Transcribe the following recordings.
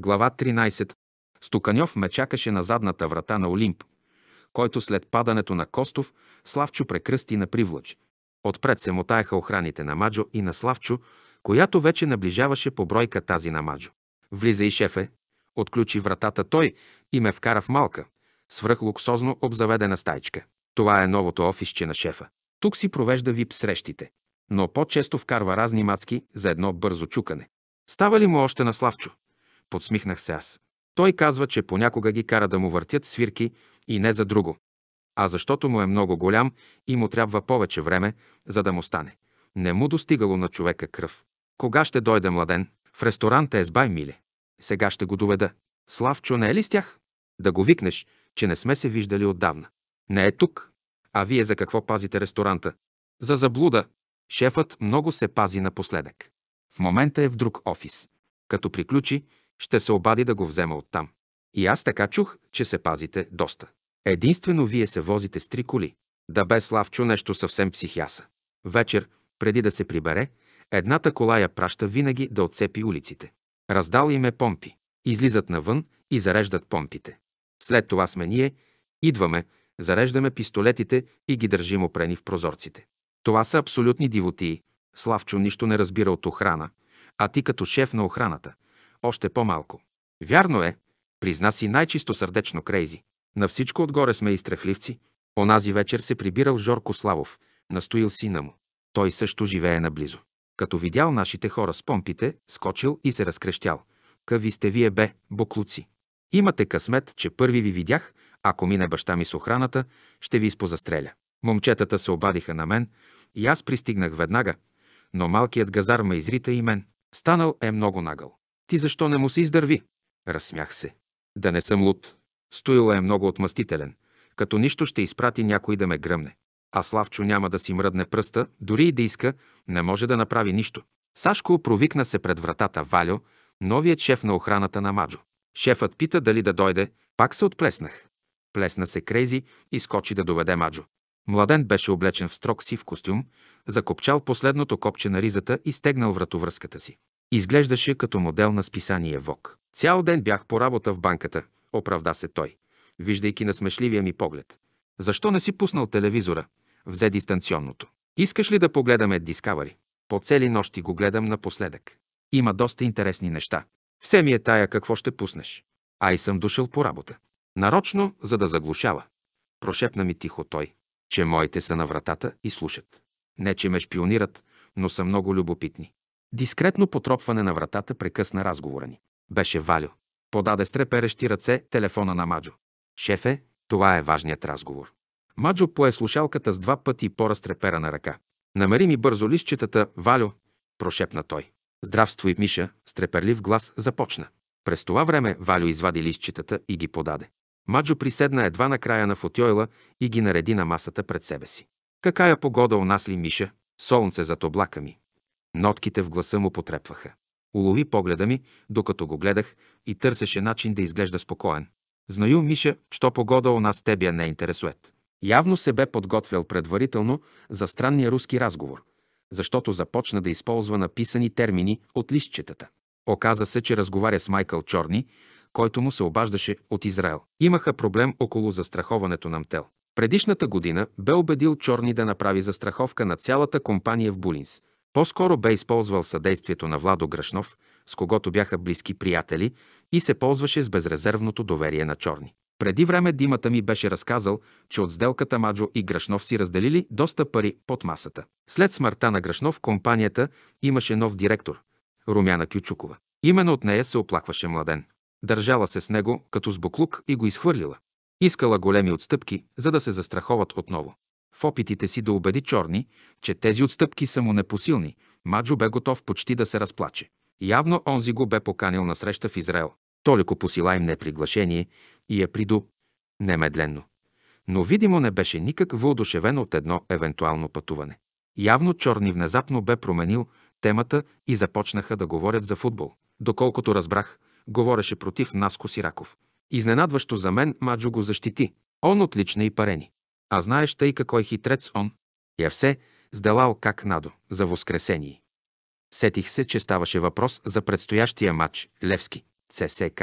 Глава 13. Стуканьов ме чакаше на задната врата на Олимп, който след падането на Костов Славчо прекръсти на Привлач. Отпред се мотаяха охраните на Маджо и на Славчо, която вече наближаваше по бройка тази на Маджо. Влиза и шефе, отключи вратата той и ме вкара в малка, свръх луксозно обзаведена стайчка. Това е новото офисче на шефа. Тук си провежда вип срещите, но по-често вкарва разни мацки за едно бързо чукане. Става ли му още на Славчо? подсмихнах се аз. Той казва, че понякога ги кара да му въртят свирки и не за друго, а защото му е много голям и му трябва повече време, за да му стане. Не му достигало на човека кръв. Кога ще дойде младен? В ресторанта е с бай Миле. Сега ще го доведа. Славчо не е ли с тях? Да го викнеш, че не сме се виждали отдавна. Не е тук. А вие за какво пазите ресторанта? За заблуда. Шефът много се пази напоследък. В момента е в друг офис. Като приключи, ще се обади да го взема оттам. И аз така чух, че се пазите доста. Единствено вие се возите с три коли. Да бе Славчо нещо съвсем психиаса. Вечер, преди да се прибере, едната кола я праща винаги да отцепи улиците. Раздал им е помпи. Излизат навън и зареждат помпите. След това сме ние, идваме, зареждаме пистолетите и ги държим опрени в прозорците. Това са абсолютни дивотии. Славчо нищо не разбира от охрана, а ти като шеф на охраната – още по-малко. Вярно е, призна си най-чисто сърдечно Крейзи. На всичко отгоре сме и страхливци. Онази вечер се прибирал Жорко Славов, настоил сина му. Той също живее наблизо. Като видял нашите хора с помпите, скочил и се разкрещял. Къви сте вие бе, боклуци. Имате късмет, че първи ви видях, ако мине баща ми с охраната, ще ви изпозастреля. Момчетата се обадиха на мен и аз пристигнах веднага, но малкият газар ме изрита и мен. Станал е много нагъл. Ти защо не му се издърви? Разсмях се. Да не съм луд. Стоила е много отмъстителен. Като нищо ще изпрати някой да ме гръмне. А Славчо няма да си мръдне пръста, дори и да иска, не може да направи нищо. Сашко провикна се пред вратата Валю, новият шеф на охраната на Маджо. Шефът пита дали да дойде, пак се отплеснах. Плесна се Крейзи и скочи да доведе Маджо. Младен беше облечен в строг сив костюм, закопчал последното копче на ризата и стегнал вратовръзката си. Изглеждаше като модел на списание ВОК. Цял ден бях по работа в банката, оправда се той, виждайки на смешливия ми поглед. Защо не си пуснал телевизора? Взе дистанционното. Искаш ли да погледаме Discovery? По цели нощи го гледам напоследък. Има доста интересни неща. Все ми е тая какво ще пуснеш. А и съм дошъл по работа. Нарочно, за да заглушава. Прошепна ми тихо той, че моите са на вратата и слушат. Не, че ме шпионират, но са много любопитни. Дискретно потропване на вратата прекъсна разговора ни. Беше Валю. Подаде с треперещи ръце телефона на Маджо. Шефе, това е важният разговор. Маджо пое слушалката с два пъти по-разтрепера на ръка. Намери ми бързо листчетата, Валю, прошепна той. Здравствуй, Миша, с треперлив глас започна. През това време Валю извади листчетата и ги подаде. Маджо приседна едва на края на фотойла и ги нареди на масата пред себе си. Какая погода у нас ли, Миша? Солнце зад облака ми. Нотките в гласа му потрепваха. Улови погледа ми, докато го гледах и търсеше начин да изглежда спокоен. Знаю, Миша, що погода у нас тебя не интересует. Явно се бе подготвял предварително за странния руски разговор, защото започна да използва написани термини от листчетата. Оказа се, че разговаря с Майкъл Чорни, който му се обаждаше от Израел. Имаха проблем около застраховането на Мтел. Предишната година бе убедил Чорни да направи застраховка на цялата компания в Булинс, по-скоро бе използвал съдействието на Владо Грашнов, с когото бяха близки приятели и се ползваше с безрезервното доверие на Чорни. Преди време Димата ми беше разказал, че от сделката Маджо и Грашнов си разделили доста пари под масата. След смъртта на Грашнов компанията имаше нов директор – Румяна Кючукова. Именно от нея се оплакваше младен. Държала се с него като с буклук и го изхвърлила. Искала големи отстъпки, за да се застраховат отново. В опитите си да убеди Чорни, че тези отстъпки са му непосилни, Маджо бе готов почти да се разплаче. Явно онзи го бе поканил на среща в Израел. Толико посила им неприглашение и я приду немедленно. Но видимо не беше никак въодушевен от едно евентуално пътуване. Явно Чорни внезапно бе променил темата и започнаха да говорят за футбол. Доколкото разбрах, говореше против Наско Сираков. Изненадващо за мен Маджо го защити. Он отлична и парени. А знаеш тъй какой е хитрец он. Я все сделал как надо за Воскресение. Сетих се, че ставаше въпрос за предстоящия матч Левски, ЦСК.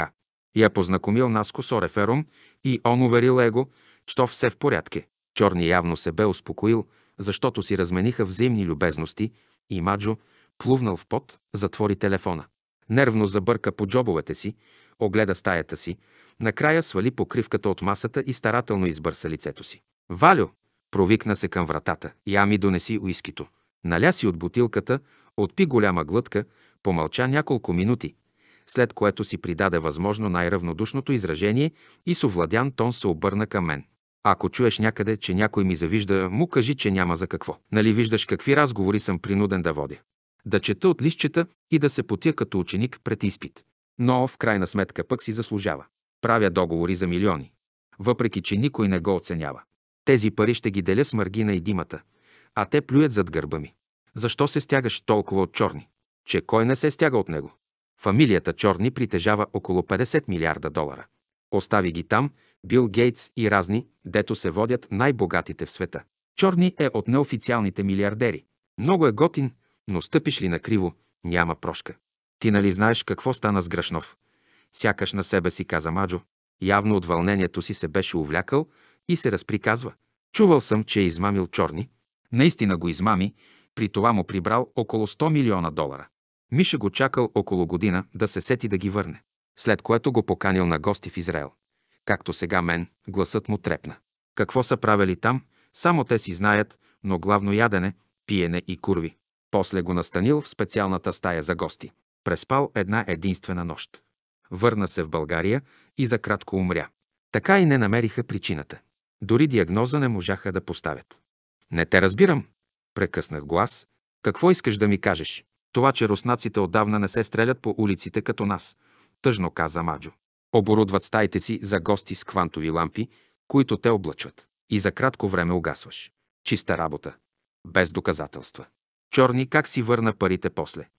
Я познакомил Наско с Орефером и он уверил его, що все в порядке. Чорни явно се бе успокоил, защото си размениха взаимни любезности и Маджо, плувнал в пот, затвори телефона. Нервно забърка по джобовете си, огледа стаята си, накрая свали покривката от масата и старателно избърса лицето си. Валю, провикна се към вратата. Я ми донеси уискито. Наля си от бутилката, отпи голяма глътка, помълча няколко минути, след което си придаде възможно най-равнодушното изражение и с овладян тон се обърна към мен. Ако чуеш някъде, че някой ми завижда, му кажи, че няма за какво. Нали виждаш какви разговори съм принуден да водя? Да чета от листчета и да се потя като ученик пред изпит. Но в крайна сметка пък си заслужава. Правя договори за милиони, въпреки че никой не го оценява. Тези пари ще ги деля с Маргина и Димата, а те плюят зад гърба ми. Защо се стягаш толкова от Чорни? Че кой не се стяга от него? Фамилията Чорни притежава около 50 милиарда долара. Остави ги там Бил Гейтс и разни, дето се водят най-богатите в света. Чорни е от неофициалните милиардери. Много е готин, но стъпиш ли на криво, няма прошка. Ти нали знаеш какво стана с Грашнов? Сякаш на себе си каза Маджо. Явно от вълнението си се беше увлякал, и се разприказва. Чувал съм, че е измамил Чорни. Наистина го измами, при това му прибрал около 100 милиона долара. Миша го чакал около година да се сети да ги върне, след което го поканил на гости в Израел. Както сега мен, гласът му трепна. Какво са правили там, само те си знаят, но главно ядене, пиене и курви. После го настанил в специалната стая за гости. Преспал една единствена нощ. Върна се в България и за кратко умря. Така и не намериха причината. Дори диагноза не можаха да поставят. Не те разбирам, прекъснах глас. Какво искаш да ми кажеш? Това, че руснаците отдавна не се стрелят по улиците като нас, тъжно каза Маджо. Оборудват стаите си за гости с квантови лампи, които те облъчват. И за кратко време угасваш. Чиста работа. Без доказателства. Чорни как си върна парите после.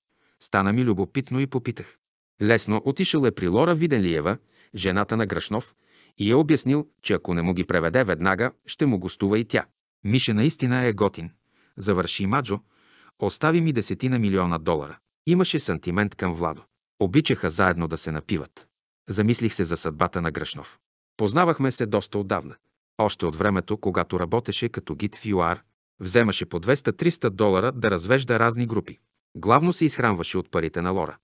Стана ми любопитно и попитах. Лесно отишъл е при Лора Виденлиева, жената на Грашнов, и е обяснил, че ако не му ги преведе веднага, ще му гостува и тя. Мише наистина е готин. Завърши Маджо. Остави ми десетина милиона долара. Имаше сантимент към Владо. Обичаха заедно да се напиват. Замислих се за съдбата на Гръшнов. Познавахме се доста отдавна. Още от времето, когато работеше като гид в ЮАР, вземаше по 200-300 долара да развежда разни групи. Главно се изхранваше от парите на Лора.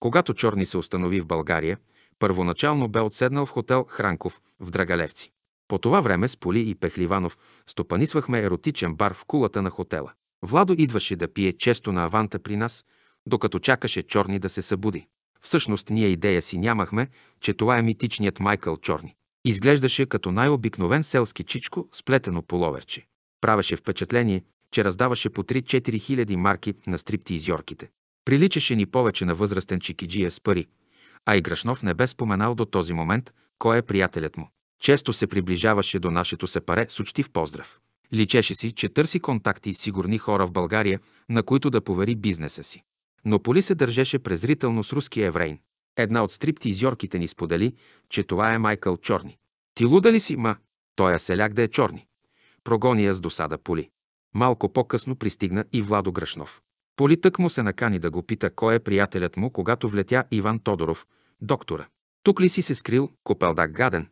Когато Чорни се установи в България, Първоначално бе отседнал в хотел Хранков в Драгалевци. По това време с Поли и Пехливанов стопанисвахме еротичен бар в кулата на хотела. Владо идваше да пие често на аванта при нас, докато чакаше Чорни да се събуди. Всъщност ние идея си нямахме, че това е митичният Майкъл Чорни. Изглеждаше като най-обикновен селски чичко, сплетено половерче. Правеше впечатление, че раздаваше по 3-4 хиляди марки на стриптизьорките. Приличаше ни повече на възрастен чикиджия с пари – а и Грашнов не бе споменал до този момент кой е приятелят му. Често се приближаваше до нашето сепаре с учтив поздрав. Личеше си, че търси контакти и сигурни хора в България, на които да повери бизнеса си. Но Поли се държеше презрително с руския еврейн. Една от стриптизьорките ни сподели, че това е Майкъл Чорни. Ти луда ли си, ма? Той е селяк да е Чорни. Прогония с досада Поли. Малко по-късно пристигна и Владо Грашнов. Политък му се накани да го пита кой е приятелят му, когато влетя Иван Тодоров, доктора. Тук ли си се скрил, копелдак гаден?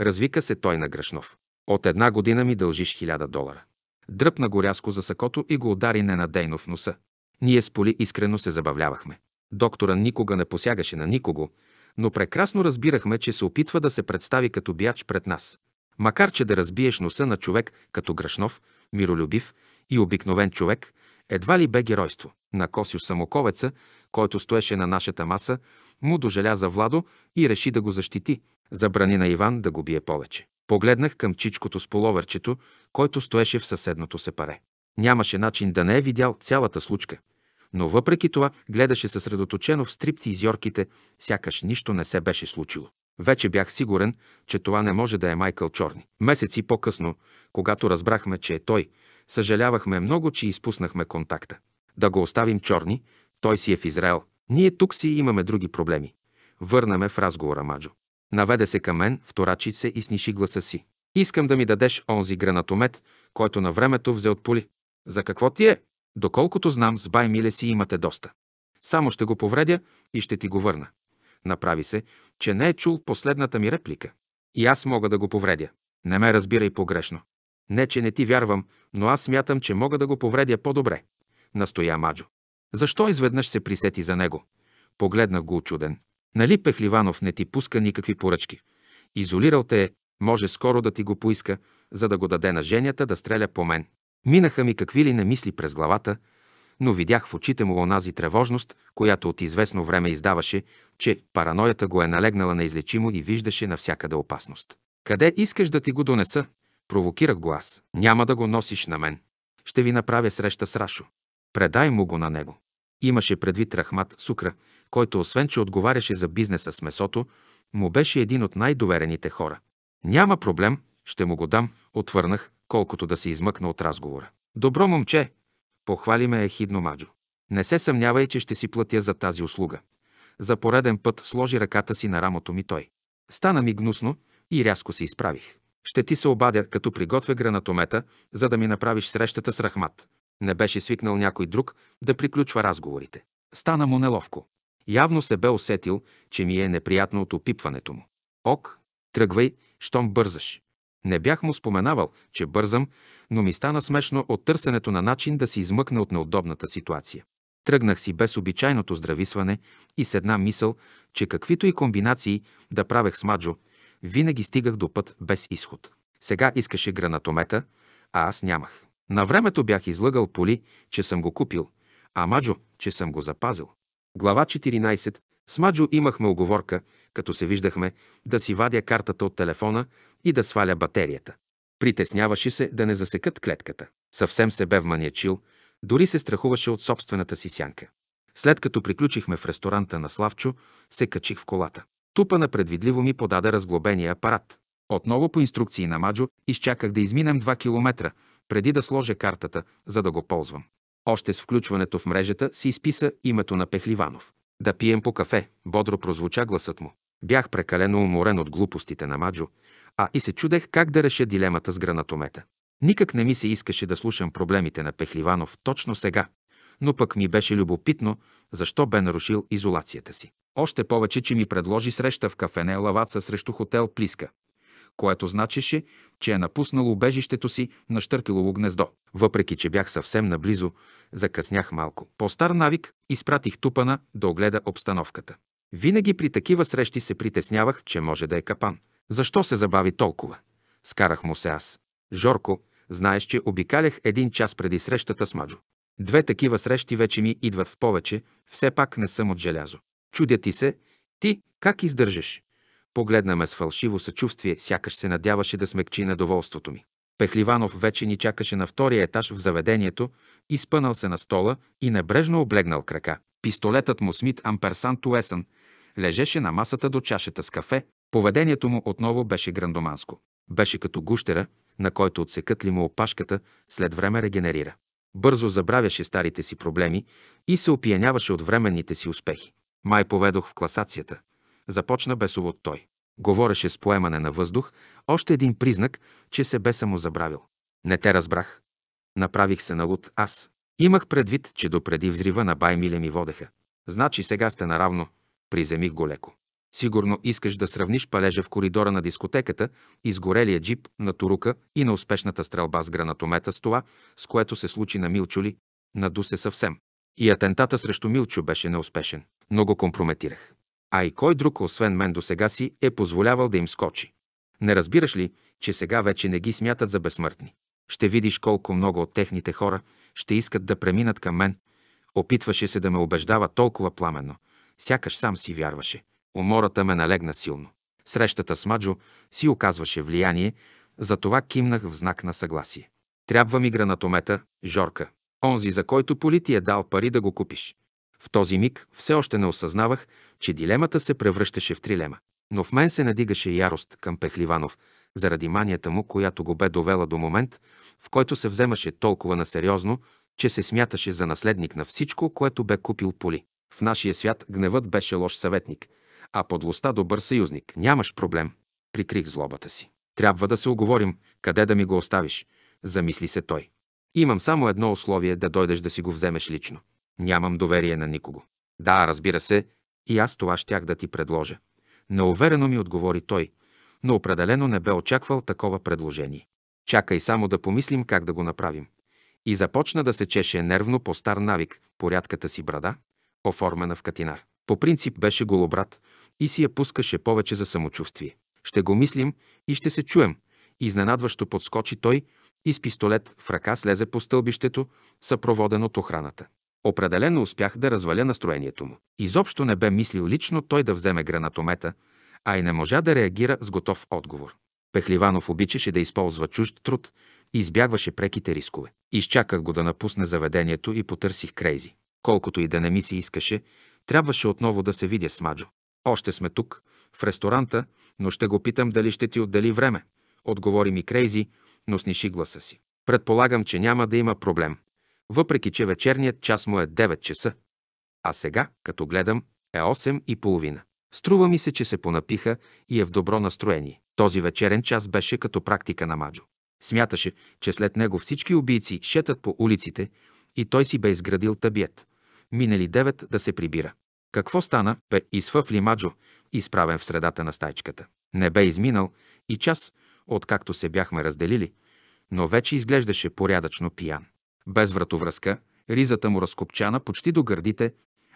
Развика се той на Грашнов. От една година ми дължиш хиляда долара. Дръпна го рязко за сакото и го удари ненадейно в носа. Ние с Поли искрено се забавлявахме. Доктора никога не посягаше на никого, но прекрасно разбирахме, че се опитва да се представи като бяч пред нас. Макар че да разбиеш носа на човек като Грашнов, миролюбив и обикновен човек – едва ли бе геройство. На Косю Самоковеца, който стоеше на нашата маса, му за Владо и реши да го защити. Забрани на Иван да го бие повече. Погледнах към чичкото с половерчето, който стоеше в съседното се паре. Нямаше начин да не е видял цялата случка. Но въпреки това гледаше съсредоточено в стрипти изьорките, сякаш нищо не се беше случило. Вече бях сигурен, че това не може да е Майкъл Чорни. Месеци по-късно, когато разбрахме, че е той, Съжалявахме много, че изпуснахме контакта. Да го оставим чорни, той си е в Израел. Ние тук си имаме други проблеми. Върнаме в разговора Маджо. Наведе се към мен, вторачи се и сниши гласа си. Искам да ми дадеш онзи гранатомет, който на времето взе от поли. За какво ти е? Доколкото знам, с бай Миле си имате доста. Само ще го повредя и ще ти го върна. Направи се, че не е чул последната ми реплика. И аз мога да го повредя. Не ме разбирай погрешно. Не, че не ти вярвам, но аз смятам, че мога да го повредя по-добре, настоя Маджо. Защо изведнъж се присети за него? Погледнах го очуден. Нали Пехливанов не ти пуска никакви поръчки? Изолирал те е, може скоро да ти го поиска, за да го даде на женята да стреля по мен. Минаха ми какви ли не мисли през главата, но видях в очите му онази тревожност, която от известно време издаваше, че параноята го е налегнала неизлечимо и виждаше навсякъде опасност. Къде искаш да ти го донеса? Провокирах го аз. Няма да го носиш на мен. Ще ви направя среща с Рашо. Предай му го на него. Имаше предвид Рахмат Сукра, който освен, че отговаряше за бизнеса с месото, му беше един от най-доверените хора. Няма проблем, ще му го дам, отвърнах, колкото да се измъкна от разговора. Добро момче, похвали ме ехидно Маджо. Не се съмнявай, че ще си платя за тази услуга. За пореден път сложи ръката си на рамото ми той. Стана ми гнусно и рязко се изправих. Ще ти се обадя, като приготвя гранатомета, за да ми направиш срещата с Рахмат. Не беше свикнал някой друг да приключва разговорите. Стана му неловко. Явно се бе усетил, че ми е неприятно от опипването му. Ок, тръгвай, щом бързаш. Не бях му споменавал, че бързам, но ми стана смешно от търсенето на начин да се измъкна от неудобната ситуация. Тръгнах си без обичайното здрависване и с една мисъл, че каквито и комбинации да правех с Маджо, винаги стигах до път без изход. Сега искаше гранатомета, а аз нямах. На времето бях излъгал Поли, че съм го купил, а Маджо, че съм го запазил. Глава 14. С Маджо имахме оговорка, като се виждахме, да си вадя картата от телефона и да сваля батерията. Притесняваше се да не засекат клетката. Съвсем се бе вманячил, дори се страхуваше от собствената си сянка. След като приключихме в ресторанта на Славчо, се качих в колата. Тупа предвидливо ми подаде разглобения апарат. Отново по инструкции на Маджо изчаках да изминем 2 км, преди да сложа картата, за да го ползвам. Още с включването в мрежата се изписа името на Пехливанов. Да пием по кафе, бодро прозвуча гласът му. Бях прекалено уморен от глупостите на Маджо, а и се чудех как да реша дилемата с гранатомета. Никак не ми се искаше да слушам проблемите на Пехливанов точно сега, но пък ми беше любопитно, защо бе нарушил изолацията си. Още повече, че ми предложи среща в кафене Лаваца срещу хотел Плиска, което значеше, че е напуснал убежището си на Штъркилово гнездо. Въпреки, че бях съвсем наблизо, закъснях малко. По стар навик изпратих Тупана да огледа обстановката. Винаги при такива срещи се притеснявах, че може да е капан. Защо се забави толкова? Скарах му се аз. Жорко, знаеш, че обикалях един час преди срещата с Маджо. Две такива срещи вече ми идват в повече, все пак не съм от желязо. Чудя ти се, ти как издържаш? Погледна ме с фалшиво съчувствие, сякаш се надяваше да смекчи недоволството ми. Пехливанов вече ни чакаше на втория етаж в заведението, изпънал се на стола и небрежно облегнал крака. Пистолетът му Смит Амперсан Туесън лежеше на масата до чашата с кафе. Поведението му отново беше грандоманско. Беше като гущера, на който отсекат ли му опашката, след време регенерира. Бързо забравяше старите си проблеми и се опияняваше от временните си успехи. Май поведох в класацията. Започна бесовод той. Говореше с поемане на въздух, още един признак, че се бе само забравил. Не те разбрах. Направих се на луд аз. Имах предвид, че допреди взрива на бай Миле ми водеха. Значи сега сте наравно. Приземих го леко. Сигурно искаш да сравниш палежа в коридора на дискотеката, изгорелия джип на Турука и на успешната стрелба с гранатомета с това, с което се случи на Милчули, наду се съвсем. И атентата срещу Милчо беше неуспешен но го компрометирах. А и кой друг, освен мен до сега си, е позволявал да им скочи. Не разбираш ли, че сега вече не ги смятат за безсмъртни? Ще видиш колко много от техните хора ще искат да преминат към мен. Опитваше се да ме убеждава толкова пламенно. Сякаш сам си вярваше. Умората ме налегна силно. Срещата с Маджо си оказваше влияние, затова кимнах в знак на съгласие. Трябва ми гранатомета, Жорка. Онзи, за който Полити ти е дал пари да го купиш. В този миг все още не осъзнавах, че дилемата се превръщаше в трилема. Но в мен се надигаше ярост към Пехливанов, заради манията му, която го бе довела до момент, в който се вземаше толкова насериозно, че се смяташе за наследник на всичко, което бе купил Поли. В нашия свят гневът беше лош съветник, а подлостта добър съюзник. Нямаш проблем. Прикрих злобата си. Трябва да се оговорим, къде да ми го оставиш, замисли се той. Имам само едно условие да дойдеш да си го вземеш лично. Нямам доверие на никого. Да, разбира се, и аз това щях да ти предложа. Неуверено ми отговори той, но определено не бе очаквал такова предложение. Чакай само да помислим как да го направим. И започна да се чеше нервно по стар навик, порядката си брада, оформена в катинар. По принцип беше голобрат и си я пускаше повече за самочувствие. Ще го мислим и ще се чуем. Изненадващо подскочи той и с пистолет в ръка слезе по стълбището, съпроводен от охраната. Определено успях да разваля настроението му. Изобщо не бе мислил лично той да вземе гранатомета, а и не можа да реагира с готов отговор. Пехливанов обичаше да използва чужд труд и избягваше преките рискове. Изчаках го да напусне заведението и потърсих Крейзи. Колкото и да не ми се искаше, трябваше отново да се видя с Маджо. Още сме тук, в ресторанта, но ще го питам дали ще ти отдели време. Отговори ми Крейзи, но сниши гласа си. Предполагам, че няма да има проблем въпреки че вечерният час му е 9 часа. А сега, като гледам, е 8 и половина. Струва ми се, че се понапиха и е в добро настроение. Този вечерен час беше като практика на Маджо. Смяташе, че след него всички убийци шетат по улиците и той си бе изградил табиет. Минали 9 да се прибира. Какво стана, бе изфъфли Маджо, изправен в средата на стайчката. Не бе изминал и час, откакто се бяхме разделили, но вече изглеждаше порядъчно пиян без вратовръзка, ризата му разкопчана почти до гърдите,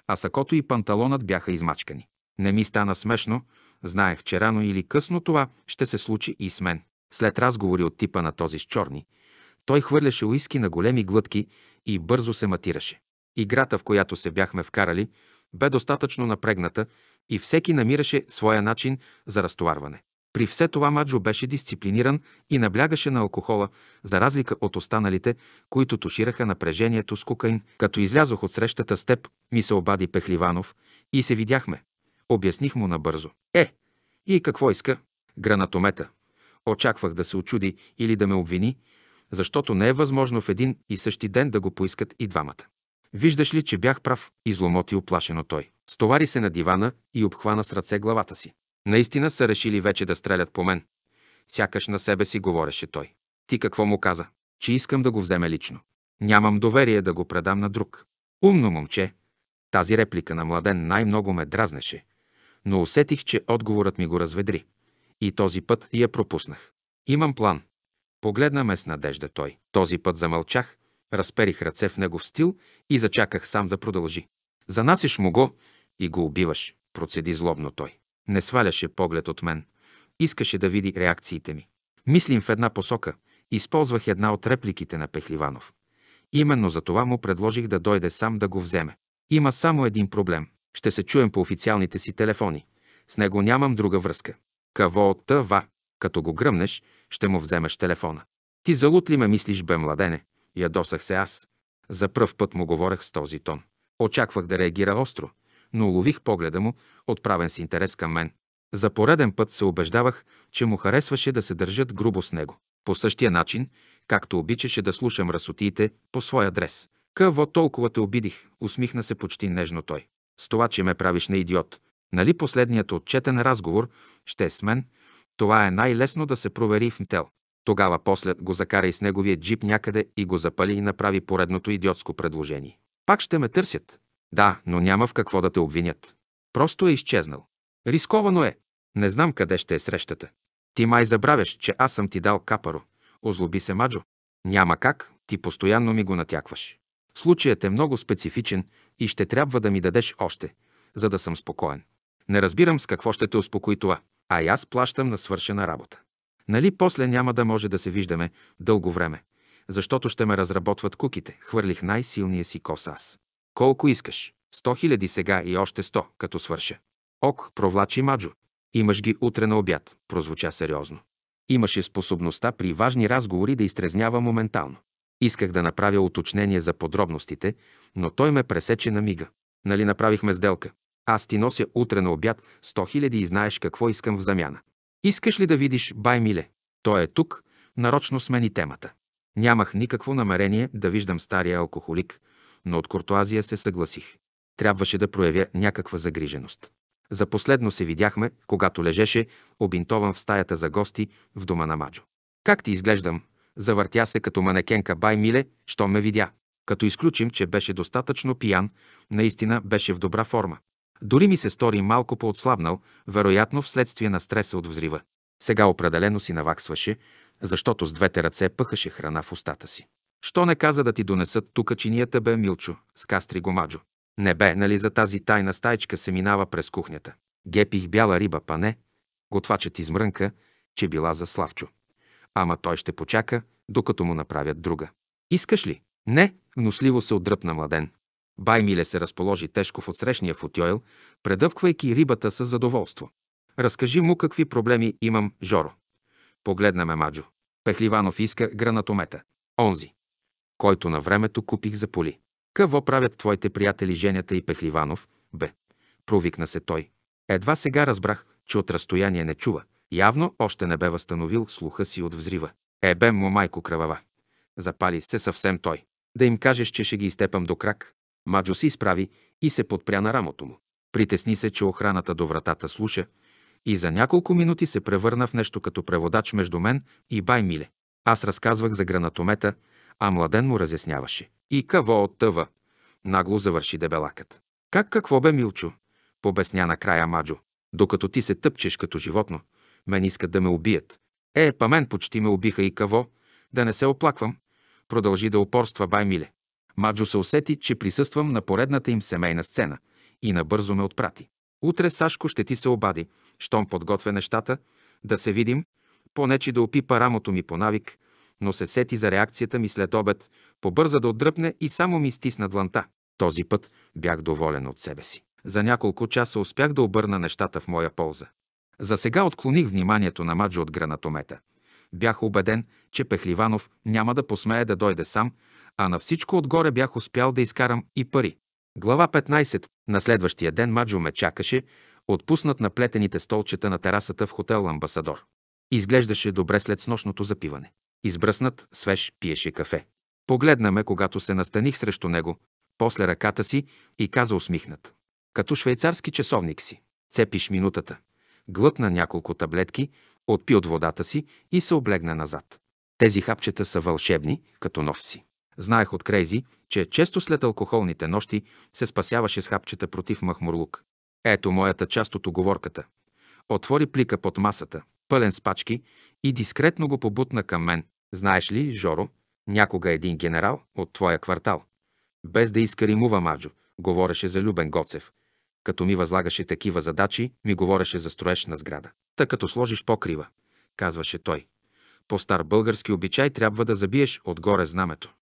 а сакото и панталонът бяха измачкани. Не ми стана смешно, знаех, че рано или късно това ще се случи и с мен. След разговори от типа на този с чорни, той хвърляше уиски на големи глътки и бързо се матираше. Играта, в която се бяхме вкарали, бе достатъчно напрегната и всеки намираше своя начин за разтоварване. При все това Маджо беше дисциплиниран и наблягаше на алкохола, за разлика от останалите, които тушираха напрежението с кокаин. Като излязох от срещата с теб, ми се обади Пехливанов и се видяхме. Обясних му набързо. Е, и какво иска? Гранатомета. Очаквах да се очуди или да ме обвини, защото не е възможно в един и същи ден да го поискат и двамата. Виждаш ли, че бях прав, изломоти оплашено той. Стовари се на дивана и обхвана с ръце главата си. Наистина са решили вече да стрелят по мен. Сякаш на себе си говореше той. Ти какво му каза? Че искам да го вземе лично. Нямам доверие да го предам на друг. Умно момче. Тази реплика на младен най-много ме дразнеше, но усетих, че отговорът ми го разведри. И този път я пропуснах. Имам план. Погледна ме с надежда той. Този път замълчах, разперих ръце в негов стил и зачаках сам да продължи. Занасиш му го и го убиваш, процеди злобно той. Не сваляше поглед от мен. Искаше да види реакциите ми. Мислим в една посока. Използвах една от репликите на Пехливанов. Именно за това му предложих да дойде сам да го вземе. Има само един проблем. Ще се чуем по официалните си телефони. С него нямам друга връзка. Каво от това? Като го гръмнеш, ще му вземеш телефона. Ти залут ли ме мислиш, бе, младене? Ядосах се аз. За пръв път му говорех с този тон. Очаквах да реагира остро, но улових погледа му, отправен с интерес към мен. За пореден път се убеждавах, че му харесваше да се държат грубо с него. По същия начин, както обичаше да слушам расотиите по своя адрес. Какво толкова те обидих, усмихна се почти нежно той. С това, че ме правиш на идиот. Нали последният отчетен разговор ще е с мен? Това е най-лесно да се провери в Мтел. Тогава после го закара и с неговия джип някъде и го запали и направи поредното идиотско предложение. Пак ще ме търсят. Да, но няма в какво да те обвинят. Просто е изчезнал. Рисковано е. Не знам къде ще е срещата. Ти май забравяш, че аз съм ти дал капаро. Озлоби се, Маджо. Няма как, ти постоянно ми го натякваш. Случаят е много специфичен и ще трябва да ми дадеш още, за да съм спокоен. Не разбирам с какво ще те успокои това, а и аз плащам на свършена работа. Нали после няма да може да се виждаме дълго време, защото ще ме разработват куките, хвърлих най-силния си кос аз. Колко искаш? Сто хиляди сега и още сто, като свърша. Ок, провлачи Маджо. Имаш ги утре на обяд, прозвуча сериозно. Имаше способността при важни разговори да изтрезнява моментално. Исках да направя уточнение за подробностите, но той ме пресече на мига. Нали направихме сделка? Аз ти нося утре на обяд 100 хиляди и знаеш какво искам в замяна. Искаш ли да видиш бай Миле? Той е тук, нарочно смени темата. Нямах никакво намерение да виждам стария алкохолик, но от куртуазия се съгласих. Трябваше да проявя някаква загриженост. За последно се видяхме, когато лежеше, обинтован в стаята за гости в дома на Маджо. Как ти изглеждам? Завъртя се като манекенка бай Миле, що ме видя. Като изключим, че беше достатъчно пиян, наистина беше в добра форма. Дори ми се стори малко по-отслабнал, вероятно вследствие на стреса от взрива. Сега определено си наваксваше, защото с двете ръце пъхаше храна в устата си. Що не каза да ти донесат тука чинията бе, Милчо, с кастри гомаджо. Не бе, нали за тази тайна стайчка, се минава през кухнята. Гепих бяла риба, пане. Готвачът измрънка, че била за Славчо. Ама той ще почака, докато му направят друга. Искаш ли? Не, гносливо се отдръпна младен. Бай Миле се разположи тежко в отсрещния футьойл, предъвквайки рибата с задоволство. Разкажи му какви проблеми имам, Жоро. Погледна ме Маджо. Пехливанов иска гранатомета. Онзи който на времето купих за поли. Какво правят твоите приятели Женята и Пехливанов? Бе, провикна се той. Едва сега разбрах, че от разстояние не чува. Явно още не бе възстановил слуха си от взрива. Ебе му майко кръвава. Запали се съвсем той. Да им кажеш, че ще ги изтепам до крак. Маджо си изправи и се подпря на рамото му. Притесни се, че охраната до вратата слуша и за няколко минути се превърна в нещо като преводач между мен и Бай Миле. Аз разказвах за гранатомета, а младен му разясняваше. И какво тъва. Нагло завърши дебелакът. Как какво бе, Милчо? Побесня накрая Маджо. Докато ти се тъпчеш като животно, мен искат да ме убият. Е, па мен почти ме убиха и какво? Да не се оплаквам. Продължи да упорства бай Миле. Маджо се усети, че присъствам на поредната им семейна сцена и набързо ме отпрати. Утре Сашко ще ти се обади, щом подготвя нещата, да се видим, понечи да опипа рамото ми по навик, но се сети за реакцията ми след обед, побърза да отдръпне и само ми стисна дланта. Този път бях доволен от себе си. За няколко часа успях да обърна нещата в моя полза. За сега отклоних вниманието на Маджо от гранатомета. Бях убеден, че Пехливанов няма да посмее да дойде сам, а на всичко отгоре бях успял да изкарам и пари. Глава 15. На следващия ден Маджо ме чакаше, отпуснат на плетените столчета на терасата в хотел Амбасадор. Изглеждаше добре след снощното запиване. Избръснат, свеж, пиеше кафе. Погледна ме, когато се настаних срещу него, после ръката си и каза усмихнат. Като швейцарски часовник си. Цепиш минутата. Глътна няколко таблетки, отпи от водата си и се облегна назад. Тези хапчета са вълшебни, като нов си. Знаех от Крейзи, че често след алкохолните нощи се спасяваше с хапчета против махмурлук. Ето моята част от оговорката. Отвори плика под масата, пълен с пачки, и дискретно го побутна към мен. Знаеш ли, Жоро, някога един генерал от твоя квартал, без да иска римува Маджо, говореше за Любен Гоцев. Като ми възлагаше такива задачи, ми говореше за строеж на сграда. Та като сложиш покрива, казваше той. По стар български обичай трябва да забиеш отгоре знамето.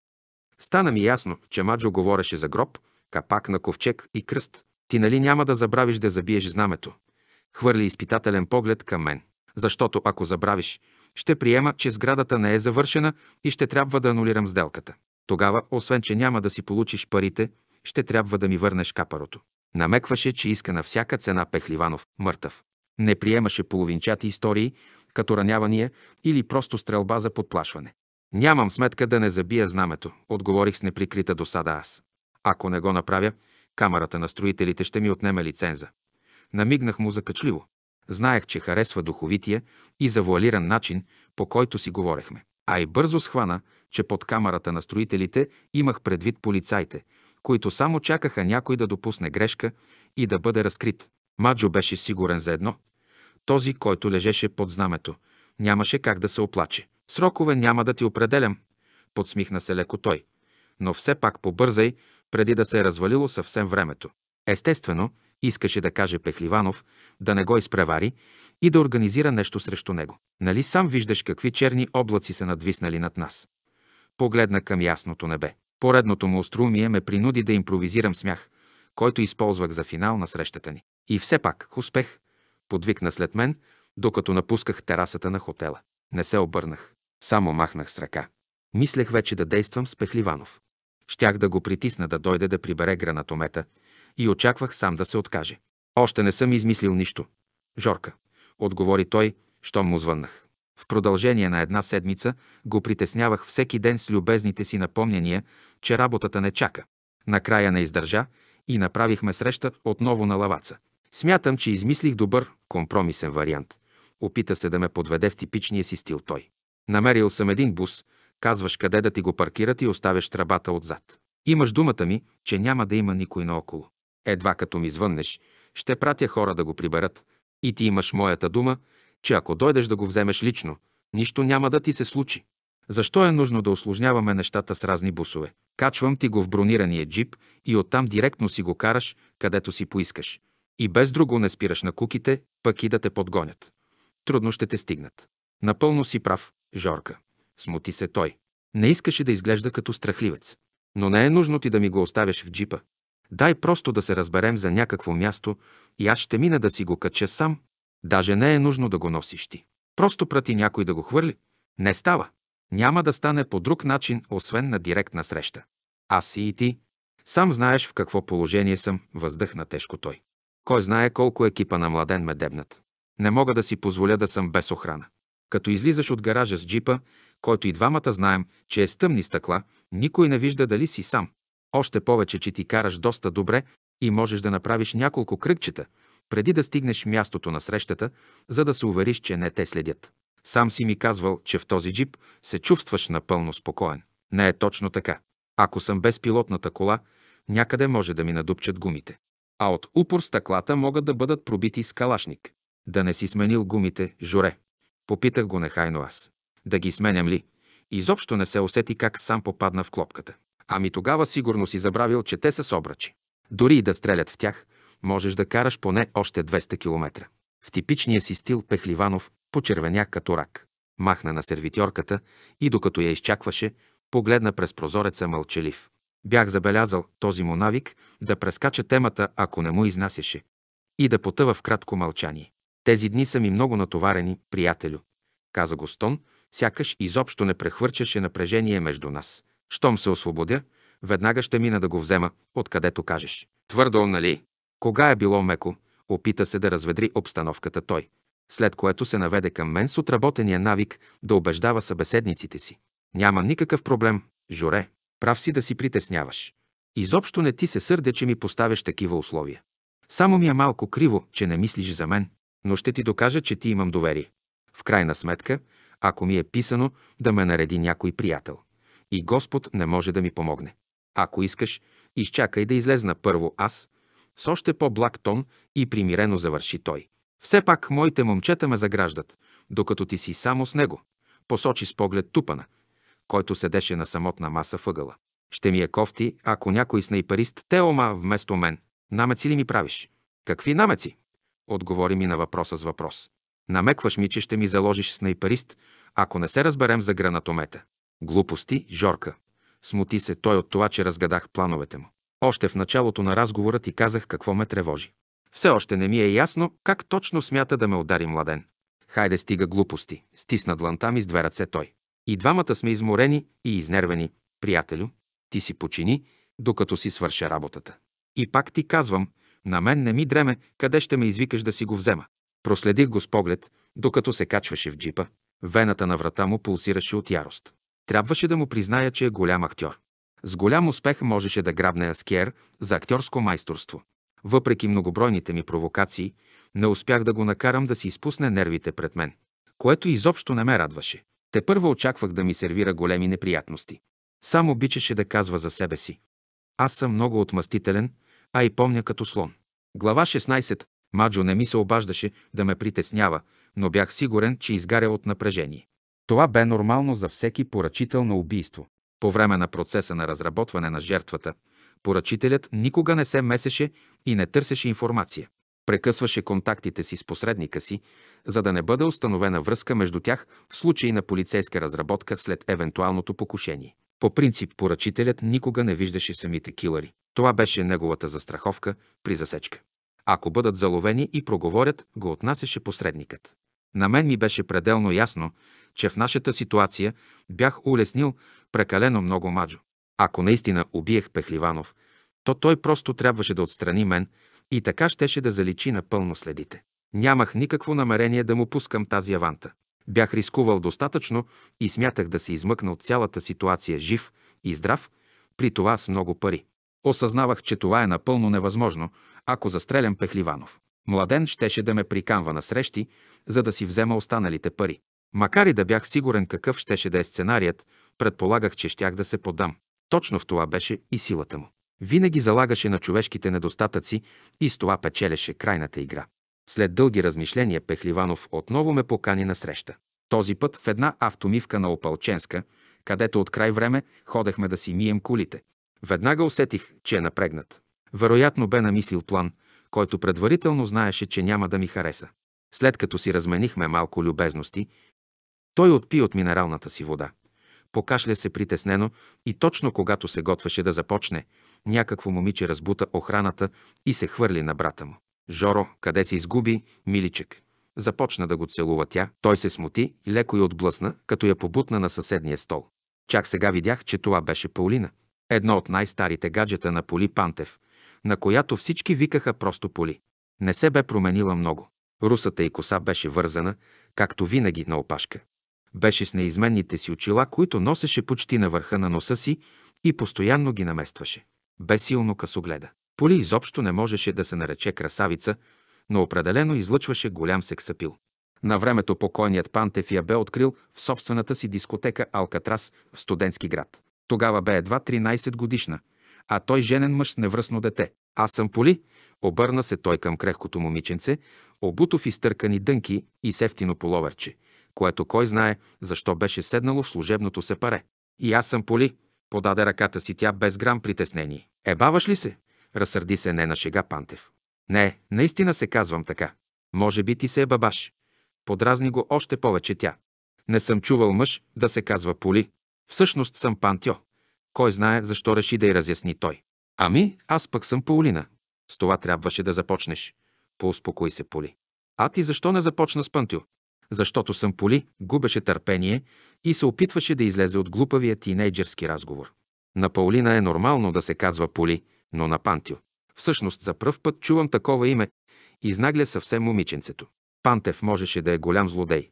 Стана ми ясно, че Маджо говореше за гроб, капак на ковчег и кръст. Ти нали няма да забравиш да забиеш знамето? Хвърли изпитателен поглед към мен. Защото ако забравиш, ще приема, че сградата не е завършена и ще трябва да анулирам сделката. Тогава, освен че няма да си получиш парите, ще трябва да ми върнеш капарото. Намекваше, че иска на всяка цена Пехливанов мъртъв. Не приемаше половинчати истории, като ранявания или просто стрелба за подплашване. Нямам сметка да не забия знамето, отговорих с неприкрита досада аз. Ако не го направя, камерата на строителите ще ми отнеме лиценза. Намигнах му закачливо. Знаех, че харесва духовития и завуалиран начин, по който си говорехме. А и бързо схвана, че под камерата на строителите имах предвид полицайте, които само чакаха някой да допусне грешка и да бъде разкрит. Маджо беше сигурен за едно. Този, който лежеше под знамето, нямаше как да се оплаче. Срокове няма да ти определям, подсмихна се леко той. Но все пак побързай, преди да се е развалило съвсем времето. Естествено, Искаше да каже Пехливанов, да не го изпревари и да организира нещо срещу него. Нали сам виждаш какви черни облаци са надвиснали над нас? Погледна към ясното небе. Поредното му острумие ме принуди да импровизирам смях, който използвах за финал на срещата ни. И все пак, успех, подвикна след мен, докато напусках терасата на хотела. Не се обърнах, само махнах с ръка. Мислех вече да действам с Пехливанов. Щях да го притисна да дойде да прибере гранатомета и очаквах сам да се откаже. Още не съм измислил нищо. Жорка, отговори той, щом му звъннах. В продължение на една седмица го притеснявах всеки ден с любезните си напомняния, че работата не чака. Накрая не издържа и направихме среща отново на лаваца. Смятам, че измислих добър, компромисен вариант. Опита се да ме подведе в типичния си стил той. Намерил съм един бус, казваш къде да ти го паркират и оставяш трабата отзад. Имаш думата ми, че няма да има никой наоколо. Едва като ми звъннеш, ще пратя хора да го приберат. И ти имаш моята дума, че ако дойдеш да го вземеш лично, нищо няма да ти се случи. Защо е нужно да осложняваме нещата с разни бусове? Качвам ти го в бронирания джип и оттам директно си го караш, където си поискаш. И без друго не спираш на куките, пък и да те подгонят. Трудно ще те стигнат. Напълно си прав, Жорка. Смути се той. Не искаше да изглежда като страхливец. Но не е нужно ти да ми го оставяш в джипа. Дай просто да се разберем за някакво място и аз ще мина да си го кача сам. Даже не е нужно да го носиш ти. Просто прати някой да го хвърли. Не става. Няма да стане по друг начин, освен на директна среща. Аз си и ти. Сам знаеш в какво положение съм, въздъхна тежко той. Кой знае колко екипа на младен ме дебнат. Не мога да си позволя да съм без охрана. Като излизаш от гаража с джипа, който и двамата знаем, че е с тъмни стъкла, никой не вижда дали си сам. Още повече, че ти караш доста добре и можеш да направиш няколко кръгчета, преди да стигнеш мястото на срещата, за да се увериш, че не те следят. Сам си ми казвал, че в този джип се чувстваш напълно спокоен. Не е точно така. Ако съм без пилотната кола, някъде може да ми надупчат гумите. А от упор стъклата могат да бъдат пробити с калашник. Да не си сменил гумите, Жоре. Попитах го нехайно аз. Да ги сменям ли? Изобщо не се усети как сам попадна в клопката. Ами тогава сигурно си забравил, че те са с обръчи. Дори и да стрелят в тях, можеш да караш поне още 200 км. В типичния си стил Пехливанов почервеня като рак. Махна на сервитьорката и докато я изчакваше, погледна през прозореца мълчалив. Бях забелязал този му навик да прескача темата, ако не му изнасяше, и да потъва в кратко мълчание. Тези дни са ми много натоварени, приятелю, каза Гостон, сякаш изобщо не прехвърчаше напрежение между нас. Щом се освободя, веднага ще мина да го взема, откъдето кажеш. Твърдо, нали? Кога е било меко, опита се да разведри обстановката той, след което се наведе към мен с отработения навик да убеждава събеседниците си. Няма никакъв проблем, Жоре, прав си да си притесняваш. Изобщо не ти се сърдя, че ми поставяш такива условия. Само ми е малко криво, че не мислиш за мен, но ще ти докажа, че ти имам доверие. В крайна сметка, ако ми е писано да ме нареди някой приятел и Господ не може да ми помогне. Ако искаш, изчакай да излезна първо аз, с още по-благ тон и примирено завърши той. Все пак моите момчета ме заграждат, докато ти си само с него, посочи с поглед тупана, който седеше на самотна маса въгъла. Ще ми е кофти, ако някой снайперист Теома вместо мен. Намеци ли ми правиш? Какви намеци? Отговори ми на въпроса с въпрос. Намекваш ми, че ще ми заложиш снайперист, ако не се разберем за гранатомета. Глупости, Жорка. Смути се той от това, че разгадах плановете му. Още в началото на разговора ти казах какво ме тревожи. Все още не ми е ясно как точно смята да ме удари младен. Хайде стига глупости, стисна дланта ми с две ръце той. И двамата сме изморени и изнервени. Приятелю, ти си почини, докато си свърша работата. И пак ти казвам, на мен не ми дреме, къде ще ме извикаш да си го взема. Проследих го с поглед, докато се качваше в джипа. Вената на врата му пулсираше от ярост. Трябваше да му призная, че е голям актьор. С голям успех можеше да грабне Аскер за актьорско майсторство. Въпреки многобройните ми провокации, не успях да го накарам да си изпусне нервите пред мен, което изобщо не ме радваше. Те първо очаквах да ми сервира големи неприятности. Само обичаше да казва за себе си. Аз съм много отмъстителен, а и помня като слон. Глава 16. Маджо не ми се обаждаше да ме притеснява, но бях сигурен, че изгаря от напрежение. Това бе нормално за всеки поръчител на убийство. По време на процеса на разработване на жертвата, поръчителят никога не се месеше и не търсеше информация. Прекъсваше контактите си с посредника си, за да не бъде установена връзка между тях в случай на полицейска разработка след евентуалното покушение. По принцип, поръчителят никога не виждаше самите килари. Това беше неговата застраховка при засечка. Ако бъдат заловени и проговорят, го отнасяше посредникът. На мен ми беше пределно ясно, че в нашата ситуация бях улеснил прекалено много Маджо. Ако наистина убиех Пехливанов, то той просто трябваше да отстрани мен и така щеше да заличи напълно следите. Нямах никакво намерение да му пускам тази аванта. Бях рискувал достатъчно и смятах да се измъкна от цялата ситуация жив и здрав, при това с много пари. Осъзнавах, че това е напълно невъзможно, ако застрелям Пехливанов. Младен щеше да ме приканва на срещи, за да си взема останалите пари. Макар и да бях сигурен какъв щеше да е сценарият, предполагах, че щях да се подам. Точно в това беше и силата му. Винаги залагаше на човешките недостатъци и с това печелеше крайната игра. След дълги размишления Пехливанов отново ме покани на среща. Този път в една автомивка на Опалченска, където от край време ходехме да си мием колите. Веднага усетих, че е напрегнат. Вероятно бе намислил план, който предварително знаеше, че няма да ми хареса. След като си разменихме малко любезности, той отпи от минералната си вода. Покашля се притеснено и точно когато се готвеше да започне, някакво момиче разбута охраната и се хвърли на брата му. Жоро, къде се изгуби, миличек? Започна да го целува тя. Той се смути, леко и отблъсна, като я побутна на съседния стол. Чак сега видях, че това беше полина. Едно от най-старите гаджета на Поли Пантев, на която всички викаха просто Поли. Не се бе променила много. Русата и коса беше вързана, както винаги на опашка. Беше с неизменните си очила, които носеше почти на върха на носа си и постоянно ги наместваше. Бе силно късогледа. Поли изобщо не можеше да се нарече красавица, но определено излъчваше голям сексапил. На времето покойният Пантев я бе открил в собствената си дискотека Алкатрас в студентски град. Тогава бе едва 13 годишна, а той женен мъж с невръсно дете. Аз съм Поли, обърна се той към крехкото момиченце, обуто в изтъркани дънки и сефтино половерче – което кой знае защо беше седнало в служебното се паре. И аз съм поли, подаде ръката си тя без грам притеснение. Ебаваш ли се? Разсърди се не на шега Пантев. Не, наистина се казвам така. Може би ти се е бабаш. Подразни го още повече тя. Не съм чувал мъж да се казва Поли. Всъщност съм Пантьо. Кой знае защо реши да й разясни той. Ами, аз пък съм Паулина. С това трябваше да започнеш. Поуспокой се, Поли. А ти защо не започна с Пантьо? защото съм Поли, губеше търпение и се опитваше да излезе от глупавия тинейджерски разговор. На Паулина е нормално да се казва Поли, но на Пантио. Всъщност за пръв път чувам такова име. знагля съвсем момиченцето. Пантев можеше да е голям злодей,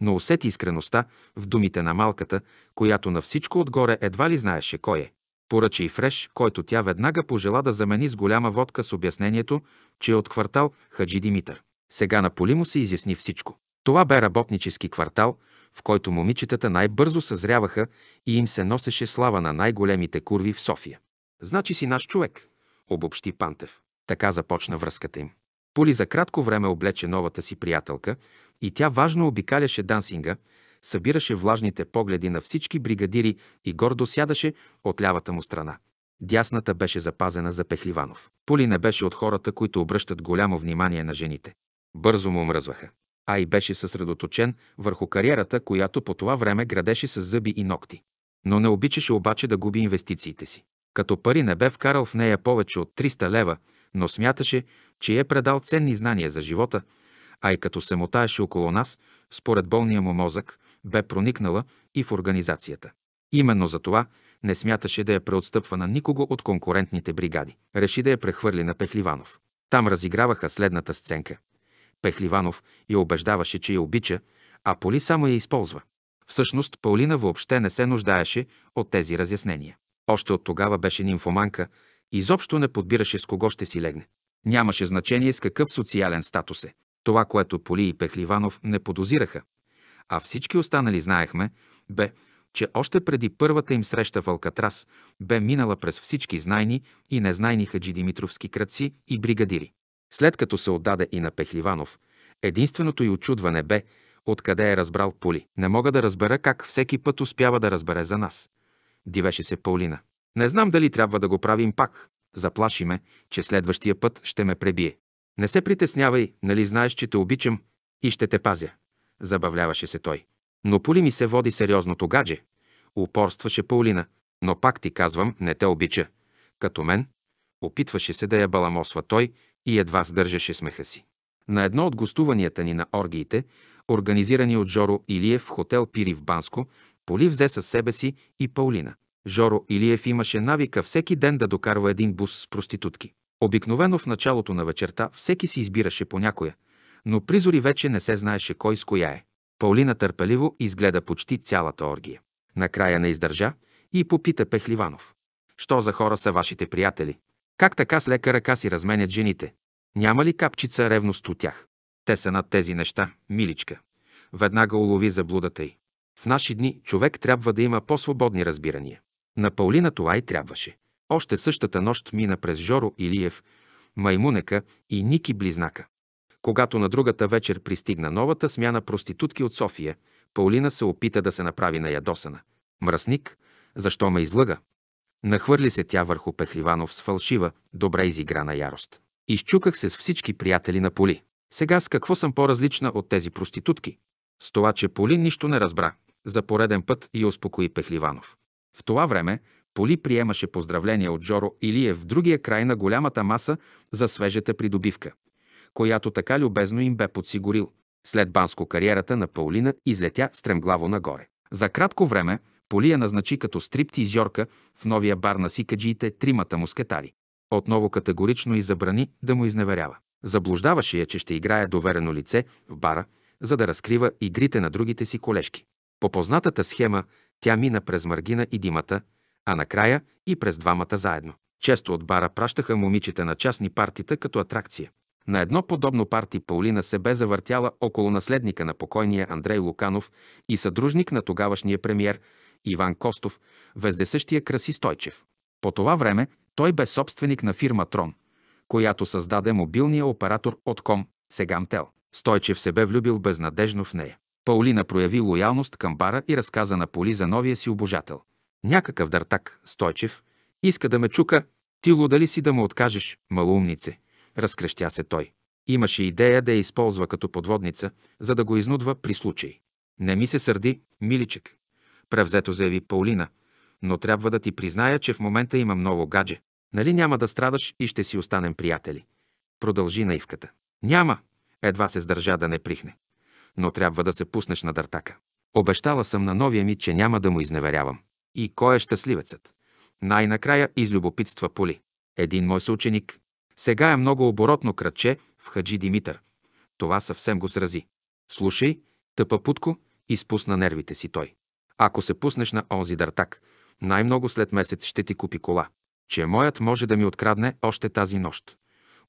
но усети искреността в думите на малката, която на всичко отгоре едва ли знаеше кой е. Поръча и фреш, който тя веднага пожела да замени с голяма водка с обяснението, че е от квартал Хаджи Димитър. Сега на Полимо се изясни всичко. Това бе работнически квартал, в който момичетата най-бързо съзряваха и им се носеше слава на най-големите курви в София. Значи си наш човек, обобщи Пантев. Така започна връзката им. Поли за кратко време облече новата си приятелка и тя важно обикаляше дансинга, събираше влажните погледи на всички бригадири и гордо сядаше от лявата му страна. Дясната беше запазена за Пехливанов. Поли не беше от хората, които обръщат голямо внимание на жените. Бързо му мръзваха а и беше съсредоточен върху кариерата, която по това време градеше с зъби и ногти. Но не обичаше обаче да губи инвестициите си. Като пари не бе вкарал в нея повече от 300 лева, но смяташе, че е предал ценни знания за живота, а и като се мотаеше около нас, според болния му мозък, бе проникнала и в организацията. Именно за това не смяташе да я преотстъпва на никого от конкурентните бригади. Реши да я прехвърли на Пехливанов. Там разиграваха следната сценка. Пехливанов я убеждаваше, че я обича, а Поли само я използва. Всъщност Паулина въобще не се нуждаеше от тези разяснения. Още от тогава беше нимфоманка, изобщо не подбираше с кого ще си легне. Нямаше значение с какъв социален статус е. Това, което Поли и Пехливанов не подозираха, а всички останали знаехме, бе, че още преди първата им среща в Алкатрас бе минала през всички знайни и незнайни хаджи Димитровски кръци и бригадири. След като се отдаде и на Пехливанов, единственото й очудване бе откъде е разбрал Поли. Не мога да разбера как всеки път успява да разбере за нас. Дивеше се Паулина. Не знам дали трябва да го правим пак. Заплаши ме, че следващия път ще ме пребие. Не се притеснявай, нали знаеш, че те обичам и ще те пазя. Забавляваше се той. Но Поли ми се води сериозното гадже. Упорстваше Паулина. Но пак ти казвам, не те обича. Като мен. Опитваше се да я баламосва той, и едва сдържаше смеха си. На едно от гостуванията ни на оргиите, организирани от Жоро Илиев в хотел Пири в Банско, Поли взе със себе си и Паулина. Жоро Илиев имаше навика всеки ден да докарва един бус с проститутки. Обикновено в началото на вечерта всеки си избираше по някоя, но призори вече не се знаеше кой с коя е. Паулина търпеливо изгледа почти цялата оргия. Накрая не издържа и попита Пехливанов. Що за хора са вашите приятели? Как така с лека ръка си разменят жените? Няма ли капчица ревност от тях? Те са над тези неща, миличка. Веднага улови заблудата й. В наши дни човек трябва да има по-свободни разбирания. На Паулина това и трябваше. Още същата нощ мина през Жоро Илиев, Маймунека и Ники Близнака. Когато на другата вечер пристигна новата смяна проститутки от София, Паулина се опита да се направи на ядосана. Мръсник, защо ме излъга? Нахвърли се тя върху Пехливанов с фалшива, добре изиграна ярост. Изчуках се с всички приятели на Поли. Сега с какво съм по-различна от тези проститутки? С това, че Поли нищо не разбра. За пореден път и успокои Пехливанов. В това време Поли приемаше поздравления от Жоро Илие в другия край на голямата маса за свежата придобивка, която така любезно им бе подсигурил. След банско кариерата на Паулина излетя стремглаво нагоре. За кратко време Полия назначи като стриптизьорка в новия бар на сикаджиите тримата мускетари. Отново категорично и забрани да му изневерява. Заблуждаваше я, че ще играе доверено лице в бара, за да разкрива игрите на другите си колешки. По познатата схема тя мина през Маргина и Димата, а накрая и през двамата заедно. Често от бара пращаха момичета на частни партита като атракция. На едно подобно парти Паулина се бе завъртяла около наследника на покойния Андрей Луканов и съдружник на тогавашния премьер Иван Костов, вездесъщия Краси Стойчев. По това време той бе собственик на фирма Трон, която създаде мобилния оператор от Ком, Сегамтел. Стойчев се бе влюбил безнадежно в нея. Паулина прояви лоялност към бара и разказа на Поли за новия си обожател. Някакъв дъртак, Стойчев, иска да ме чука. Ти луда ли си да му откажеш, малумнице? Разкрещя се той. Имаше идея да я използва като подводница, за да го изнудва при случай. Не ми се сърди, миличек, превзето заяви Паулина. Но трябва да ти призная, че в момента има много гадже. Нали няма да страдаш и ще си останем приятели? Продължи наивката. Няма! Едва се сдържа да не прихне. Но трябва да се пуснеш на дъртака. Обещала съм на новия ми, че няма да му изневерявам. И кой е щастливецът? Най-накрая излюбопитства Поли. Един мой съученик. Сега е много оборотно кратче в Хаджи Димитър. Това съвсем го срази. Слушай, тъпа путко, изпусна нервите си той. Ако се пуснеш на онзи дъртак, най-много след месец ще ти купи кола. Че моят може да ми открадне още тази нощ.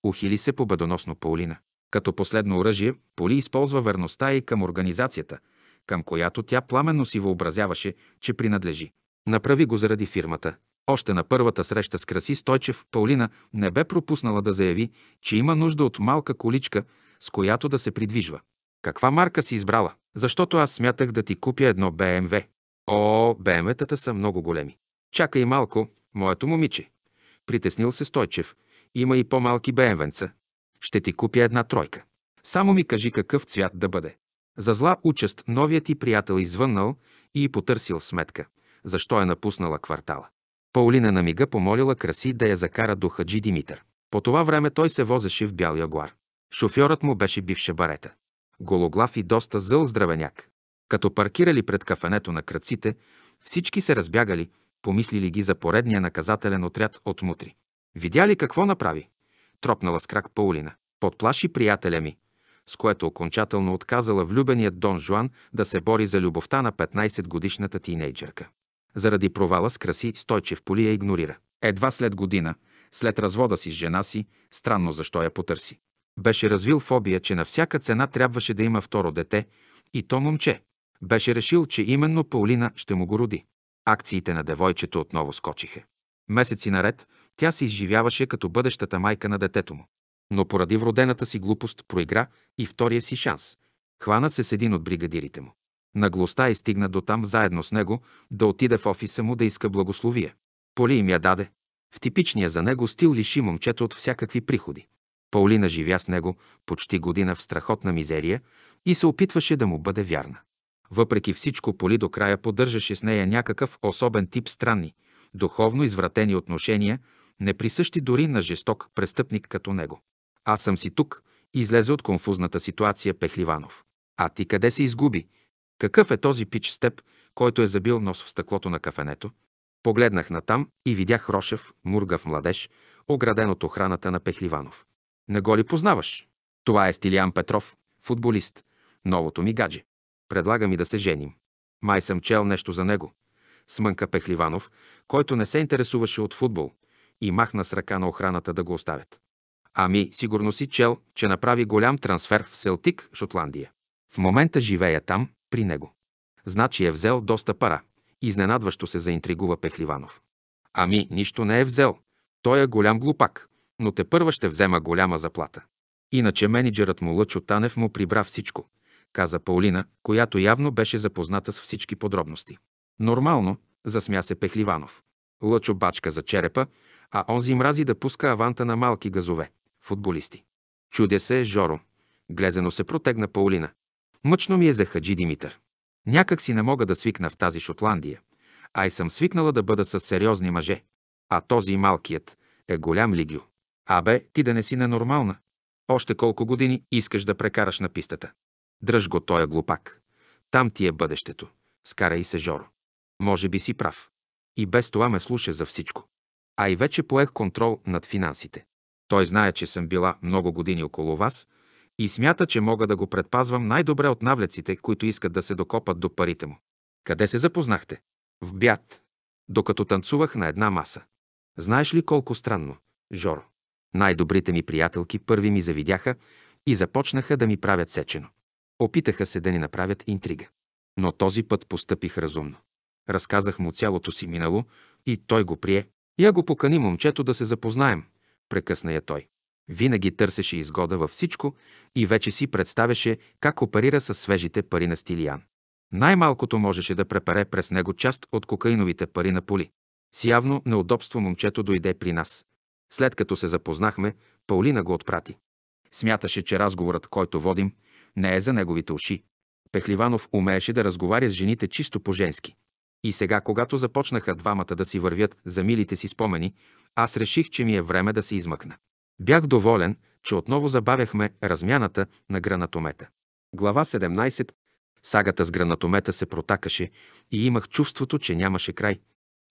Ухили се победоносно Паулина. Като последно оръжие, Поли използва верността и към организацията, към която тя пламенно си въобразяваше, че принадлежи. Направи го заради фирмата. Още на първата среща с Краси Стойчев, Паулина не бе пропуснала да заяви, че има нужда от малка количка, с която да се придвижва. Каква марка си избрала? Защото аз смятах да ти купя едно БМВ. О, бееметата са много големи. Чакай малко, моето момиче. Притеснил се Стойчев. Има и по-малки беемвенца. Ще ти купя една тройка. Само ми кажи какъв цвят да бъде. За зла участ новият ти приятел извъннал и потърсил сметка, защо е напуснала квартала. Паулина на мига помолила Краси да я закара до Хаджи Димитър. По това време той се возеше в бял ягуар. Шофьорът му беше бивша барета. Гологлав и доста зъл здравеняк. Като паркирали пред кафенето на кръците, всички се разбягали, помислили ги за поредния наказателен отряд от мутри. Видя ли какво направи? Тропнала с крак Паулина. Подплаши приятеля ми, с което окончателно отказала влюбеният Дон Жуан да се бори за любовта на 15-годишната тинейджерка. Заради провала с краси Стойчев Поли я игнорира. Едва след година, след развода си с жена си, странно защо я потърси. Беше развил фобия, че на всяка цена трябваше да има второ дете, и то момче. Беше решил, че именно Паулина ще му го роди. Акциите на девойчето отново скочиха. Месеци наред тя се изживяваше като бъдещата майка на детето му. Но поради вродената си глупост проигра и втория си шанс. Хвана се с един от бригадирите му. Наглостта и стигна до там заедно с него да отиде в офиса му да иска благословие. Поли им я даде. В типичния за него стил лиши момчето от всякакви приходи. Паулина живя с него почти година в страхотна мизерия и се опитваше да му бъде вярна. Въпреки всичко Поли до края поддържаше с нея някакъв особен тип странни, духовно извратени отношения, неприсъщи дори на жесток престъпник като него. Аз съм си тук, излезе от конфузната ситуация Пехливанов. А ти къде се изгуби? Какъв е този пич с теб, който е забил нос в стъклото на кафенето? Погледнах натам и видях Рошев, мургав младеж, ограден от охраната на Пехливанов. Не го ли познаваш? Това е Стилиан Петров, футболист, новото ми гадже. Предлага ми да се женим. Май съм чел нещо за него. Смънка Пехливанов, който не се интересуваше от футбол, и махна с ръка на охраната да го оставят. Ами, сигурно си чел, че направи голям трансфер в Селтик, Шотландия. В момента живея там, при него. Значи е взел доста пара. Изненадващо се заинтригува Пехливанов. Ами, нищо не е взел. Той е голям глупак, но те първа ще взема голяма заплата. Иначе менеджерът му Лъчо Танев му прибра всичко каза Паулина, която явно беше запозната с всички подробности. Нормално, засмя се Пехливанов. Лъчо бачка за черепа, а онзи мрази да пуска аванта на малки газове. Футболисти. Чудя се, Жоро. Глезено се протегна Паулина. Мъчно ми е за Хаджи Димитър. Някак си не мога да свикна в тази Шотландия. Ай съм свикнала да бъда с сериозни мъже. А този малкият е голям лигю. Абе, ти да не си ненормална. Още колко години искаш да прекараш на пистата? Дръж го е глупак. Там ти е бъдещето. Скарай се, Жоро. Може би си прав. И без това ме слуша за всичко. А и вече поех контрол над финансите. Той знае, че съм била много години около вас и смята, че мога да го предпазвам най-добре от навлеците, които искат да се докопат до парите му. Къде се запознахте? В бят. Докато танцувах на една маса. Знаеш ли колко странно, Жоро? Най-добрите ми приятелки първи ми завидяха и започнаха да ми правят сечено. Опитаха се да ни направят интрига. Но този път постъпих разумно. Разказах му цялото си минало и той го прие. Я го покани момчето да се запознаем, прекъсна я той. Винаги търсеше изгода във всичко и вече си представяше как оперира със свежите пари на Стилиян. Най-малкото можеше да препаре през него част от кокаиновите пари на поли. С явно неудобство момчето дойде при нас. След като се запознахме, Паулина го отпрати. Смяташе, че разговорът, който водим, не е за неговите уши. Пехливанов умееше да разговаря с жените чисто по-женски. И сега, когато започнаха двамата да си вървят за милите си спомени, аз реших, че ми е време да се измъкна. Бях доволен, че отново забавяхме размяната на гранатомета. Глава 17. Сагата с гранатомета се протакаше и имах чувството, че нямаше край.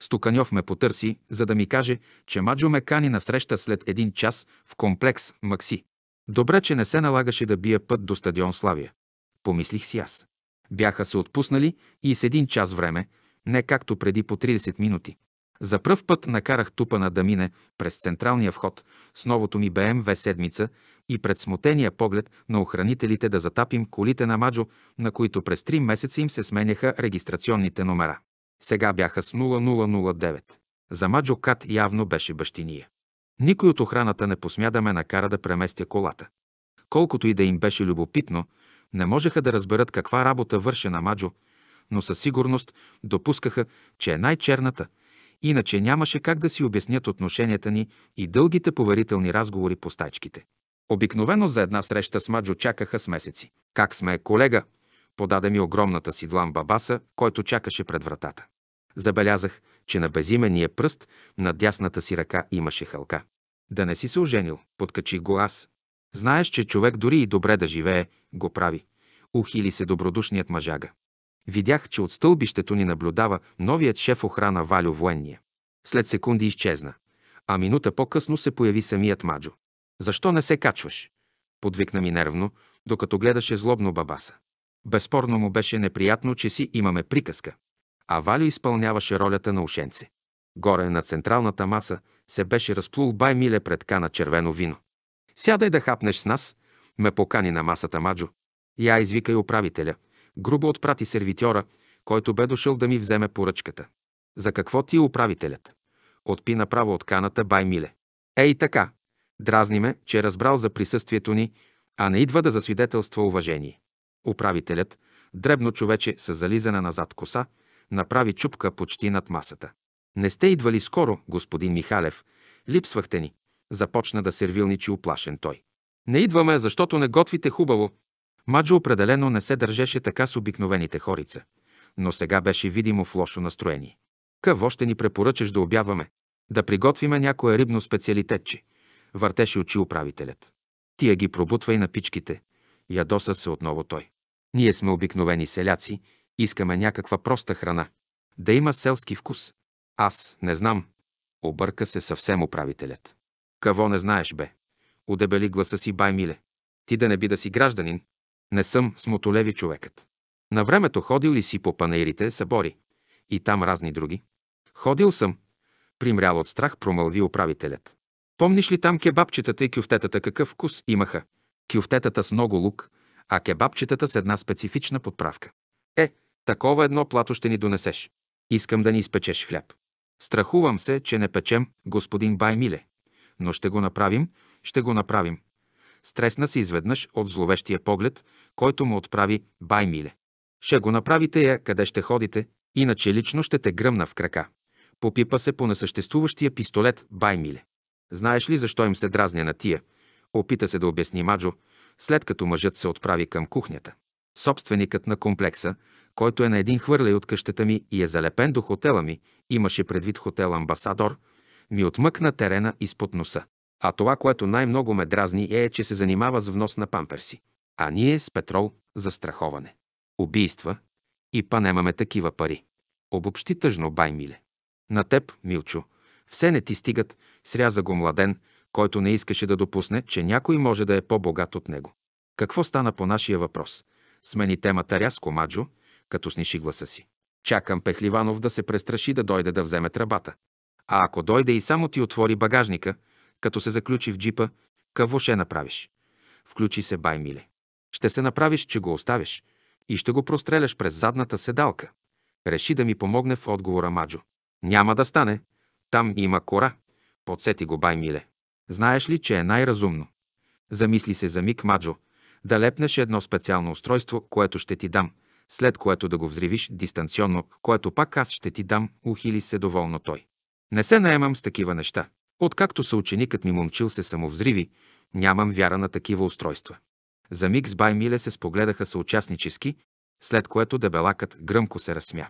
Стуканьов ме потърси, за да ми каже, че Маджо ме кани на среща след един час в комплекс Макси. Добре, че не се налагаше да бия път до стадион Славия. Помислих си аз. Бяха се отпуснали и с един час време, не както преди по 30 минути. За пръв път накарах тупана да мине през централния вход с новото ми БМВ седмица и пред смутения поглед на охранителите да затапим колите на Маджо, на които през 3 месеца им се сменяха регистрационните номера. Сега бяха с 0009. За Маджо Кат явно беше бащиния. Никой от охраната не посмя да ме накара да преместя колата. Колкото и да им беше любопитно, не можеха да разберат каква работа върше на Маджо, но със сигурност допускаха, че е най-черната, иначе нямаше как да си обяснят отношенията ни и дългите поверителни разговори по стачките. Обикновено за една среща с Маджо чакаха с месеци. Как сме, колега? Подаде ми огромната си длан бабаса, който чакаше пред вратата. Забелязах, че на безимения пръст на дясната си ръка имаше хълка. Да не си се оженил, подкачи го аз. Знаеш, че човек дори и добре да живее, го прави. Ухили се добродушният мъжага. Видях, че от стълбището ни наблюдава новият шеф охрана Валю Военния. След секунди изчезна, а минута по-късно се появи самият Маджо. Защо не се качваш? Подвикна ми нервно, докато гледаше злобно бабаса. Безспорно му беше неприятно, че си имаме приказка а Валю изпълняваше ролята на ушенце. Горе на централната маса се беше разплул бай миле пред кана червено вино. Сядай да хапнеш с нас, ме покани на масата Маджо. Я извикай управителя. Грубо отпрати сервитьора, който бе дошъл да ми вземе поръчката. За какво ти е управителят? Отпи направо от каната бай миле. Ей така, дразни ме, че е разбрал за присъствието ни, а не идва да засвидетелства уважение. Управителят, дребно човече с зализана назад коса, направи чупка почти над масата. Не сте идвали скоро, господин Михалев. Липсвахте ни. Започна да сервилничи оплашен той. Не идваме, защото не готвите хубаво. Маджо определено не се държеше така с обикновените хорица, но сега беше видимо в лошо настроение. Какво ще ни препоръчаш да обяваме? Да приготвиме някое рибно специалитетче. Въртеше очи управителят. Тия ги пробутва и на пичките. Ядоса се отново той. Ние сме обикновени селяци Искаме някаква проста храна. Да има селски вкус. Аз не знам. Обърка се съвсем управителят. Какво не знаеш, бе? Удебели гласа си бай Миле. Ти да не би да си гражданин. Не съм смотолеви човекът. На времето ходил ли си по панаирите, събори? И там разни други. Ходил съм. Примрял от страх промълви управителят. Помниш ли там кебабчетата и кюфтетата какъв вкус имаха? Кюфтетата с много лук, а кебабчетата с една специфична подправка. Е, Такова едно плато ще ни донесеш. Искам да ни изпечеш хляб. Страхувам се, че не печем, господин Баймиле, но ще го направим, ще го направим. Стресна се изведнъж от зловещия поглед, който му отправи Баймиле. Ще го направите я, къде ще ходите, иначе лично ще те гръмна в крака. Попипа се по несъществуващия пистолет Баймиле. Знаеш ли защо им се дразня на тия? Опита се да обясни Маджо, след като мъжът се отправи към кухнята. Собственикът на комплекса, който е на един хвърляй от къщата ми и е залепен до хотела ми, имаше предвид хотел Амбасадор, ми отмъкна терена изпод носа. А това, което най-много ме дразни е, че се занимава с внос на памперси. А ние с петрол за страховане. Убийства и па немаме такива пари. Обобщи тъжно бай Миле. На теб, Милчо, все не ти стигат, сряза го младен, който не искаше да допусне, че някой може да е по-богат от него. Какво стана по нашия въпрос? Смени темата рязко, Маджо, като сниши гласа си. Чакам Пехливанов да се престраши да дойде да вземе тръбата. А ако дойде и само ти отвори багажника, като се заключи в джипа, какво ще направиш? Включи се бай миле. Ще се направиш, че го оставиш и ще го простреляш през задната седалка. Реши да ми помогне в отговора Маджо. Няма да стане. Там има кора. Подсети го бай миле. Знаеш ли, че е най-разумно? Замисли се за миг, Маджо, да лепнеш едно специално устройство, което ще ти дам – след което да го взривиш дистанционно, което пак аз ще ти дам, ухили се доволно той. Не се наемам с такива неща. Откакто съученикът ми момчил се самовзриви, нямам вяра на такива устройства. За миг с бай Миле се спогледаха съучастнически, след което дебелакът гръмко се разсмя.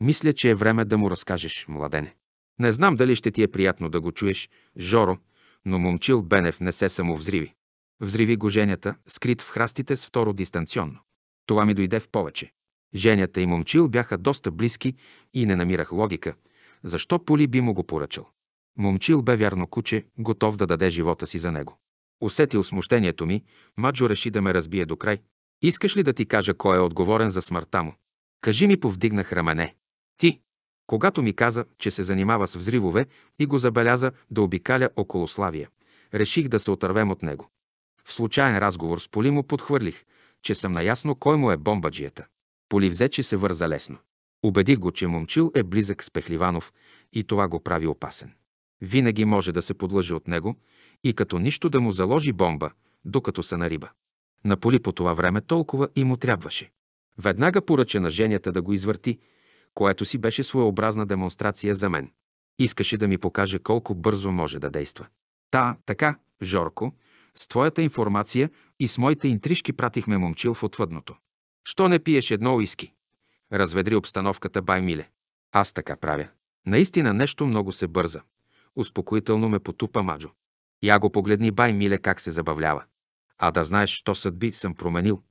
Мисля, че е време да му разкажеш, младене. Не знам дали ще ти е приятно да го чуеш, Жоро, но момчил Бенев не се самовзриви. Взриви го женята, скрит в храстите с второ дистанционно. Това ми дойде в повече. Женята и момчил бяха доста близки и не намирах логика. Защо Поли би му го поръчал? Момчил бе вярно куче, готов да даде живота си за него. Усетил смущението ми, Маджо реши да ме разбие до край. Искаш ли да ти кажа кой е отговорен за смъртта му? Кажи ми, повдигнах рамене. Ти! Когато ми каза, че се занимава с взривове и го забеляза да обикаля около Славия, реших да се отървем от него. В случайен разговор с Поли му подхвърлих, че съм наясно кой му е бомбаджията. Поливзе, че се върза лесно. Убедих го, че момчил е близък с Пехливанов и това го прави опасен. Винаги може да се подлъжи от него и като нищо да му заложи бомба, докато са на риба. На Поли по това време толкова и му трябваше. Веднага поръча на женята да го извърти, което си беше своеобразна демонстрация за мен. Искаше да ми покаже колко бързо може да действа. Та, така, Жорко, с твоята информация и с моите интрижки пратихме момчил в отвъдното. Що не пиеш едно уиски? Разведри обстановката бай Миле. Аз така правя. Наистина нещо много се бърза. Успокоително ме потупа Маджо. Я го погледни бай Миле как се забавлява. А да знаеш, що съдби съм променил.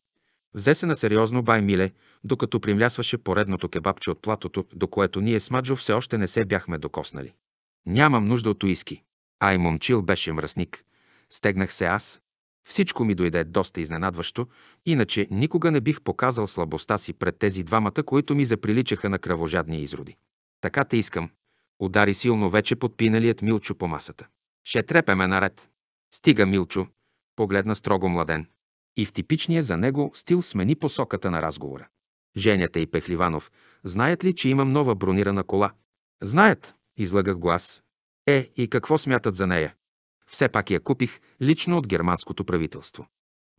Взе се на сериозно бай Миле, докато примлясваше поредното кебабче от платото, до което ние с Маджо все още не се бяхме докоснали. Нямам нужда от уиски. Ай, момчил беше мръсник. Стегнах се аз, всичко ми дойде доста изненадващо, иначе никога не бих показал слабостта си пред тези двамата, които ми заприличаха на кръвожадни изроди. Така те искам. Удари силно вече подпиналият Милчо по масата. Ще трепеме наред. Стига, Милчо, погледна строго младен. И в типичния за него стил смени посоката на разговора. Женята и Пехливанов знаят ли, че имам нова бронирана кола? Знаят, излагах глас. Е, и какво смятат за нея? Все пак я купих лично от германското правителство.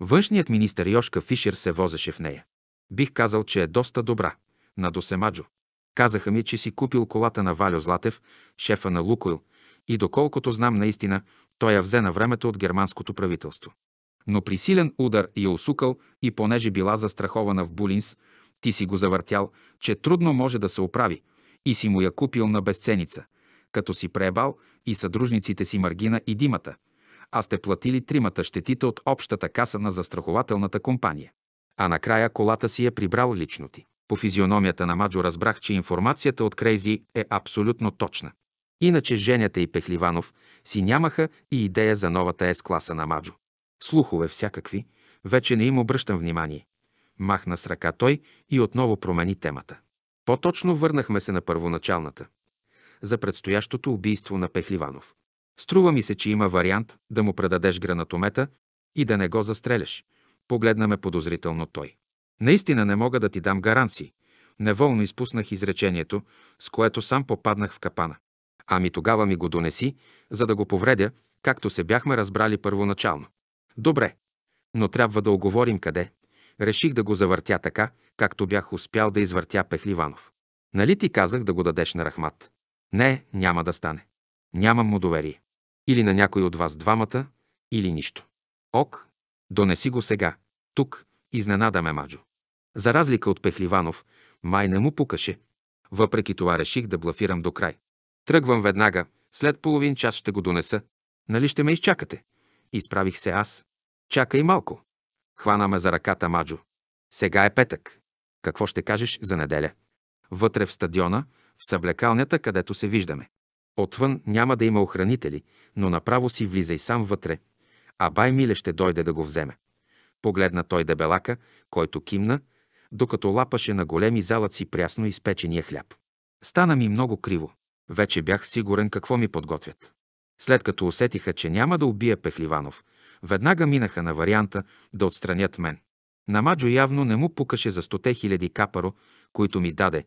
Външният министър Йошка Фишер се возеше в нея. Бих казал, че е доста добра. На Досемаджо. Казаха ми, че си купил колата на Валю Златев, шефа на Лукойл, и доколкото знам наистина, той я взе на времето от германското правителство. Но при силен удар я усукал и понеже била застрахована в Булинс, ти си го завъртял, че трудно може да се оправи и си му я купил на безценица – като си преебал и съдружниците си Маргина и Димата, а сте платили тримата щетите от общата каса на застрахователната компания. А накрая колата си е прибрал лично ти. По физиономията на Маджо разбрах, че информацията от Крейзи е абсолютно точна. Иначе Женята и Пехливанов си нямаха и идея за новата С-класа на Маджо. Слухове всякакви, вече не им обръщам внимание. Махна с ръка той и отново промени темата. По-точно върнахме се на първоначалната за предстоящото убийство на Пехливанов. Струва ми се, че има вариант да му предадеш гранатомета и да не го застреляш. Погледна ме подозрително той. Наистина не мога да ти дам гаранции. Неволно изпуснах изречението, с което сам попаднах в капана. Ами тогава ми го донеси, за да го повредя, както се бяхме разбрали първоначално. Добре, но трябва да оговорим къде. Реших да го завъртя така, както бях успял да извъртя Пехливанов. Нали ти казах да го дадеш на Рахмат? Не, няма да стане. Нямам му доверие. Или на някой от вас двамата, или нищо. Ок, донеси го сега. Тук изненада ме Маджо. За разлика от Пехливанов, май не му пукаше. Въпреки това реших да блафирам до край. Тръгвам веднага, след половин час ще го донеса. Нали ще ме изчакате? Изправих се аз. Чакай малко. Хвана ме за ръката Маджо. Сега е петък. Какво ще кажеш за неделя? Вътре в стадиона в съблекалнята, където се виждаме. Отвън няма да има охранители, но направо си влизай сам вътре, а бай Миле ще дойде да го вземе. Погледна той дебелака, който кимна, докато лапаше на големи залъци прясно изпечения хляб. Стана ми много криво. Вече бях сигурен какво ми подготвят. След като усетиха, че няма да убия Пехливанов, веднага минаха на варианта да отстранят мен. На Маджо явно не му пукаше за стоте хиляди капаро, които ми даде,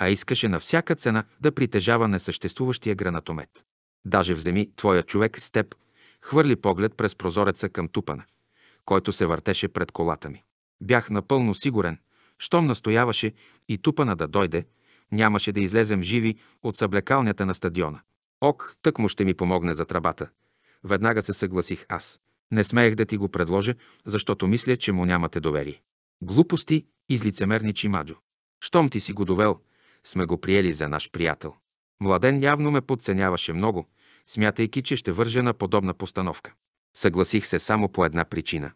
а искаше на всяка цена да притежава несъществуващия гранатомет. Даже вземи твоя човек с теб, хвърли поглед през прозореца към тупана, който се въртеше пред колата ми. Бях напълно сигурен, щом настояваше и тупана да дойде, нямаше да излезем живи от съблекалнята на стадиона. Ок, тък му ще ми помогне за трабата. Веднага се съгласих аз. Не смеех да ти го предложа, защото мисля, че му нямате доверие. Глупости излицемерничи лицемерни чимаджо. Щом ти си го довел, сме го приели за наш приятел. Младен явно ме подценяваше много, смятайки, че ще вържа на подобна постановка. Съгласих се само по една причина.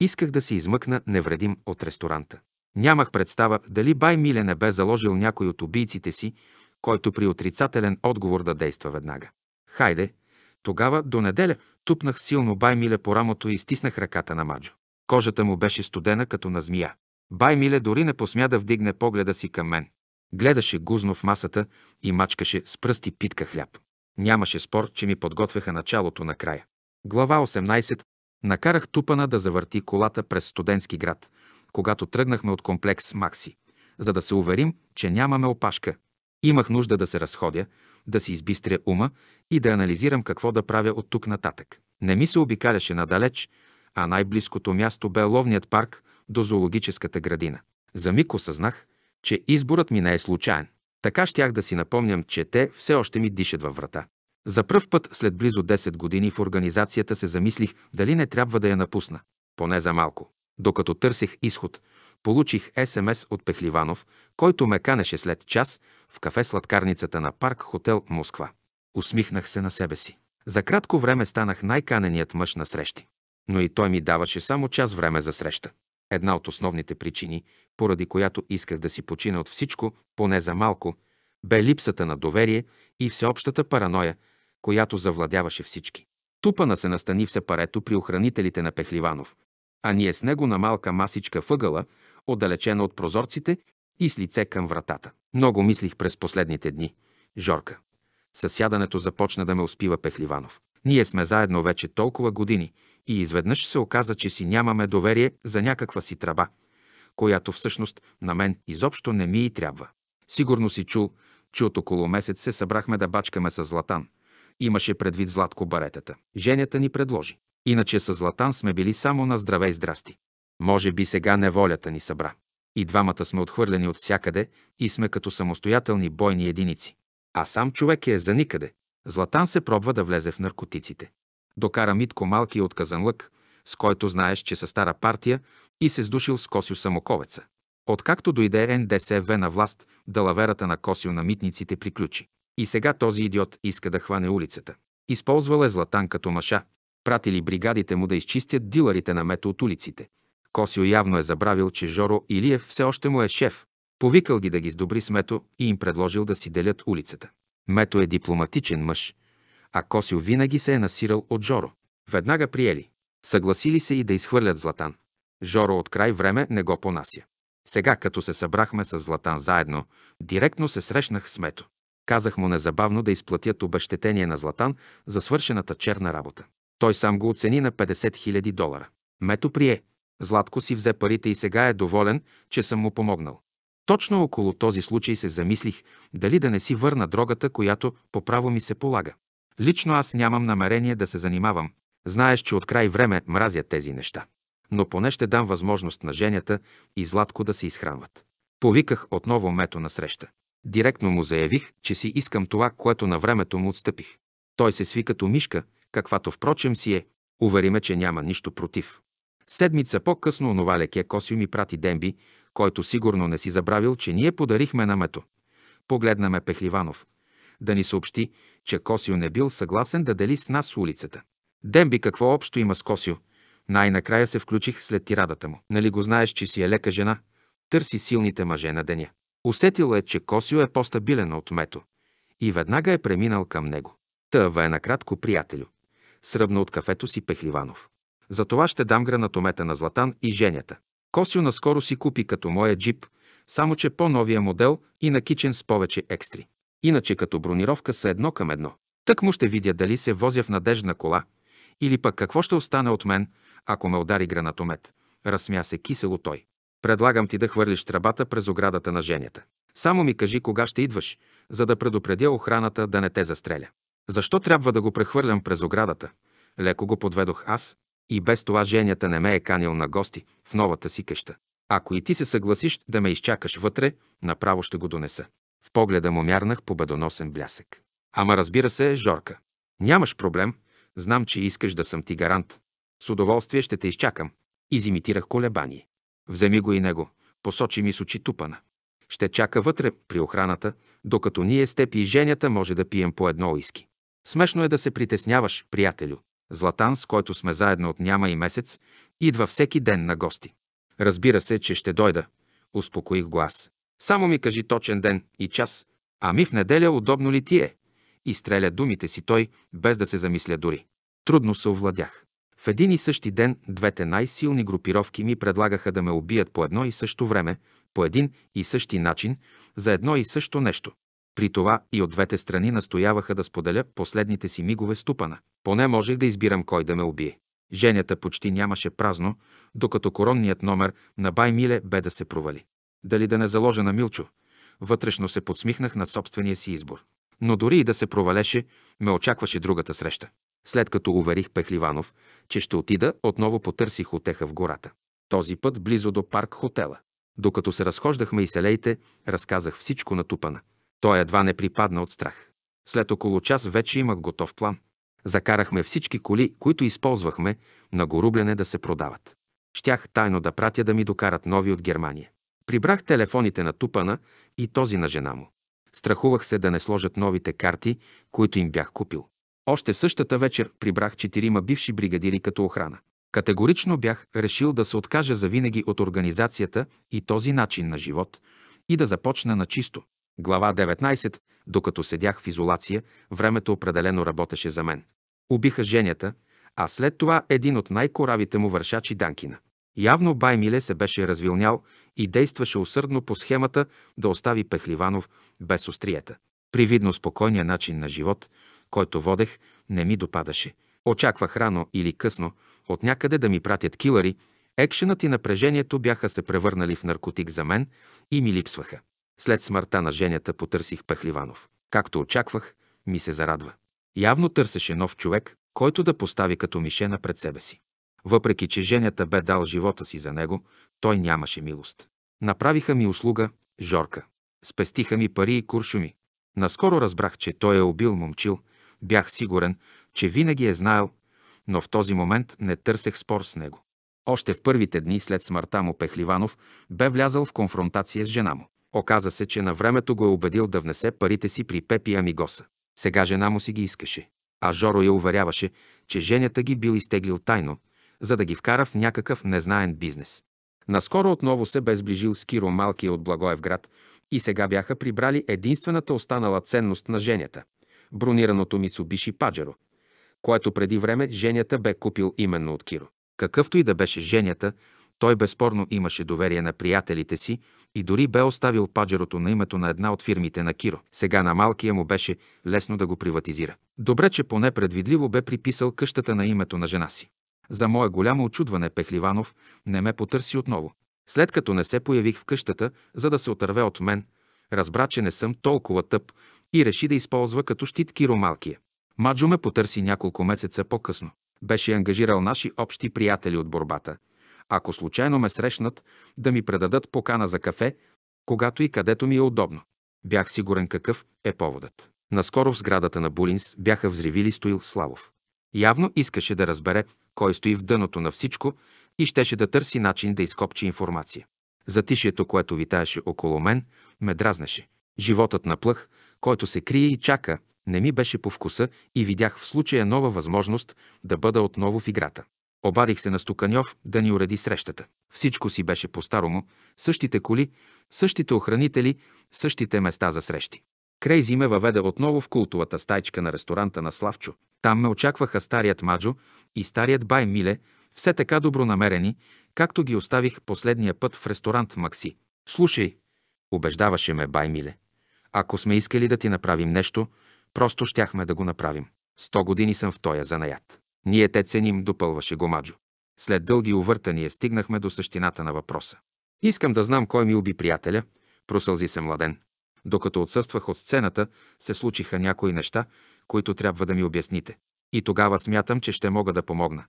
Исках да се измъкна невредим от ресторанта. Нямах представа дали бай Миле не бе заложил някой от убийците си, който при отрицателен отговор да действа веднага. Хайде, тогава до неделя тупнах силно бай Миле по рамото и стиснах ръката на Маджо. Кожата му беше студена като на змия. Бай Миле дори не посмя да вдигне погледа си към мен. Гледаше гузно в масата и мачкаше с пръсти питка хляб. Нямаше спор, че ми подготвяха началото на края. Глава 18. Накарах Тупана да завърти колата през студентски град, когато тръгнахме от комплекс Макси, за да се уверим, че нямаме опашка. Имах нужда да се разходя, да си избистря ума и да анализирам какво да правя от тук нататък. Не ми се обикаляше надалеч, а най-близкото място бе ловният парк до зоологическата градина. За миг осъзнах, че изборът ми не е случайен. Така щях да си напомням, че те все още ми дишат във врата. За пръв път след близо 10 години в организацията се замислих дали не трябва да я напусна. Поне за малко. Докато търсех изход, получих СМС от Пехливанов, който ме канеше след час в кафе сладкарницата на парк Хотел Москва. Усмихнах се на себе си. За кратко време станах най-каненият мъж на срещи. Но и той ми даваше само час време за среща. Една от основните причини, поради която исках да си почина от всичко, поне за малко, бе липсата на доверие и всеобщата параноя, която завладяваше всички. Тупана се настани в сепарето при охранителите на Пехливанов, а ние с него на малка масичка въгъла, отдалечена от прозорците и с лице към вратата. Много мислих през последните дни. Жорка. Съсядането започна да ме успива Пехливанов. Ние сме заедно вече толкова години – и изведнъж се оказа, че си нямаме доверие за някаква си тръба, която всъщност на мен изобщо не ми и трябва. Сигурно си чул, че от около месец се събрахме да бачкаме с Златан. Имаше предвид Златко баретата. Женята ни предложи. Иначе с Златан сме били само на здраве и здрасти. Може би сега неволята ни събра. И двамата сме отхвърлени от всякъде и сме като самостоятелни бойни единици. А сам човек е за никъде. Златан се пробва да влезе в наркотиците. Докара Митко малки от Казанлък, с който знаеш, че са стара партия и се сдушил с Косио Самоковеца. Откакто дойде НДСВ на власт, далаверата на Косио на митниците приключи. И сега този идиот иска да хване улицата. Използвал е Златан като маша. Пратили бригадите му да изчистят диларите на мето от улиците. Косио явно е забравил, че Жоро Илиев все още му е шеф. Повикал ги да ги сдобри с Мето и им предложил да си делят улицата. Мето е дипломатичен мъж, а Косио винаги се е насирал от Жоро. Веднага приели. Съгласили се и да изхвърлят Златан. Жоро от край време не го понася. Сега, като се събрахме с Златан заедно, директно се срещнах с Мето. Казах му незабавно да изплатят обещетение на Златан за свършената черна работа. Той сам го оцени на 50 000 долара. Мето прие. Златко си взе парите и сега е доволен, че съм му помогнал. Точно около този случай се замислих дали да не си върна дрогата, която по право ми се полага. Лично аз нямам намерение да се занимавам. Знаеш, че от край време мразя тези неща. Но поне ще дам възможност на Женята и Златко да се изхранват. Повиках отново Мето на среща. Директно му заявих, че си искам това, което на времето му отстъпих. Той се сви като мишка, каквато впрочем си е. Увери ме, че няма нищо против. Седмица по-късно онова леке косю ми прати Демби, който сигурно не си забравил, че ние подарихме на Мето. Погледна ме Пехливанов. Да ни съобщи, че Косио не бил съгласен да дели с нас улицата. Демби какво общо има с Косио? Най-накрая се включих след тирадата му. Нали го знаеш, че си е лека жена? Търси силните мъже на деня. Усетил е, че Косио е по-стабилен от Мето. И веднага е преминал към него. Тъва е накратко приятелю. Сръбна от кафето си Пехливанов. За това ще дам гранатомета на Златан и женята. Косио наскоро си купи като моя джип, само че по-новия модел и накичен с повече екстри. Иначе като бронировка са едно към едно. Тък му ще видя дали се возя в надежна кола, или пък какво ще остане от мен, ако ме удари гранатомет. Разсмя се кисело той. Предлагам ти да хвърлиш тръбата през оградата на женята. Само ми кажи кога ще идваш, за да предупредя охраната да не те застреля. Защо трябва да го прехвърлям през оградата? Леко го подведох аз и без това женята не ме е канил на гости в новата си къща. Ако и ти се съгласиш да ме изчакаш вътре, направо ще го донеса. В погледа му мярнах победоносен блясък. Ама разбира се, Жорка. Нямаш проблем. Знам, че искаш да съм ти гарант. С удоволствие ще те изчакам. Изимитирах колебание. Вземи го и него. Посочи ми с очи тупана. Ще чака вътре при охраната, докато ние с теб и женята може да пием по едно уиски. Смешно е да се притесняваш, приятелю. Златан, с който сме заедно от няма и месец, идва всеки ден на гости. Разбира се, че ще дойда. Успокоих глас. Само ми кажи точен ден и час. Ами в неделя удобно ли ти е? Изстреля думите си той, без да се замисля дори. Трудно се овладях. В един и същи ден двете най-силни групировки ми предлагаха да ме убият по едно и също време, по един и същи начин, за едно и също нещо. При това и от двете страни настояваха да споделя последните си мигове ступана. Поне можех да избирам кой да ме убие. Женята почти нямаше празно, докато коронният номер на Баймиле бе да се провали. Дали да не заложа на Милчо? Вътрешно се подсмихнах на собствения си избор. Но дори и да се провалеше, ме очакваше другата среща. След като уверих Пехливанов, че ще отида, отново потърсих отеха в гората. Този път близо до парк хотела. Докато се разхождахме и селейте, разказах всичко на Тупана. Той едва не припадна от страх. След около час вече имах готов план. Закарахме всички коли, които използвахме, на горубляне да се продават. Щях тайно да пратя да ми докарат нови от Германия. Прибрах телефоните на Тупана и този на жена му. Страхувах се да не сложат новите карти, които им бях купил. Още същата вечер прибрах четирима бивши бригадири като охрана. Категорично бях решил да се откажа завинаги от организацията и този начин на живот и да започна на чисто. Глава 19. Докато седях в изолация, времето определено работеше за мен. Убиха женята, а след това един от най-коравите му вършачи Данкина. Явно бай Миле се беше развилнял и действаше усърдно по схемата да остави Пехливанов без остриета. Привидно спокойния начин на живот, който водех, не ми допадаше. Очаквах рано или късно от някъде да ми пратят килари, екшенът и напрежението бяха се превърнали в наркотик за мен и ми липсваха. След смъртта на женята потърсих Пехливанов. Както очаквах, ми се зарадва. Явно търсеше нов човек, който да постави като мишена пред себе си. Въпреки, че женята бе дал живота си за него, той нямаше милост. Направиха ми услуга, Жорка. Спестиха ми пари и куршуми. Наскоро разбрах, че той е убил момчил. Бях сигурен, че винаги е знаел, но в този момент не търсех спор с него. Още в първите дни след смъртта му Пехливанов бе влязал в конфронтация с жена му. Оказа се, че на времето го е убедил да внесе парите си при Пепи Амигоса. Сега жена му си ги искаше. А Жоро я уверяваше, че женята ги бил изтеглил тайно, за да ги вкара в някакъв незнаен бизнес. Наскоро отново се бе сближил с Киро Малкия от Благоевград и сега бяха прибрали единствената останала ценност на женята – бронираното Мицубиши Паджеро, което преди време женята бе купил именно от Киро. Какъвто и да беше женята, той безспорно имаше доверие на приятелите си и дори бе оставил паджерото на името на една от фирмите на Киро. Сега на малкия му беше лесно да го приватизира. Добре, че поне предвидливо бе приписал къщата на името на жена си. За мое голямо очудване Пехливанов не ме потърси отново. След като не се появих в къщата, за да се отърве от мен, разбра, че не съм толкова тъп и реши да използва като щит киромалкия. Маджо ме потърси няколко месеца по-късно. Беше ангажирал наши общи приятели от борбата. Ако случайно ме срещнат, да ми предадат покана за кафе, когато и където ми е удобно. Бях сигурен какъв е поводът. Наскоро в сградата на Булинс бяха взривили Стоил Славов. Явно искаше да разбере кой стои в дъното на всичко и щеше да търси начин да изкопчи информация. Затишието, което витаеше около мен, ме дразнеше. Животът на плъх, който се крие и чака, не ми беше по вкуса и видях в случая нова възможност да бъда отново в играта. Обадих се на Стуканьов да ни уреди срещата. Всичко си беше по-старому, същите коли, същите охранители, същите места за срещи. Крейзи ме въведе отново в култовата стайчка на ресторанта на Славчо. Там ме очакваха старият Маджо, и старият бай Миле, все така добронамерени, както ги оставих последния път в ресторант Макси. Слушай, убеждаваше ме бай Миле, ако сме искали да ти направим нещо, просто щяхме да го направим. Сто години съм в тоя занаят. Ние те ценим, допълваше Гомаджо. След дълги увъртания стигнахме до същината на въпроса. Искам да знам кой ми уби приятеля, просълзи се младен. Докато отсъствах от сцената, се случиха някои неща, които трябва да ми обясните. И тогава смятам, че ще мога да помогна.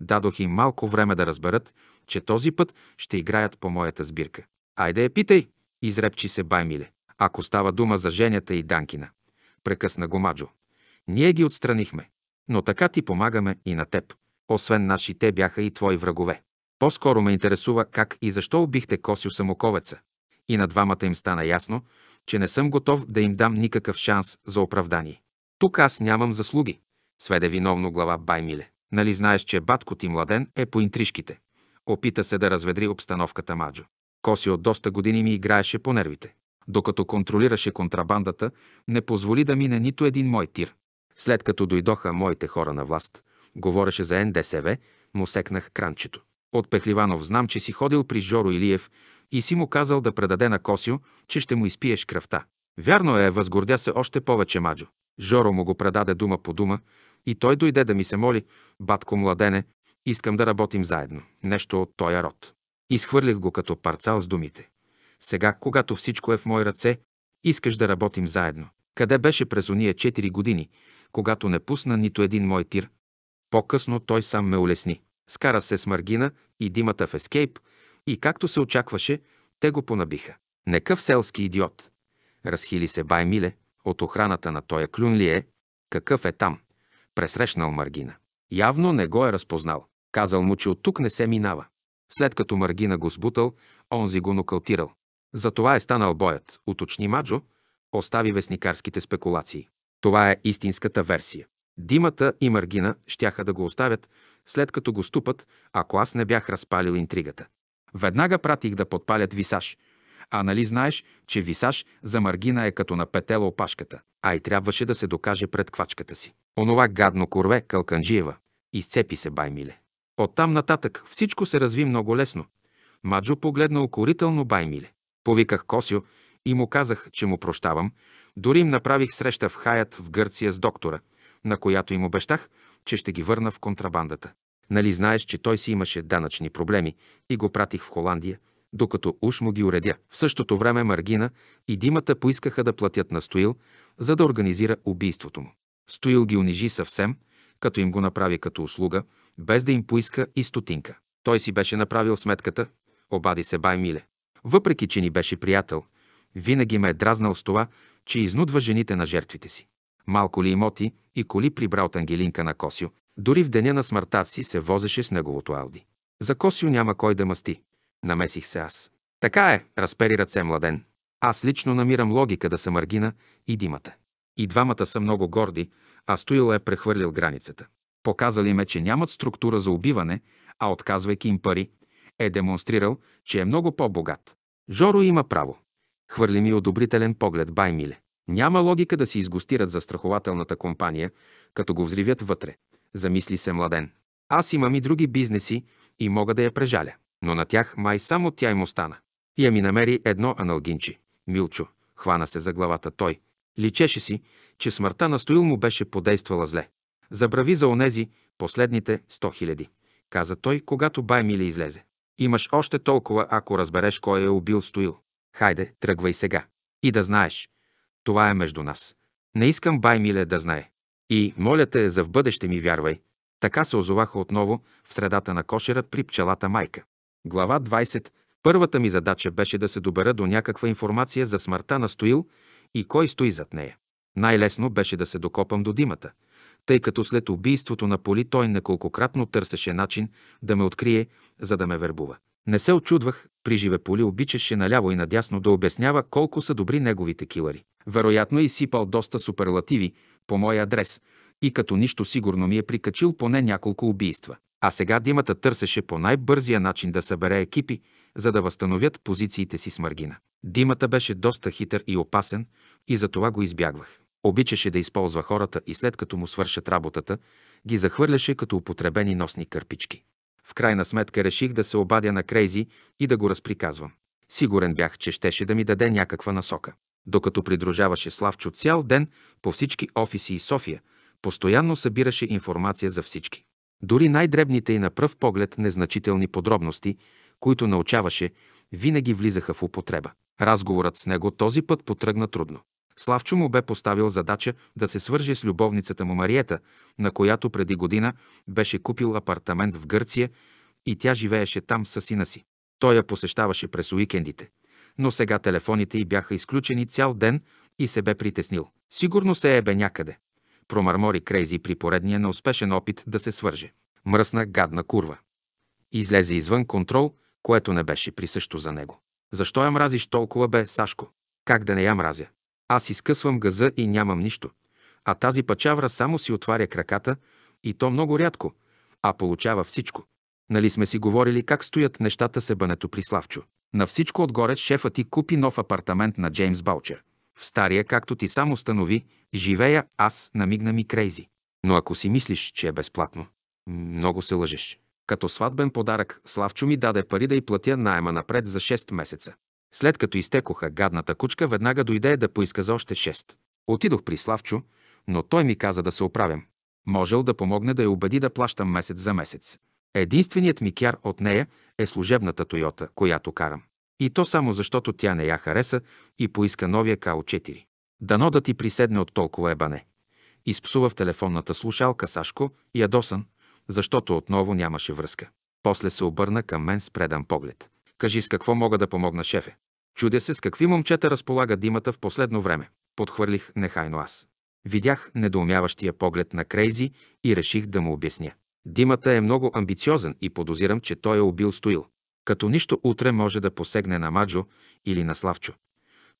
Дадох им малко време да разберат, че този път ще играят по моята сбирка. Айде я питай, изрепчи се Баймиле. Ако става дума за Женята и Данкина. Прекъсна го Маджо. Ние ги отстранихме. Но така ти помагаме и на теб. Освен наши, те бяха и твои врагове. По-скоро ме интересува как и защо убихте Косио Самоковеца. И на двамата им стана ясно, че не съм готов да им дам никакъв шанс за оправдание. Тук аз нямам заслуги сведе виновно глава Баймиле. Нали знаеш, че батко ти младен е по интрижките. Опита се да разведри обстановката Маджо. Коси от доста години ми играеше по нервите. Докато контролираше контрабандата, не позволи да мине нито един мой тир. След като дойдоха моите хора на власт, говореше за НДСВ, му секнах кранчето. От Пехливанов знам, че си ходил при Жоро Илиев и си му казал да предаде на Косио, че ще му изпиеш кръвта. Вярно е, възгордя се още повече Маджо. Жоро му го предаде дума по дума, и той дойде да ми се моли, батко младене, искам да работим заедно, нещо от този род. Изхвърлих го като парцал с думите. Сега, когато всичко е в мои ръце, искаш да работим заедно. Къде беше през ония 4 години, когато не пусна нито един мой тир? По-късно той сам ме улесни. Скара се с Маргина и Димата в Ескейп и както се очакваше, те го понабиха. Некъв селски идиот. Разхили се Бай Миле, от охраната на тоя клюн ли е, какъв е там пресрещнал Маргина. Явно не го е разпознал. Казал му, че от тук не се минава. След като Маргина го сбутал, онзи го нокалтирал. За това е станал боят, уточни Маджо, остави вестникарските спекулации. Това е истинската версия. Димата и Маргина щяха да го оставят, след като го ступат, ако аз не бях разпалил интригата. Веднага пратих да подпалят висаж – а нали знаеш, че висаж за маргина е като на петела опашката, а и трябваше да се докаже пред квачката си. Онова гадно корве Калканджиева. Изцепи се, Баймиле. Оттам нататък всичко се разви много лесно. Маджо погледна укорително Баймиле. Повиках Косио и му казах, че му прощавам. Дори им направих среща в Хаят в Гърция с доктора, на която им обещах, че ще ги върна в контрабандата. Нали знаеш, че той си имаше данъчни проблеми и го пратих в Холандия – докато уж му ги уредя. В същото време Маргина и Димата поискаха да платят на Стоил, за да организира убийството му. Стоил ги унижи съвсем, като им го направи като услуга, без да им поиска и стотинка. Той си беше направил сметката, обади се бай Миле. Въпреки, че ни беше приятел, винаги ме е дразнал с това, че изнудва жените на жертвите си. Малко ли имоти и коли прибра от Ангелинка на Косио, дори в деня на смъртта си се возеше с неговото Ауди. За Косио няма кой да мъсти намесих се аз. Така е, разпери ръце младен. Аз лично намирам логика да са Маргина и Димата. И двамата са много горди, а Стоил е прехвърлил границата. Показали ме, че нямат структура за убиване, а отказвайки им пари, е демонстрирал, че е много по-богат. Жоро има право. Хвърли ми одобрителен поглед Баймиле. Няма логика да си изгостират застрахователната компания, като го взривят вътре, замисли се младен. Аз имам и други бизнеси и мога да я прежаля но на тях май само тя им остана. И я ми намери едно аналгинче. Милчо, хвана се за главата той. Личеше си, че смъртта на Стоил му беше подействала зле. Забрави за онези последните сто хиляди, каза той, когато бай Мили излезе. Имаш още толкова, ако разбереш кой е убил Стоил. Хайде, тръгвай сега. И да знаеш. Това е между нас. Не искам бай Миле да знае. И, моля те, за в бъдеще ми вярвай. Така се озоваха отново в средата на кошера при пчелата майка. Глава 20. Първата ми задача беше да се добера до някаква информация за смъртта на Стоил и кой стои зад нея. Най-лесно беше да се докопам до Димата, тъй като след убийството на Поли той неколкократно търсеше начин да ме открие, за да ме вербува. Не се очудвах, при живе Поли обичаше наляво и надясно да обяснява колко са добри неговите килари. Вероятно е сипал доста суперлативи по мой адрес и като нищо сигурно ми е прикачил поне няколко убийства. А сега Димата търсеше по най-бързия начин да събере екипи, за да възстановят позициите си с маргина. Димата беше доста хитър и опасен и за това го избягвах. Обичаше да използва хората и след като му свършат работата, ги захвърляше като употребени носни кърпички. В крайна сметка реших да се обадя на Крейзи и да го разприказвам. Сигурен бях, че щеше да ми даде някаква насока. Докато придружаваше Славчо цял ден по всички офиси и София, постоянно събираше информация за всички. Дори най-дребните и на пръв поглед незначителни подробности, които научаваше, винаги влизаха в употреба. Разговорът с него този път потръгна трудно. Славчо му бе поставил задача да се свърже с любовницата му Мариета, на която преди година беше купил апартамент в Гърция и тя живееше там със сина си. Той я посещаваше през уикендите, но сега телефоните й бяха изключени цял ден и се бе притеснил. Сигурно се ебе някъде промърмори Крейзи при поредния успешен опит да се свърже. Мръсна гадна курва. Излезе извън контрол, което не беше присъщо за него. Защо я мразиш толкова, бе, Сашко? Как да не я мразя? Аз изкъсвам газа и нямам нищо. А тази пачавра само си отваря краката, и то много рядко, а получава всичко. Нали сме си говорили как стоят нещата себането при Славчо? На всичко отгоре шефът ти купи нов апартамент на Джеймс Балчер. В стария, както ти само установи, Живея аз, намигна ми Крейзи. Но ако си мислиш, че е безплатно, много се лъжеш. Като сватбен подарък, Славчо ми даде пари да й платя найема напред за 6 месеца. След като изтекоха гадната кучка, веднага дойде да поиска за още 6. Отидох при Славчо, но той ми каза да се оправям. Можел да помогне да я убеди да плащам месец за месец. Единственият ми кяр от нея е служебната Тойота, която карам. И то само защото тя не я хареса и поиска новия КАО-4. Дано да ти приседне от толкова ебане. Изпсува в телефонната слушалка Сашко, и ядосан, защото отново нямаше връзка. После се обърна към мен с предан поглед. Кажи с какво мога да помогна, шефе. Чудя се с какви момчета разполага Димата в последно време. Подхвърлих нехайно аз. Видях недоумяващия поглед на Крейзи и реших да му обясня. Димата е много амбициозен и подозирам, че той е убил Стоил. Като нищо утре може да посегне на Маджо или на Славчо.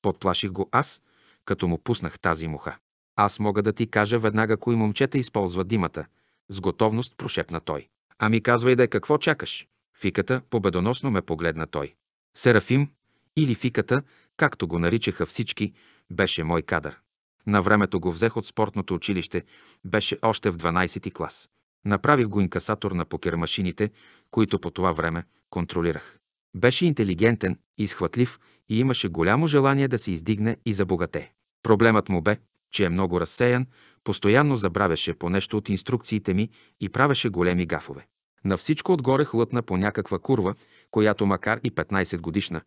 Подплаших го аз, като му пуснах тази муха. Аз мога да ти кажа веднага кои момчета използва димата, с готовност прошепна той. Ами казвай да е какво чакаш. Фиката победоносно ме погледна той. Серафим, или фиката, както го наричаха всички, беше мой кадър. На времето го взех от спортното училище, беше още в 12-ти клас. Направих го инкасатор на покермашините, които по това време контролирах. Беше интелигентен, изхватлив и имаше голямо желание да се издигне и забогате. Проблемът му бе, че е много разсеян, постоянно забравяше по нещо от инструкциите ми и правеше големи гафове. На всичко отгоре хлътна по някаква курва, която макар и 15 годишна,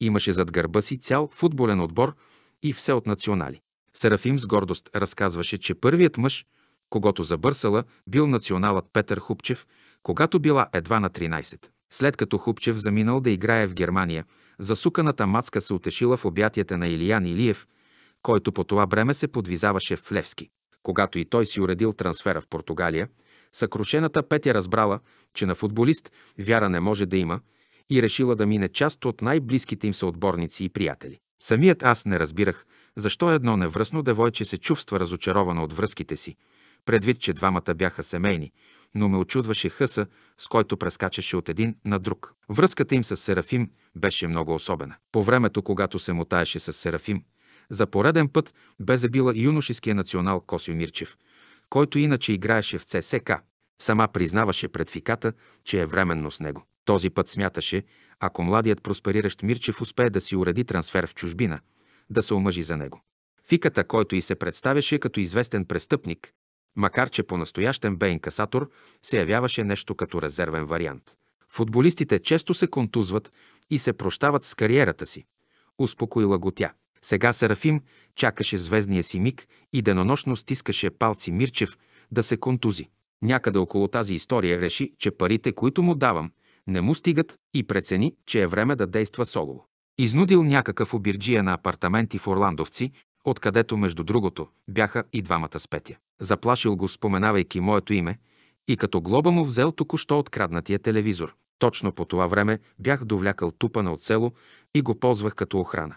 имаше зад гърба си цял футболен отбор и все от национали. Серафим с гордост разказваше, че първият мъж, когато забърсала, бил националът Петър Хупчев, когато била едва на 13. След като Хупчев заминал да играе в Германия, засуканата мацка се отешила в обятията на Илиян Илиев – който по това време се подвизаваше в Левски. Когато и той си уредил трансфера в Португалия, съкрушената Петя разбрала, че на футболист вяра не може да има и решила да мине част от най-близките им съотборници и приятели. Самият аз не разбирах защо едно невръсно девойче се чувства разочаровано от връзките си, предвид, че двамата бяха семейни, но ме очудваше хъса, с който прескачаше от един на друг. Връзката им с Серафим беше много особена. По времето, когато се мутаеше с Серафим, за пореден път бе забила юношеския национал Косио Мирчев, който иначе играеше в ЦСК. Сама признаваше пред Фиката, че е временно с него. Този път смяташе, ако младият проспериращ Мирчев успее да си уреди трансфер в чужбина, да се омъжи за него. Фиката, който и се представяше като известен престъпник, макар че по-настоящен бе инкасатор, се явяваше нещо като резервен вариант. Футболистите често се контузват и се прощават с кариерата си. Успокоила го тя. Сега Серафим чакаше звездния си миг и денонощно стискаше палци Мирчев да се контузи. Някъде около тази история реши, че парите, които му давам, не му стигат и прецени, че е време да действа солово. Изнудил някакъв обирджия на апартаменти в Орландовци, откъдето, между другото, бяха и двамата с Петя. Заплашил го, споменавайки моето име, и като глоба му взел току-що откраднатия телевизор. Точно по това време бях довлякал тупана от село и го ползвах като охрана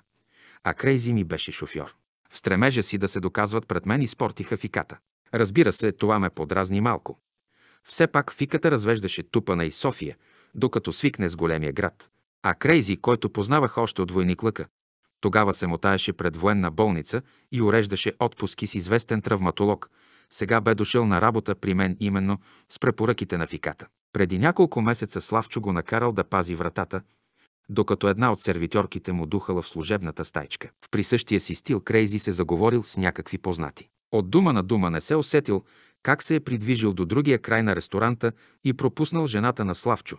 а Крейзи ми беше шофьор. В стремежа си да се доказват пред мен и спортиха фиката. Разбира се, това ме подразни малко. Все пак фиката развеждаше Тупана и София, докато свикне с големия град. А Крейзи, който познавах още от войник лъка, тогава се мотаеше пред военна болница и уреждаше отпуски с известен травматолог. Сега бе дошъл на работа при мен именно с препоръките на фиката. Преди няколко месеца Славчо го накарал да пази вратата, докато една от сервитьорките му духала в служебната стайчка. В присъщия си стил Крейзи се заговорил с някакви познати. От дума на дума не се усетил как се е придвижил до другия край на ресторанта и пропуснал жената на Славчо,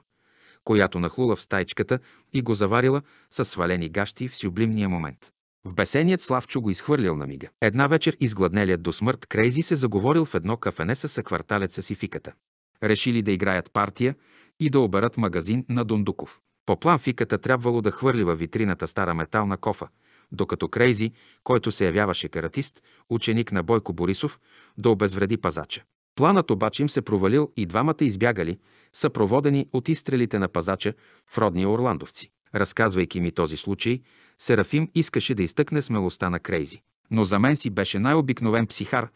която нахлула в стайчката и го заварила с свалени гащи в сюблимния момент. В бесеният Славчо го изхвърлил на мига. Една вечер изгладнелият до смърт Крейзи се заговорил в едно кафене с съкварталеца си фиката. Решили да играят партия и да оберат магазин на Дондуков. По план фиката трябвало да хвърли във витрината стара метална кофа, докато Крейзи, който се явяваше каратист, ученик на Бойко Борисов, да обезвреди пазача. Планът обаче им се провалил и двамата избягали, съпроводени от изстрелите на пазача в родния орландовци. Разказвайки ми този случай, Серафим искаше да изтъкне смелостта на Крейзи. Но за мен си беше най-обикновен психар,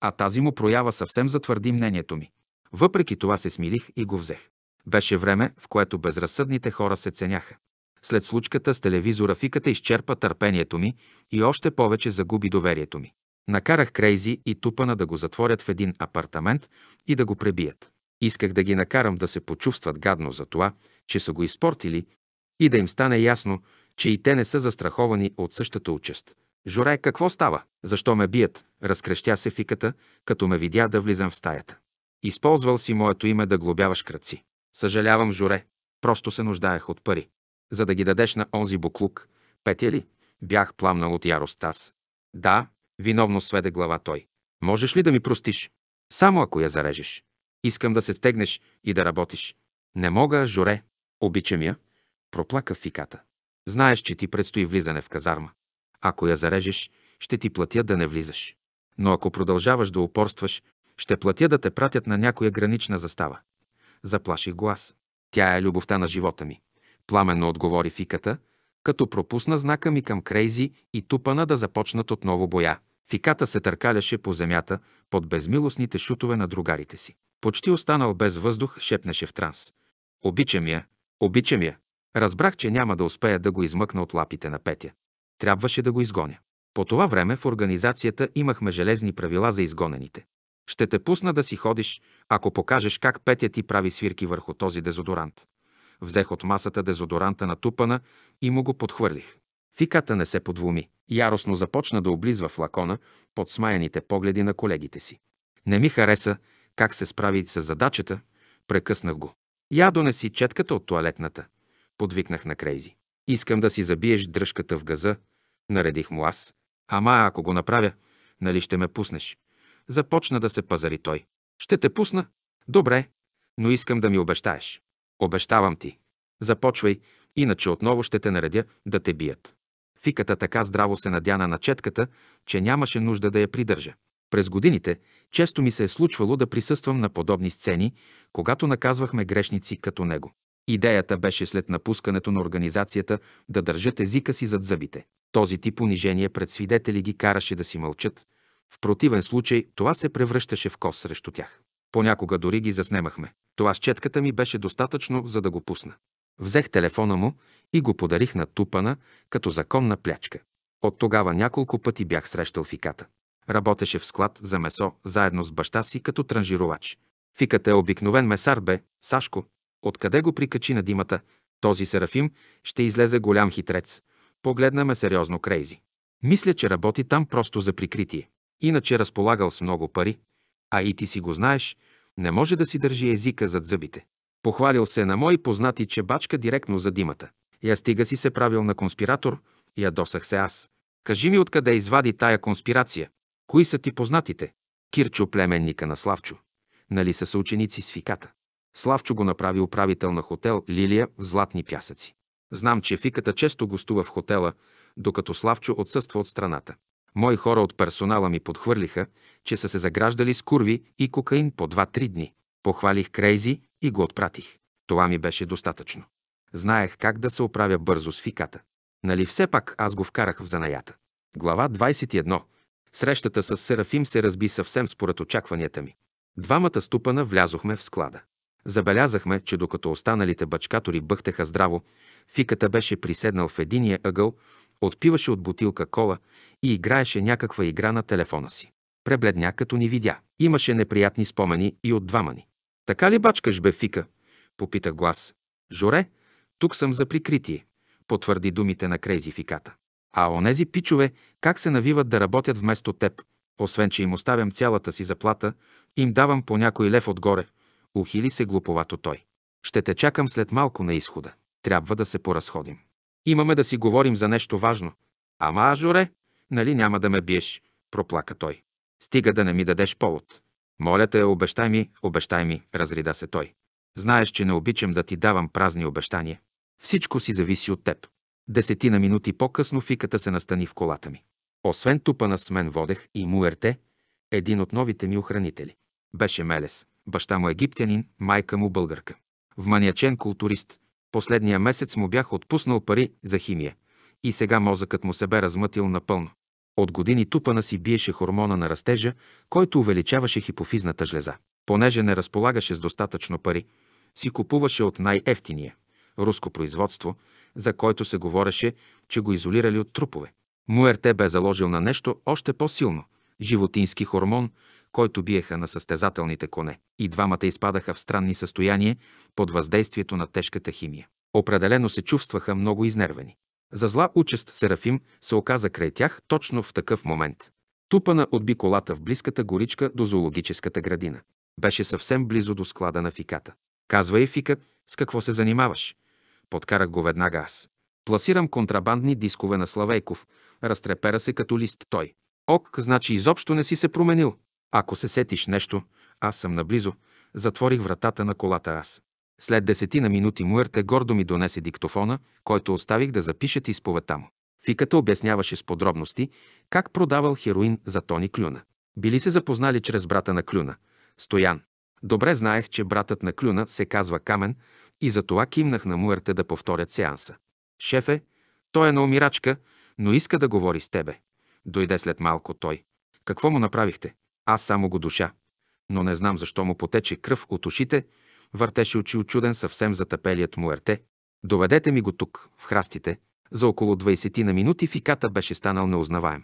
а тази му проява съвсем затвърди мнението ми. Въпреки това се смилих и го взех. Беше време, в което безразсъдните хора се ценяха. След случката с телевизора фиката изчерпа търпението ми и още повече загуби доверието ми. Накарах Крейзи и Тупана да го затворят в един апартамент и да го пребият. Исках да ги накарам да се почувстват гадно за това, че са го изпортили и да им стане ясно, че и те не са застраховани от същата участ. Жорай, какво става? Защо ме бият? Разкрещя се фиката, като ме видя да влизам в стаята. Използвал си моето име да глобяваш кръци. Съжалявам, Жоре. Просто се нуждаех от пари. За да ги дадеш на онзи буклук, петя ли? Бях пламнал от ярост аз. Да, виновно сведе глава той. Можеш ли да ми простиш? Само ако я зарежеш. Искам да се стегнеш и да работиш. Не мога, Жоре. Обичам я. Проплака фиката. Знаеш, че ти предстои влизане в казарма. Ако я зарежеш, ще ти платя да не влизаш. Но ако продължаваш да упорстваш, ще платя да те пратят на някоя гранична застава заплаших глас. Тя е любовта на живота ми. Пламенно отговори фиката, като пропусна знака ми към Крейзи и тупана да започнат отново боя. Фиката се търкаляше по земята под безмилостните шутове на другарите си. Почти останал без въздух, шепнеше в транс. Обичам я, обичам я. Разбрах, че няма да успея да го измъкна от лапите на Петя. Трябваше да го изгоня. По това време в организацията имахме железни правила за изгонените. Ще те пусна да си ходиш, ако покажеш как Петя ти прави свирки върху този дезодорант. Взех от масата дезодоранта на тупана и му го подхвърлих. Фиката не се подвуми. Яростно започна да облизва флакона под смаяните погледи на колегите си. Не ми хареса как се справи с задачата, прекъснах го. Я донеси четката от туалетната, подвикнах на Крейзи. Искам да си забиеш дръжката в газа, наредих му аз. Ама ако го направя, нали ще ме пуснеш? Започна да се пазари той. Ще те пусна. Добре, но искам да ми обещаеш. Обещавам ти. Започвай, иначе отново ще те наредя да те бият. Фиката така здраво се надяна на четката, че нямаше нужда да я придържа. През годините често ми се е случвало да присъствам на подобни сцени, когато наказвахме грешници като него. Идеята беше след напускането на организацията да държат езика си зад зъбите. Този тип унижение пред свидетели ги караше да си мълчат, в противен случай това се превръщаше в кос срещу тях. Понякога дори ги заснемахме. Това с четката ми беше достатъчно, за да го пусна. Взех телефона му и го подарих на Тупана като законна плячка. От тогава няколко пъти бях срещал фиката. Работеше в склад за месо заедно с баща си като транжировач. Фиката е обикновен месар бе, Сашко. Откъде го прикачи на димата? Този Серафим ще излезе голям хитрец. Погледна ме сериозно Крейзи. Мисля, че работи там просто за прикритие. Иначе разполагал с много пари, а и ти си го знаеш, не може да си държи езика зад зъбите. Похвалил се е на мои познати чебачка директно за димата. Я стига си се правил на конспиратор, ядосах се аз. Кажи ми откъде извади тая конспирация. Кои са ти познатите? Кирчо племенника на Славчо. Нали са съученици с фиката? Славчо го направи управител на хотел Лилия в Златни пясъци. Знам, че фиката често гостува в хотела, докато Славчо отсъства от страната. Мои хора от персонала ми подхвърлиха, че са се заграждали с курви и кокаин по 2-3 дни. Похвалих Крейзи и го отпратих. Това ми беше достатъчно. Знаех как да се оправя бързо с фиката. Нали все пак аз го вкарах в занаята. Глава 21. Срещата с Серафим се разби съвсем според очакванията ми. Двамата ступана влязохме в склада. Забелязахме, че докато останалите бачкатори бъхтеха здраво, фиката беше приседнал в единия ъгъл, Отпиваше от бутилка кола и играеше някаква игра на телефона си. Пребледня, като ни видя. Имаше неприятни спомени и от двама ни. Така ли бачкаш, бе, фика? Попита глас. Жоре, тук съм за прикритие, потвърди думите на Крейзи фиката. А онези пичове как се навиват да работят вместо теб? Освен, че им оставям цялата си заплата, им давам по някой лев отгоре. Ухили се глуповато той. Ще те чакам след малко на изхода. Трябва да се поразходим. Имаме да си говорим за нещо важно. Ама, Ажоре, нали няма да ме биеш? Проплака той. Стига да не ми дадеш повод. Моля те, обещай ми, обещай ми, разрида се той. Знаеш, че не обичам да ти давам празни обещания. Всичко си зависи от теб. Десетина минути по-късно фиката се настани в колата ми. Освен тупана с мен водех и Муерте, един от новите ми охранители. Беше Мелес, баща му египтянин, майка му българка. Вманячен културист, Последния месец му бях отпуснал пари за химия и сега мозъкът му се бе размътил напълно. От години тупана си биеше хормона на растежа, който увеличаваше хипофизната жлеза. Понеже не разполагаше с достатъчно пари, си купуваше от най-ефтиния – руско производство, за който се говореше, че го изолирали от трупове. Муерте бе заложил на нещо още по-силно – животински хормон, който биеха на състезателните коне. И двамата изпадаха в странни състояния под въздействието на тежката химия. Определено се чувстваха много изнервени. За зла участ Серафим се оказа край тях точно в такъв момент. Тупана отби колата в близката горичка до зоологическата градина. Беше съвсем близо до склада на фиката. Казва е фика, с какво се занимаваш? Подкарах го веднага аз. Пласирам контрабандни дискове на Славейков. Разтрепера се като лист той. Ок, значи изобщо не си се променил. Ако се сетиш нещо, аз съм наблизо. Затворих вратата на колата аз. След десетина минути Муерте гордо ми донесе диктофона, който оставих да запишат изповедта му. Фиката обясняваше с подробности как продавал хероин за Тони Клюна. Били се запознали чрез брата на Клюна, Стоян. Добре знаех, че братът на Клюна се казва Камен и затова кимнах на Муерте да повторят сеанса. Шефе, той е на умирачка, но иска да говори с тебе. Дойде след малко той. Какво му направихте? Аз само го душа. Но не знам защо му потече кръв от ушите, въртеше очи очуден съвсем затъпелият му ерте. Доведете ми го тук, в храстите. За около 20 на минути фиката беше станал неузнаваем.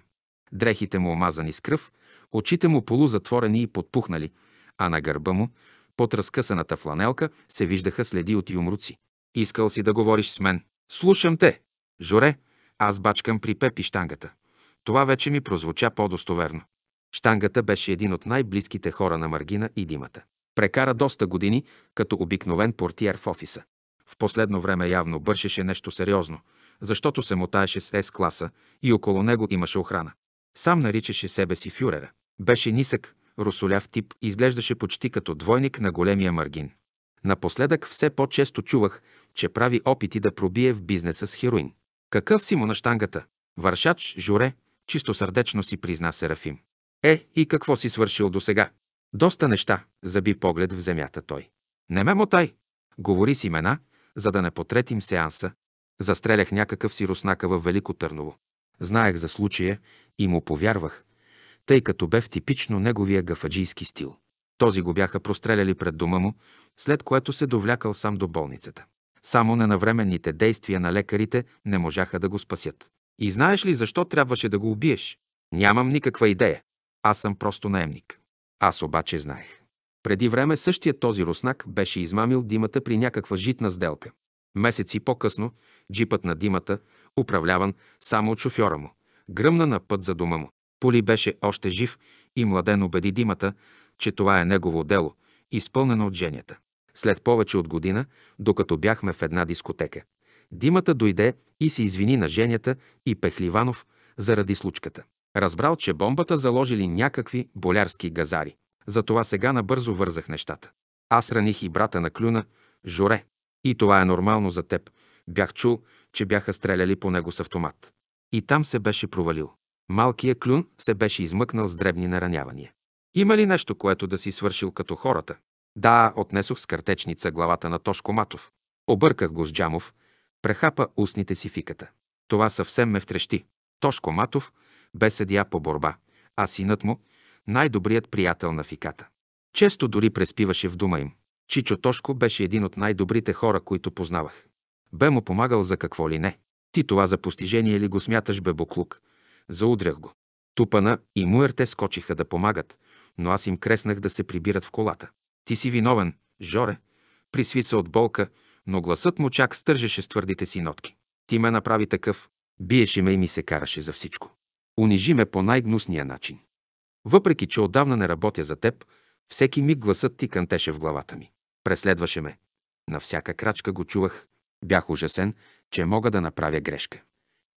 Дрехите му омазани с кръв, очите му полузатворени и подпухнали, а на гърба му, под разкъсаната фланелка, се виждаха следи от юмруци. Искал си да говориш с мен. Слушам те. Жоре, аз бачкам при Пепи штангата. Това вече ми прозвуча по-достоверно. Штангата беше един от най-близките хора на Маргина и Димата. Прекара доста години като обикновен портиер в офиса. В последно време явно бършеше нещо сериозно, защото се мотаеше с С-класа и около него имаше охрана. Сам наричаше себе си фюрера. Беше нисък, русоляв тип, изглеждаше почти като двойник на големия Маргин. Напоследък все по-често чувах, че прави опити да пробие в бизнеса с хероин. Какъв си му на штангата? Вършач, журе, чистосърдечно си призна Серафим. Е, и какво си свършил до сега. Доста неща, заби поглед в земята той. Не ме мотай! Говори с имена, за да не потретим сеанса. Застрелях някакъв си руснака във Велико Търново. Знаех за случая и му повярвах, тъй като бе в типично неговия гафаджийски стил. Този го бяха простреляли пред дома му, след което се довлякал сам до болницата. Само ненавременните действия на лекарите не можаха да го спасят. И знаеш ли защо трябваше да го убиеш? Нямам никаква идея. Аз съм просто наемник. Аз обаче знаех. Преди време същия този руснак беше измамил Димата при някаква житна сделка. Месеци по-късно джипът на Димата, управляван само от шофьора му, гръмна на път за дома му. Поли беше още жив и младен убеди Димата, че това е негово дело, изпълнено от женята. След повече от година, докато бяхме в една дискотека, Димата дойде и се извини на женята и Пехливанов заради случката. Разбрал, че бомбата заложили някакви болярски газари. Затова сега набързо вързах нещата. Аз раних и брата на клюна, Жоре. И това е нормално за теб. Бях чул, че бяха стреляли по него с автомат. И там се беше провалил. Малкият клюн се беше измъкнал с дребни наранявания. Има ли нещо, което да си свършил като хората? Да, отнесох с картечница главата на Тошко Матов. Обърках го с Джамов, прехапа устните си фиката. Това съвсем ме втрещи. Тошко Матов бе съдия по борба, а синът му – най-добрият приятел на Фиката. Често дори преспиваше в дума им. Чичо Тошко беше един от най-добрите хора, които познавах. Бе му помагал за какво ли не. Ти това за постижение ли го смяташ, бе Буклук? Заудрях го. Тупана и Муерте скочиха да помагат, но аз им креснах да се прибират в колата. Ти си виновен, Жоре. Присви се от болка, но гласът му чак стържеше с твърдите си нотки. Ти ме направи такъв. Биеше ме и ми се караше за всичко. Унижи ме по най-гнусния начин. Въпреки, че отдавна не работя за теб, всеки миг гласът ти кантеше в главата ми. Преследваше ме. На всяка крачка го чувах. Бях ужасен, че мога да направя грешка.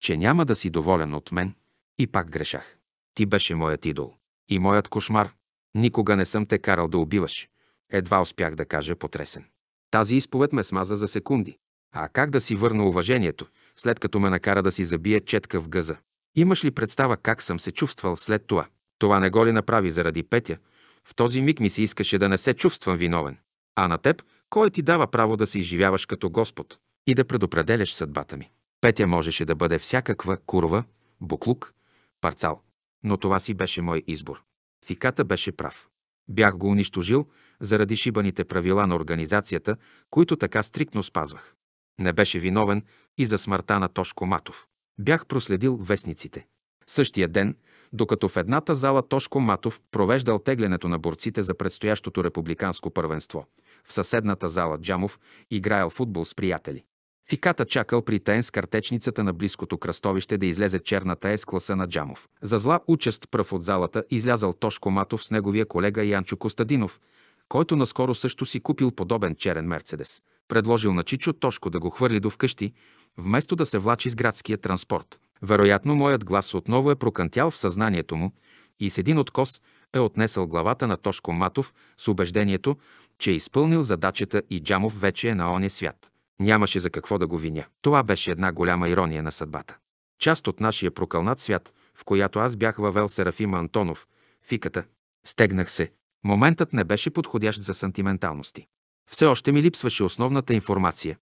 Че няма да си доволен от мен. И пак грешах. Ти беше моят идол. И моят кошмар. Никога не съм те карал да убиваш. Едва успях да кажа потресен. Тази изповед ме смаза за секунди. А как да си върна уважението, след като ме накара да си забие четка в гъза? Имаш ли представа как съм се чувствал след това? Това не го ли направи заради Петя? В този миг ми се искаше да не се чувствам виновен. А на теб, кой ти дава право да се изживяваш като Господ и да предопределяш съдбата ми? Петя можеше да бъде всякаква курва, буклук, парцал. Но това си беше мой избор. Фиката беше прав. Бях го унищожил заради шибаните правила на организацията, които така стриктно спазвах. Не беше виновен и за смъртта на Тошко Матов. Бях проследил вестниците. Същия ден, докато в едната зала Тошко Матов провеждал теглянето на борците за предстоящото републиканско първенство, в съседната зала Джамов играел футбол с приятели. Фиката чакал Тен с картечницата на близкото кръстовище да излезе черната ескласа класа на Джамов. За зла участ пръв от залата излязал Тошко Матов с неговия колега Янчо Костадинов, който наскоро също си купил подобен черен Мерцедес предложил на Чичо Тошко да го хвърли до вкъщи, вместо да се влачи с градския транспорт. Вероятно, моят глас отново е прокантял в съзнанието му и с един откос е отнесъл главата на Тошко Матов с убеждението, че е изпълнил задачата и Джамов вече е на оня свят. Нямаше за какво да го виня. Това беше една голяма ирония на съдбата. Част от нашия прокълнат свят, в която аз бях въвел Серафима Антонов, фиката. Стегнах се. Моментът не беше подходящ за сантименталности. Все още ми липсваше основната информация.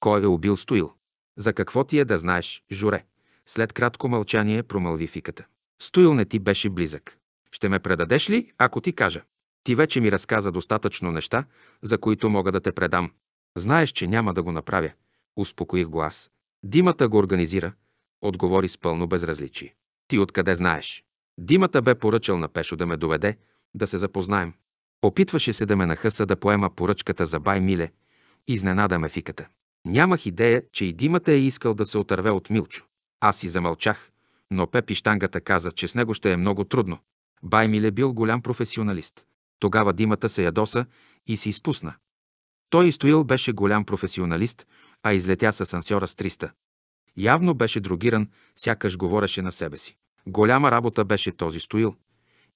Кой е убил Стоил? За какво ти е да знаеш, Жоре? След кратко мълчание промълви фиката. Стоил не ти беше близък. Ще ме предадеш ли, ако ти кажа? Ти вече ми разказа достатъчно неща, за които мога да те предам. Знаеш, че няма да го направя. Успокоих го аз. Димата го организира, отговори с пълно безразличие. Ти откъде знаеш? Димата бе поръчал на Пешо да ме доведе, да се запознаем. Опитваше се да ме нахъса да поема поръчката за бай Миле изненада ме фиката. Нямах идея, че и Димата е искал да се отърве от Милчо. Аз си замълчах, но Пепи Штангата каза, че с него ще е много трудно. Бай Миле бил голям професионалист. Тогава Димата се ядоса и си изпусна. Той и стоил беше голям професионалист, а излетя с асансьора с 300. Явно беше другиран, сякаш говореше на себе си. Голяма работа беше този стоил.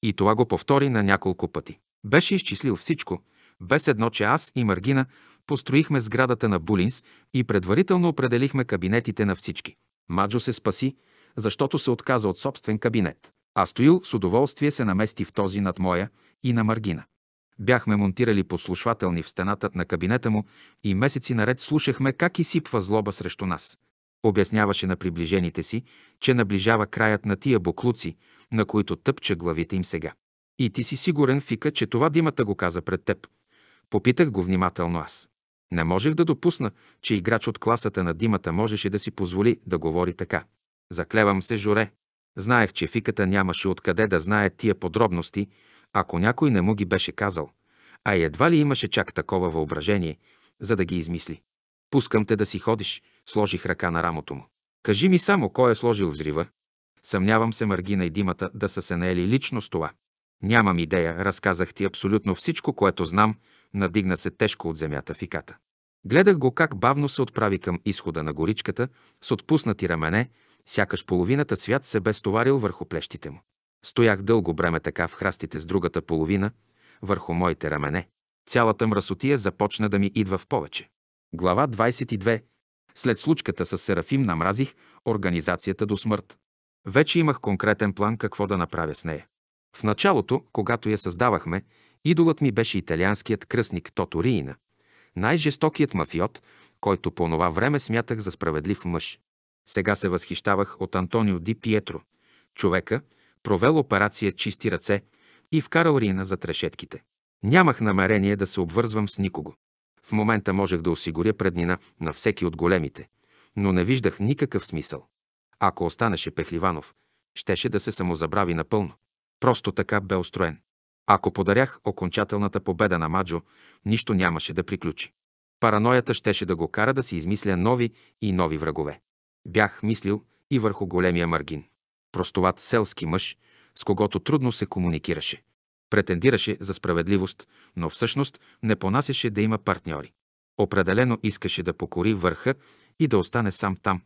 И това го повтори на няколко пъти. Беше изчислил всичко, без едно, че аз и Маргина построихме сградата на Булинс и предварително определихме кабинетите на всички. Маджо се спаси, защото се отказа от собствен кабинет. А Стоил с удоволствие се намести в този над моя и на Маргина. Бяхме монтирали послушвателни в стената на кабинета му и месеци наред слушахме как изсипва злоба срещу нас. Обясняваше на приближените си, че наближава краят на тия буклуци, на които тъпча главите им сега. И ти си сигурен, Фика, че това Димата го каза пред теб. Попитах го внимателно аз. Не можех да допусна, че играч от класата на Димата можеше да си позволи да говори така. Заклевам се, Жоре. Знаех, че Фиката нямаше откъде да знае тия подробности, ако някой не му ги беше казал, а едва ли имаше чак такова въображение, за да ги измисли. Пускам те да си ходиш, сложих ръка на рамото му. Кажи ми само кой е сложил взрива. Съмнявам се Маргина и Димата да са се наели лично с това. Нямам идея, разказах ти абсолютно всичко, което знам, надигна се тежко от земята фиката. Гледах го как бавно се отправи към изхода на горичката, с отпуснати рамене, сякаш половината свят се бе стоварил върху плещите му. Стоях дълго време така в храстите с другата половина, върху моите рамене. Цялата мръсотия започна да ми идва в повече. Глава 22. След случката с Серафим намразих организацията до смърт. Вече имах конкретен план какво да направя с нея. В началото, когато я създавахме, идолът ми беше италианският кръстник Тото Риина, най-жестокият мафиот, който по това време смятах за справедлив мъж. Сега се възхищавах от Антонио Ди Пиетро, човека, провел операция чисти ръце и вкарал Рина за трешетките. Нямах намерение да се обвързвам с никого. В момента можех да осигуря преднина на всеки от големите, но не виждах никакъв смисъл. Ако останеше Пехливанов, щеше да се самозабрави напълно. Просто така бе устроен. Ако подарях окончателната победа на Маджо, нищо нямаше да приключи. Параноята щеше да го кара да си измисля нови и нови врагове. Бях мислил и върху големия маргин. Простоват селски мъж, с когото трудно се комуникираше. Претендираше за справедливост, но всъщност не понасяше да има партньори. Определено искаше да покори върха и да остане сам там.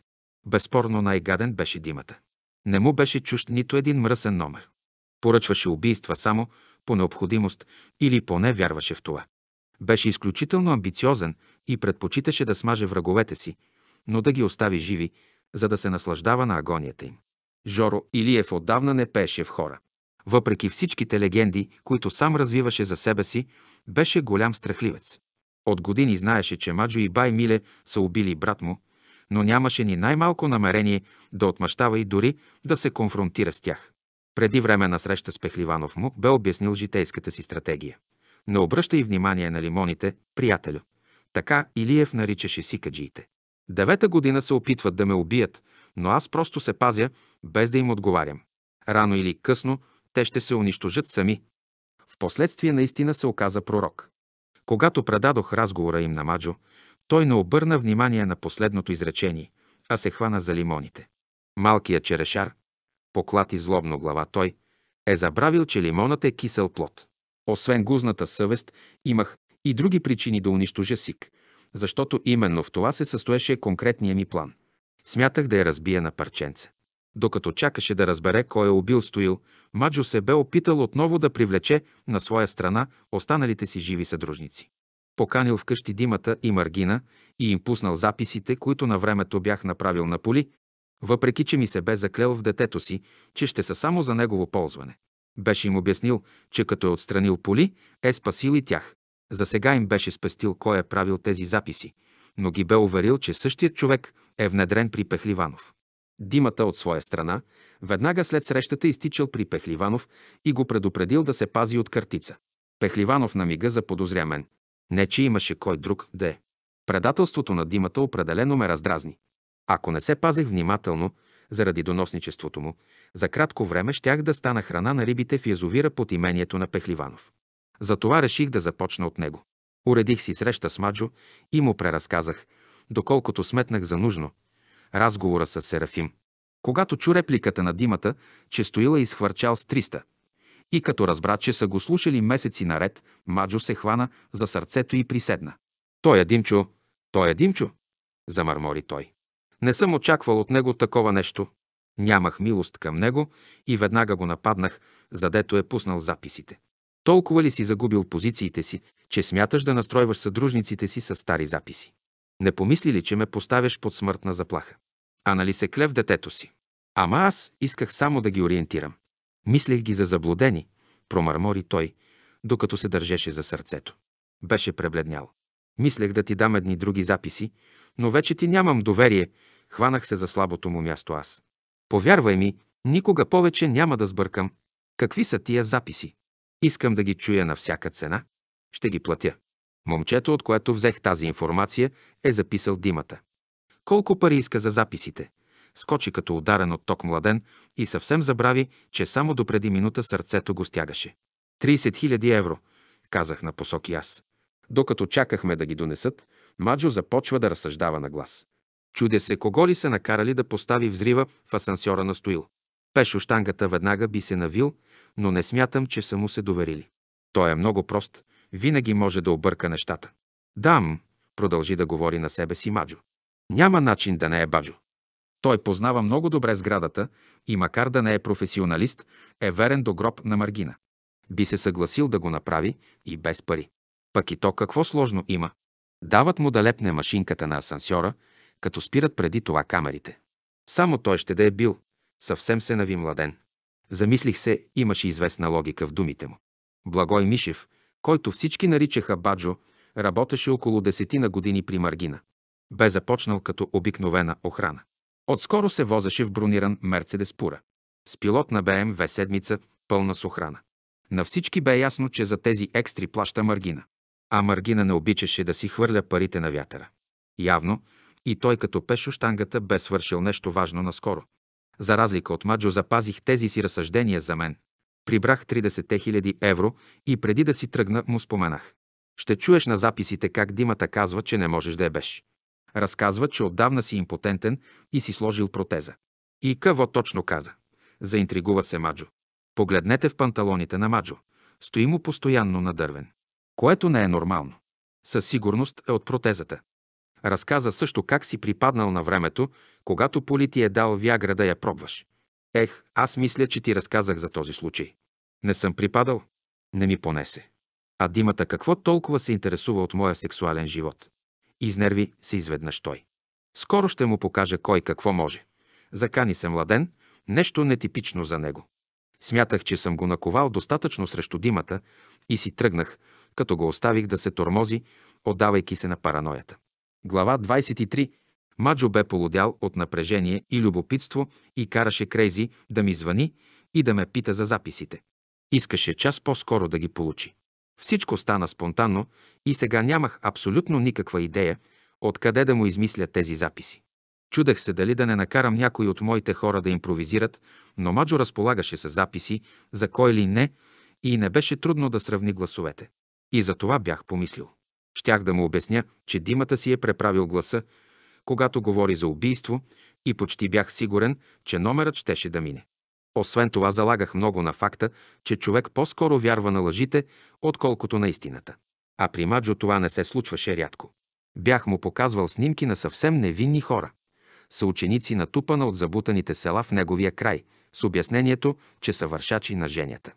Безспорно най-гаден беше димата. Не му беше чущ нито един мръсен номер. Поръчваше убийства само по необходимост или поне вярваше в това. Беше изключително амбициозен и предпочиташе да смаже враговете си, но да ги остави живи, за да се наслаждава на агонията им. Жоро Илиев отдавна не пееше в хора. Въпреки всичките легенди, които сам развиваше за себе си, беше голям страхливец. От години знаеше, че Маджо и Бай Миле са убили брат му, но нямаше ни най-малко намерение да отмъщава и дори да се конфронтира с тях. Преди време на среща с Пехливанов му бе обяснил житейската си стратегия. Не обръщай внимание на лимоните, приятелю. Така Илиев наричаше сикаджиите. Девета година се опитват да ме убият, но аз просто се пазя, без да им отговарям. Рано или късно те ще се унищожат сами. Впоследствие наистина се оказа пророк. Когато предадох разговора им на Маджо, той не обърна внимание на последното изречение, а се хвана за лимоните. Малкият черешар, поклати злобно глава той, е забравил, че лимонът е кисел плод. Освен гузната съвест, имах и други причини да унищожа СИК, защото именно в това се състоеше конкретния ми план. Смятах да я разбия на парченце. Докато чакаше да разбере кой е убил Стоил, Маджо се бе опитал отново да привлече на своя страна останалите си живи съдружници. Поканил вкъщи Димата и Маргина и им пуснал записите, които на времето бях направил на поли, въпреки че ми се бе заклел в детето си, че ще са само за негово ползване. Беше им обяснил, че като е отстранил поли, е спасил и тях. За сега им беше спестил кой е правил тези записи, но ги бе уверил, че същият човек е внедрен при Пехливанов. Димата от своя страна веднага след срещата изтичал при Пехливанов и го предупредил да се пази от картица. Пехливанов на мига заподозря мен. Не, че имаше кой друг да е. Предателството на Димата определено ме раздразни. Ако не се пазех внимателно, заради доносничеството му, за кратко време щях да стана храна на рибите в язовира под имението на Пехливанов. Затова реших да започна от него. Уредих си среща с Маджо и му преразказах, доколкото сметнах за нужно, разговора с Серафим. Когато чу репликата на Димата, че стоила изхвърчал с 300, и като разбра, че са го слушали месеци наред, Маджо се хвана за сърцето и приседна. Той е Димчо, той е Димчо, замърмори той. Не съм очаквал от него такова нещо. Нямах милост към него и веднага го нападнах, задето е пуснал записите. Толкова ли си загубил позициите си, че смяташ да настройваш съдружниците си с стари записи? Не помисли ли, че ме поставяш под смъртна заплаха? А нали се клев детето си? Ама аз исках само да ги ориентирам. Мислех ги за заблудени, промърмори той, докато се държеше за сърцето. Беше пребледнял. Мислех да ти дам едни други записи, но вече ти нямам доверие Хванах се за слабото му място аз. Повярвай ми, никога повече няма да сбъркам. Какви са тия записи? Искам да ги чуя на всяка цена. Ще ги платя. Момчето, от което взех тази информация, е записал Димата. Колко пари иска за записите? Скочи като ударен от ток младен и съвсем забрави, че само до преди минута сърцето го стягаше. 30 000 евро, казах на посоки аз. Докато чакахме да ги донесат, Маджо започва да разсъждава на глас. Чудя се, кого ли са накарали да постави взрива в асансьора на Стоил. Пешо штангата веднага би се навил, но не смятам, че са му се доверили. Той е много прост, винаги може да обърка нещата. Дам, продължи да говори на себе си Маджо. Няма начин да не е Баджо. Той познава много добре сградата и макар да не е професионалист, е верен до гроб на Маргина. Би се съгласил да го направи и без пари. Пък и то какво сложно има. Дават му да лепне машинката на асансьора – като спират преди това камерите. Само той ще да е бил. Съвсем се нави младен. Замислих се, имаше известна логика в думите му. Благой Мишев, който всички наричаха Баджо, работеше около десетина години при Маргина. Бе започнал като обикновена охрана. Отскоро се возеше в брониран Мерцедес Пура. С пилот на БМВ седмица, пълна с охрана. На всички бе ясно, че за тези екстри плаща Маргина. А Маргина не обичаше да си хвърля парите на вятъра. Явно, и той като пешо штангата бе свършил нещо важно наскоро. За разлика от Маджо запазих тези си разсъждения за мен. Прибрах 30 000 евро и преди да си тръгна му споменах. Ще чуеш на записите как Димата казва, че не можеш да е беш. Разказва, че отдавна си импотентен и си сложил протеза. И какво точно каза? Заинтригува се Маджо. Погледнете в панталоните на Маджо. Стои му постоянно на дървен. Което не е нормално. Със сигурност е от протезата. Разказа също как си припаднал на времето, когато Поли ти е дал вягра да я пробваш. Ех, аз мисля, че ти разказах за този случай. Не съм припадал. Не ми понесе. А Димата какво толкова се интересува от моя сексуален живот? Изнерви се изведнъж той. Скоро ще му покажа кой какво може. Закани се младен, нещо нетипично за него. Смятах, че съм го наковал достатъчно срещу Димата и си тръгнах, като го оставих да се тормози, отдавайки се на параноята. Глава 23. Маджо бе полудял от напрежение и любопитство и караше Крейзи да ми звъни и да ме пита за записите. Искаше час по-скоро да ги получи. Всичко стана спонтанно и сега нямах абсолютно никаква идея откъде да му измисля тези записи. Чудах се дали да не накарам някой от моите хора да импровизират, но Маджо разполагаше с записи, за кой ли не, и не беше трудно да сравни гласовете. И за това бях помислил. Щях да му обясня, че димата си е преправил гласа, когато говори за убийство и почти бях сигурен, че номерът щеше да мине. Освен това залагах много на факта, че човек по-скоро вярва на лъжите, отколкото на истината. А при Маджо това не се случваше рядко. Бях му показвал снимки на съвсем невинни хора. ученици на тупана от забутаните села в неговия край, с обяснението, че са вършачи на женята.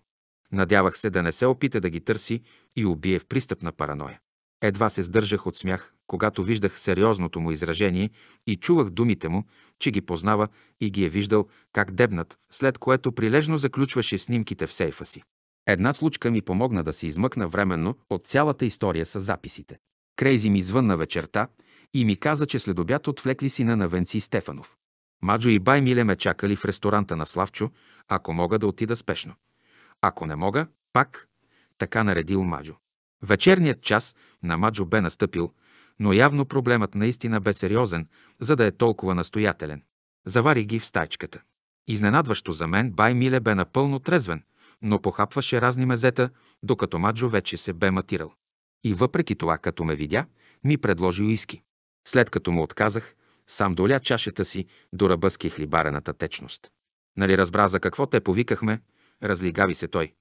Надявах се да не се опита да ги търси и убие в пристъп на параноя. Едва се сдържах от смях, когато виждах сериозното му изражение и чувах думите му, че ги познава и ги е виждал как дебнат, след което прилежно заключваше снимките в сейфа си. Една случка ми помогна да се измъкна временно от цялата история с записите. Крейзи ми звънна вечерта и ми каза, че след обяд отвлекли сина на Венци Стефанов. Маджо и Бай Миле ме чакали в ресторанта на Славчо, ако мога да отида спешно. Ако не мога, пак, така наредил Маджо. Вечерният час на Маджо бе настъпил, но явно проблемът наистина бе сериозен, за да е толкова настоятелен. Завари ги в стачката. Изненадващо за мен, бай Миле бе напълно трезвен, но похапваше разни мезета, докато Маджо вече се бе матирал. И въпреки това, като ме видя, ми предложи уиски. След като му отказах, сам доля чашата си до ръбъски хлибарената течност. Нали разбра за какво те повикахме? Разлигави се той.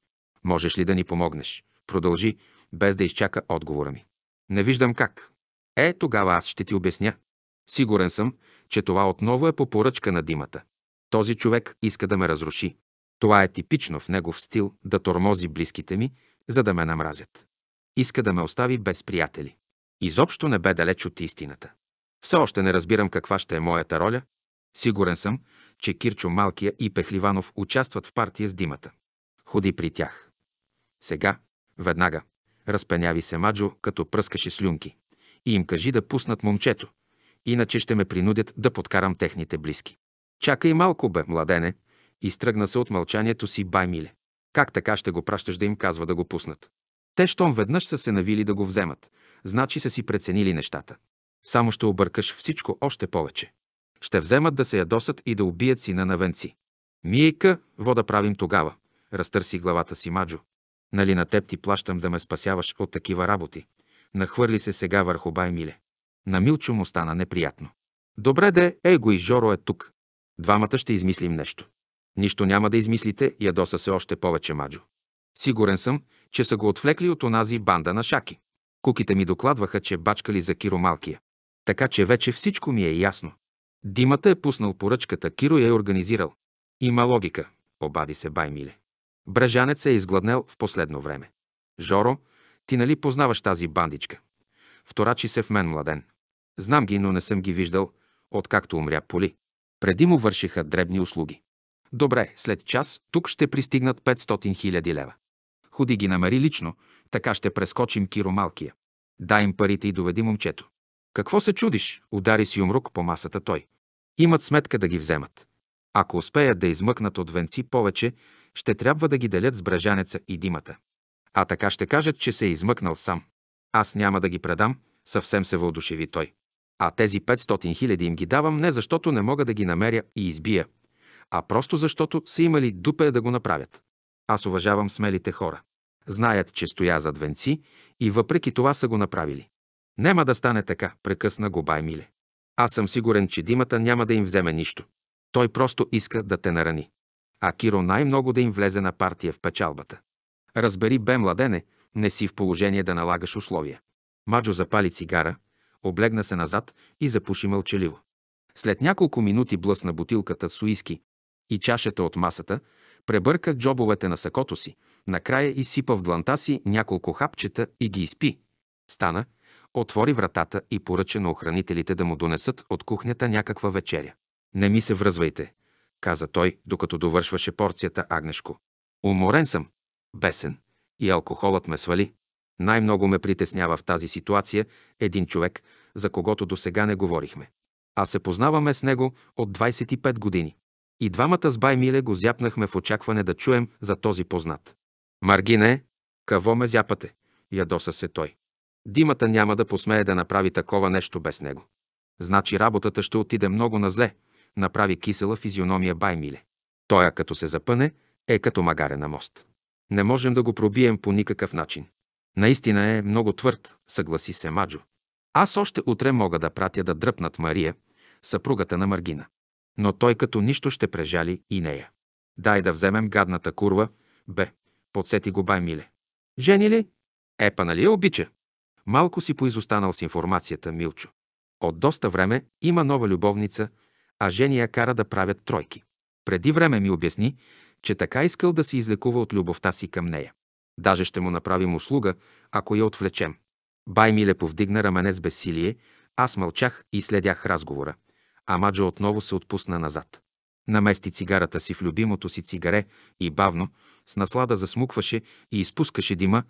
Можеш ли да ни помогнеш? Продължи, без да изчака отговора ми. Не виждам как. Е, тогава аз ще ти обясня. Сигурен съм, че това отново е по поръчка на Димата. Този човек иска да ме разруши. Това е типично в негов стил да тормози близките ми, за да ме намразят. Иска да ме остави без приятели. Изобщо не бе далеч от истината. Все още не разбирам каква ще е моята роля. Сигурен съм, че Кирчо Малкия и Пехливанов участват в партия с Димата. Ходи при тях. Сега, веднага. Разпеняви се Маджо, като пръскаше слюнки. И им кажи да пуснат момчето, иначе ще ме принудят да подкарам техните близки. Чакай малко, бе, младене, изтръгна се от мълчанието си бай Миле. Как така ще го пращаш да им казва да го пуснат? Те, щом веднъж са се навили да го вземат, значи са си преценили нещата. Само ще объркаш всичко още повече. Ще вземат да се ядосат и да убият сина на венци. Мийка, вода правим тогава, разтърси главата си Маджо. Нали на теб ти плащам да ме спасяваш от такива работи? Нахвърли се сега върху бай Миле. На Милчо му стана неприятно. Добре де, Его и Жоро е тук. Двамата ще измислим нещо. Нищо няма да измислите, ядоса се още повече Маджо. Сигурен съм, че са го отвлекли от онази банда на шаки. Куките ми докладваха, че бачкали за Киро Малкия. Така че вече всичко ми е ясно. Димата е пуснал поръчката, Киро я е организирал. Има логика, обади се Бай Миле. Бражанец е изгладнел в последно време. Жоро, ти нали познаваш тази бандичка? Вторачи се в мен младен. Знам ги, но не съм ги виждал, откакто умря Поли. Преди му вършиха дребни услуги. Добре, след час тук ще пристигнат 500 хиляди лева. Ходи ги намери лично, така ще прескочим Киро Малкия. Дай им парите и доведи момчето. Какво се чудиш? Удари си умрук по масата той. Имат сметка да ги вземат. Ако успеят да измъкнат от венци повече, ще трябва да ги делят с бражанеца и димата. А така ще кажат, че се е измъкнал сам. Аз няма да ги предам, съвсем се въодушеви той. А тези 500 хиляди им ги давам не защото не мога да ги намеря и избия, а просто защото са имали дупе да го направят. Аз уважавам смелите хора. Знаят, че стоя зад венци и въпреки това са го направили. Нема да стане така, прекъсна го Бай Миле. Аз съм сигурен, че Димата няма да им вземе нищо. Той просто иска да те нарани а Киро най-много да им влезе на партия в печалбата. Разбери бе, младене, не си в положение да налагаш условия. Маджо запали цигара, облегна се назад и запуши мълчаливо. След няколко минути блъсна бутилката с уиски и чашата от масата, пребърка джобовете на сакото си, накрая изсипа в дланта си няколко хапчета и ги изпи. Стана, отвори вратата и поръча на охранителите да му донесат от кухнята някаква вечеря. Не ми се връзвайте, каза той, докато довършваше порцията Агнешко. Уморен съм, бесен, и алкохолът ме свали. Най-много ме притеснява в тази ситуация един човек, за когото до сега не говорихме. А се познаваме с него от 25 години. И двамата с бай Миле го зяпнахме в очакване да чуем за този познат. Маргине, каво ме зяпате? Ядоса се той. Димата няма да посмее да направи такова нещо без него. Значи работата ще отиде много на зле, направи кисела физиономия Баймиле. Той, като се запъне, е като магаре на мост. Не можем да го пробием по никакъв начин. Наистина е много твърд, съгласи се Маджо. Аз още утре мога да пратя да дръпнат Мария, съпругата на Маргина. Но той като нищо ще прежали и нея. Дай да вземем гадната курва, бе, подсети го Баймиле. Жени ли? Епа нали обича? Малко си поизостанал с информацията, Милчо. От доста време има нова любовница, а жени я кара да правят тройки. Преди време ми обясни, че така искал да се излекува от любовта си към нея. Даже ще му направим услуга, ако я отвлечем. Бай Миле повдигна рамене с бесилие, аз мълчах и следях разговора. А Маджо отново се отпусна назад. Намести цигарата си в любимото си цигаре и бавно, с наслада засмукваше и изпускаше дима,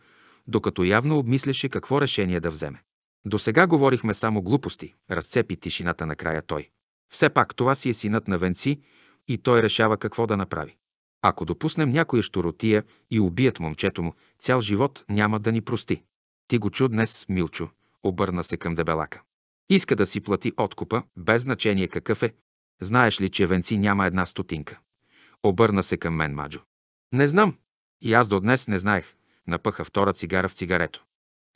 докато явно обмисляше какво решение да вземе. До сега говорихме само глупости, разцепи тишината на края той. Все пак това си е синът на Венци и той решава какво да направи. Ако допуснем някоя щуротия и убият момчето му, цял живот няма да ни прости. Ти го чу днес, Милчо, обърна се към дебелака. Иска да си плати откупа, без значение какъв е. Знаеш ли, че Венци няма една стотинка? Обърна се към мен, Маджо. Не знам. И аз до днес не знаех. Напъха втора цигара в цигарето.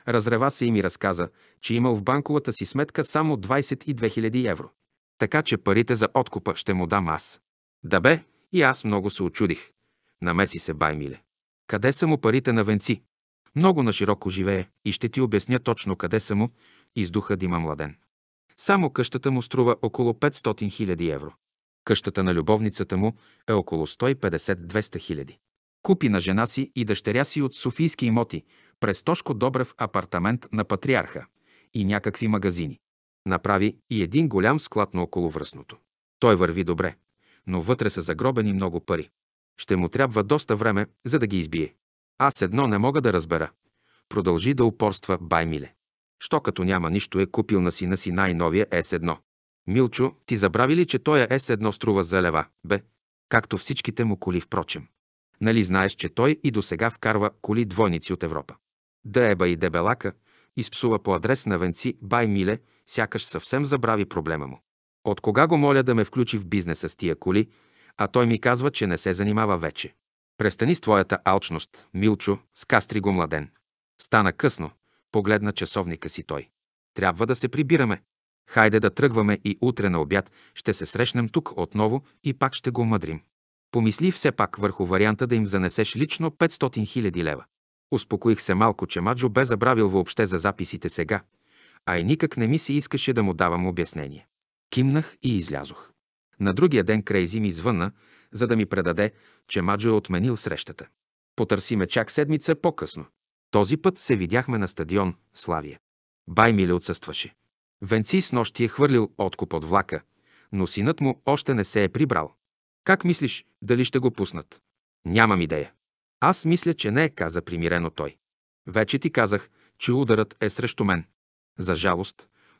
Разрева се и ми разказа, че имал в банковата си сметка само 22 000 евро така че парите за откупа ще му дам аз. Да бе, и аз много се очудих. Намеси се, бай миле. Къде са му парите на венци? Много нашироко живее и ще ти обясня точно къде са му, издуха Дима Младен. Само къщата му струва около 500 000 евро. Къщата на любовницата му е около 150-200 хиляди. Купи на жена си и дъщеря си от Софийски имоти, през Тошко Добрев апартамент на Патриарха и някакви магазини направи и един голям склад на около връзното. Той върви добре, но вътре са загробени много пари. Ще му трябва доста време, за да ги избие. Аз едно не мога да разбера. Продължи да упорства Баймиле. Що като няма нищо е купил на сина си най-новия с 1 Милчо, ти забрави ли, че той с 1 струва за лева, бе? Както всичките му коли, впрочем. Нали знаеш, че той и до сега вкарва коли двойници от Европа. Да еба и дебелака, изпсува по адрес на венци Баймиле сякаш съвсем забрави проблема му. От кога го моля да ме включи в бизнеса с тия коли, а той ми казва, че не се занимава вече. Престани с твоята алчност, Милчо, скастри го младен. Стана късно, погледна часовника си той. Трябва да се прибираме. Хайде да тръгваме и утре на обяд ще се срещнем тук отново и пак ще го мъдрим. Помисли все пак върху варианта да им занесеш лично 500 000 лева. Успокоих се малко, че Маджо бе забравил въобще за записите сега, а и никак не ми се искаше да му давам обяснение. Кимнах и излязох. На другия ден Крейзи ми извънна, за да ми предаде, че Маджо е отменил срещата. Потърси ме чак седмица по-късно. Този път се видяхме на стадион Славия. Бай Миле отсъстваше. Венци с нощи е хвърлил откуп от влака, но синът му още не се е прибрал. Как мислиш, дали ще го пуснат? Нямам идея. Аз мисля, че не, каза примирено той. Вече ти казах, че ударът е срещу мен. За жалост,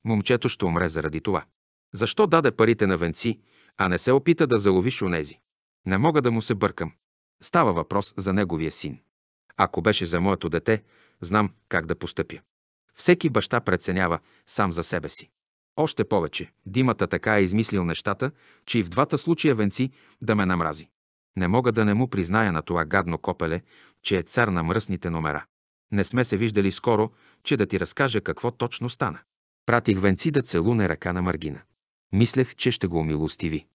момчето ще умре заради това. Защо даде парите на венци, а не се опита да заловиш онези? Не мога да му се бъркам. Става въпрос за неговия син. Ако беше за моето дете, знам как да постъпя. Всеки баща преценява сам за себе си. Още повече, Димата така е измислил нещата, че и в двата случая венци да ме намрази. Не мога да не му призная на това гадно копеле, че е цар на мръсните номера. Не сме се виждали скоро, че да ти разкажа какво точно стана. Пратих венци да целуне ръка на Маргина. Мислех, че ще го умилостиви.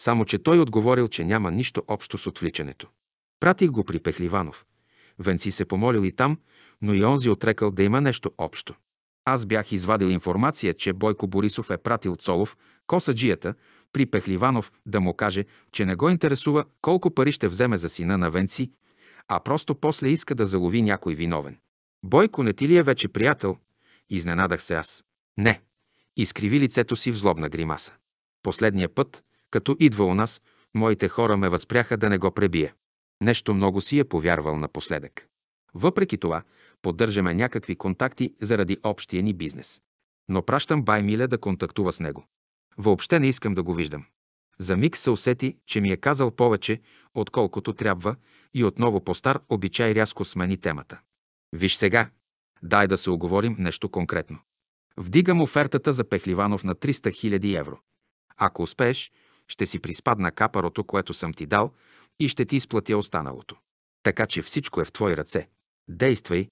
Само, че той отговорил, че няма нищо общо с отвличането. Пратих го при Пехливанов. Венци се помолил и там, но и онзи отрекал да има нещо общо. Аз бях извадил информация, че Бойко Борисов е пратил Цолов, косаджията, при Пехливанов да му каже, че не го интересува колко пари ще вземе за сина на Венци, а просто после иска да залови някой виновен. Бойко не ти ли е вече приятел? Изненадах се аз. Не. Изкриви лицето си в злобна гримаса. Последния път, като идва у нас, моите хора ме възпряха да не го пребия. Нещо много си е повярвал напоследък. Въпреки това, поддържаме някакви контакти заради общия ни бизнес. Но пращам бай Миле да контактува с него. Въобще не искам да го виждам. За миг се усети, че ми е казал повече, отколкото трябва, и отново по стар обичай рязко смени темата. Виж сега, дай да се оговорим нещо конкретно. Вдигам офертата за Пехливанов на 300 000 евро. Ако успееш, ще си приспадна капарото, което съм ти дал, и ще ти изплатя останалото. Така че всичко е в твои ръце. Действай.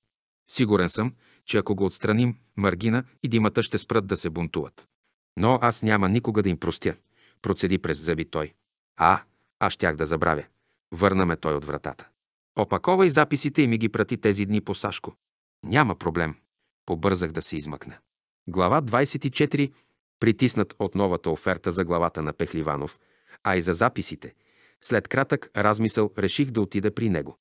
Сигурен съм, че ако го отстраним, Маргина и Димата ще спрат да се бунтуват. Но аз няма никога да им простя, процеди през зъби той. А, аз щях да забравя. Върнаме той от вратата. Опаковай записите и ми ги прати тези дни по Сашко. Няма проблем. Побързах да се измъкна. Глава 24, притиснат от новата оферта за главата на Пехливанов, а и за записите. След кратък размисъл реших да отида при него.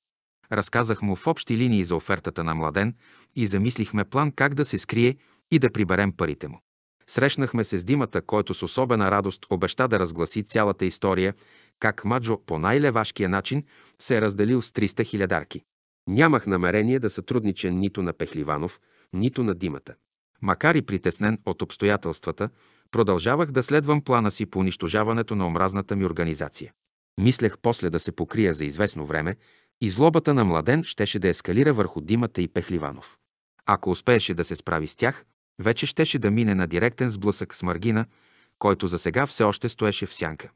Разказах му в общи линии за офертата на Младен и замислихме план как да се скрие и да приберем парите му. Срещнахме се с Димата, който с особена радост обеща да разгласи цялата история как Маджо по най-левашкия начин се е разделил с 300 хилядарки. Нямах намерение да сътруднича нито на Пехливанов, нито на Димата. Макар и притеснен от обстоятелствата, продължавах да следвам плана си по унищожаването на омразната ми организация. Мислех после да се покрия за известно време и злобата на младен щеше да ескалира върху Димата и Пехливанов. Ако успееше да се справи с тях, вече щеше да мине на директен сблъсък с Маргина, който за сега все още стоеше в сянка.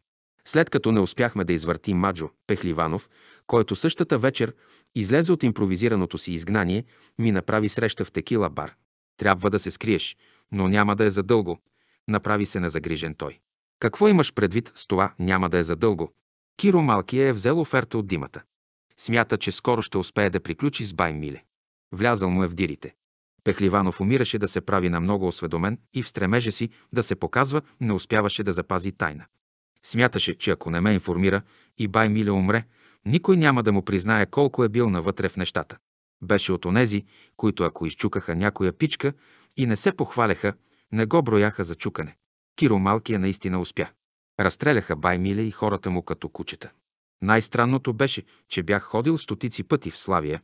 След като не успяхме да извъртим Маджо Пехливанов, който същата вечер излезе от импровизираното си изгнание, ми направи среща в текила бар. Трябва да се скриеш, но няма да е задълго. Направи се незагрижен той. Какво имаш предвид с това няма да е задълго? Киро Малкия е взел оферта от димата. Смята, че скоро ще успее да приключи с Бай Миле. Влязъл му е в дирите. Пехливанов умираше да се прави на много осведомен и в стремежа си да се показва, не успяваше да запази тайна. Смяташе, че ако не ме информира и бай Миле умре, никой няма да му признае колко е бил навътре в нещата. Беше от онези, които ако изчукаха някоя пичка и не се похваляха, не го брояха за чукане. Киро Малкия наистина успя. Разстреляха бай Миле и хората му като кучета. Най-странното беше, че бях ходил стотици пъти в Славия,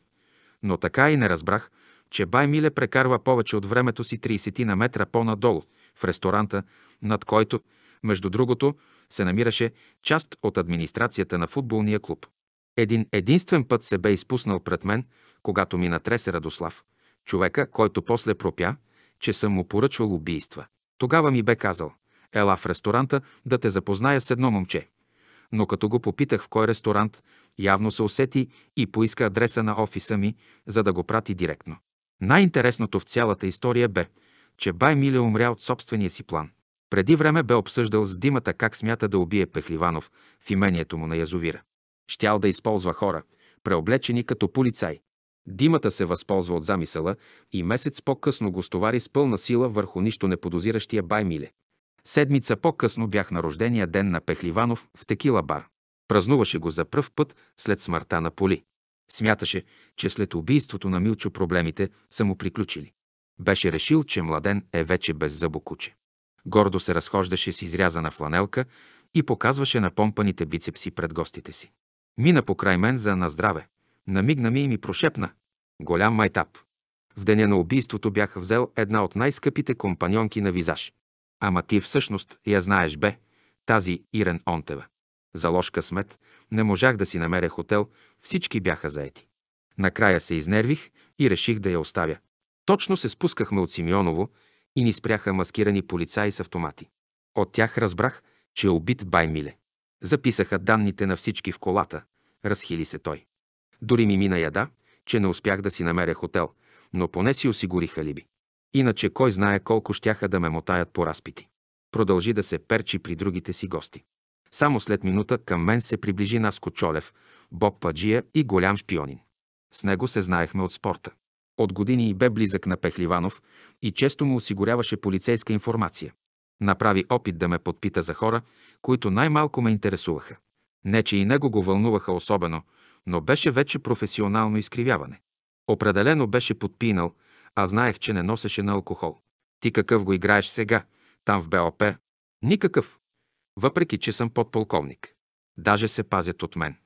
но така и не разбрах, че бай Миле прекарва повече от времето си 30 на метра по-надолу, в ресторанта, над който, между другото, се намираше част от администрацията на футболния клуб. Един единствен път се бе изпуснал пред мен, когато ми натресе Радослав, човека, който после пропя, че съм му поръчвал убийства. Тогава ми бе казал, ела в ресторанта да те запозная с едно момче. Но като го попитах в кой ресторант, явно се усети и поиска адреса на офиса ми, за да го прати директно. Най-интересното в цялата история бе, че Бай Миле умря от собствения си план. Преди време бе обсъждал с Димата как смята да убие Пехливанов в имението му на язовира. Щял да използва хора, преоблечени като полицай. Димата се възползва от замисъла и месец по-късно го стовари с пълна сила върху нищо неподозиращия Баймиле. Седмица по-късно бях на рождения ден на Пехливанов в Текила бар. Празнуваше го за пръв път след смъртта на Поли. Смяташе, че след убийството на Милчо проблемите са му приключили. Беше решил, че младен е вече без зъбокуче гордо се разхождаше с изрязана фланелка и показваше на помпаните бицепси пред гостите си. Мина покрай мен за наздраве. Намигна ми и ми прошепна. Голям майтап. В деня на убийството бях взел една от най-скъпите компаньонки на визаж. Ама ти всъщност я знаеш бе, тази Ирен Онтева. За лош късмет не можах да си намеря хотел, всички бяха заети. Накрая се изнервих и реших да я оставя. Точно се спускахме от Симеоново и ни спряха маскирани полицаи с автомати. От тях разбрах, че е убит Баймиле. Записаха данните на всички в колата, разхили се той. Дори ми мина яда, че не успях да си намеря хотел, но поне си осигуриха либи. Иначе кой знае колко щяха да ме мотаят по разпити. Продължи да се перчи при другите си гости. Само след минута към мен се приближи Наско Чолев, Боб Паджия и голям шпионин. С него се знаехме от спорта. От години и бе близък на Пехливанов и често му осигуряваше полицейска информация. Направи опит да ме подпита за хора, които най-малко ме интересуваха. Не, че и него го вълнуваха особено, но беше вече професионално изкривяване. Определено беше подпинал, а знаех, че не носеше на алкохол. Ти какъв го играеш сега, там в БОП? Никакъв. Въпреки, че съм подполковник. Даже се пазят от мен.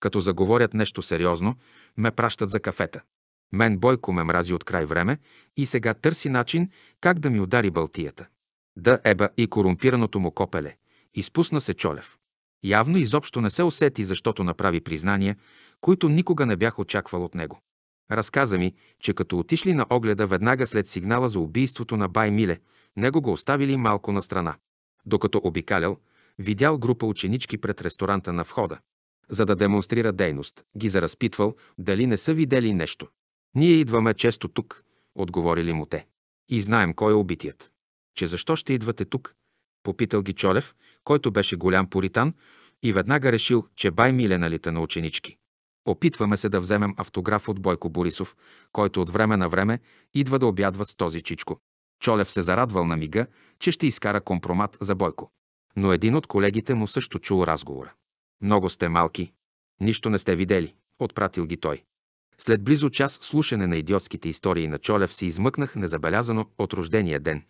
Като заговорят нещо сериозно, ме пращат за кафета. Мен Бойко ме мрази от край време и сега търси начин как да ми удари Балтията. Да еба и корумпираното му копеле. Изпусна се Чолев. Явно изобщо не се усети, защото направи признания, които никога не бях очаквал от него. Разказа ми, че като отишли на огледа веднага след сигнала за убийството на Бай Миле, него го оставили малко на страна. Докато обикалял, видял група ученички пред ресторанта на входа. За да демонстрира дейност, ги заразпитвал дали не са видели нещо. Ние идваме често тук, отговорили му те. И знаем кой е убитият. Че защо ще идвате тук? Попитал ги Чолев, който беше голям поритан и веднага решил, че бай миле лита на ученички. Опитваме се да вземем автограф от Бойко Борисов, който от време на време идва да обядва с този чичко. Чолев се зарадвал на мига, че ще изкара компромат за Бойко. Но един от колегите му също чул разговора. Много сте малки. Нищо не сте видели, отпратил ги той. След близо час слушане на идиотските истории на Чолев си измъкнах незабелязано от рождения ден.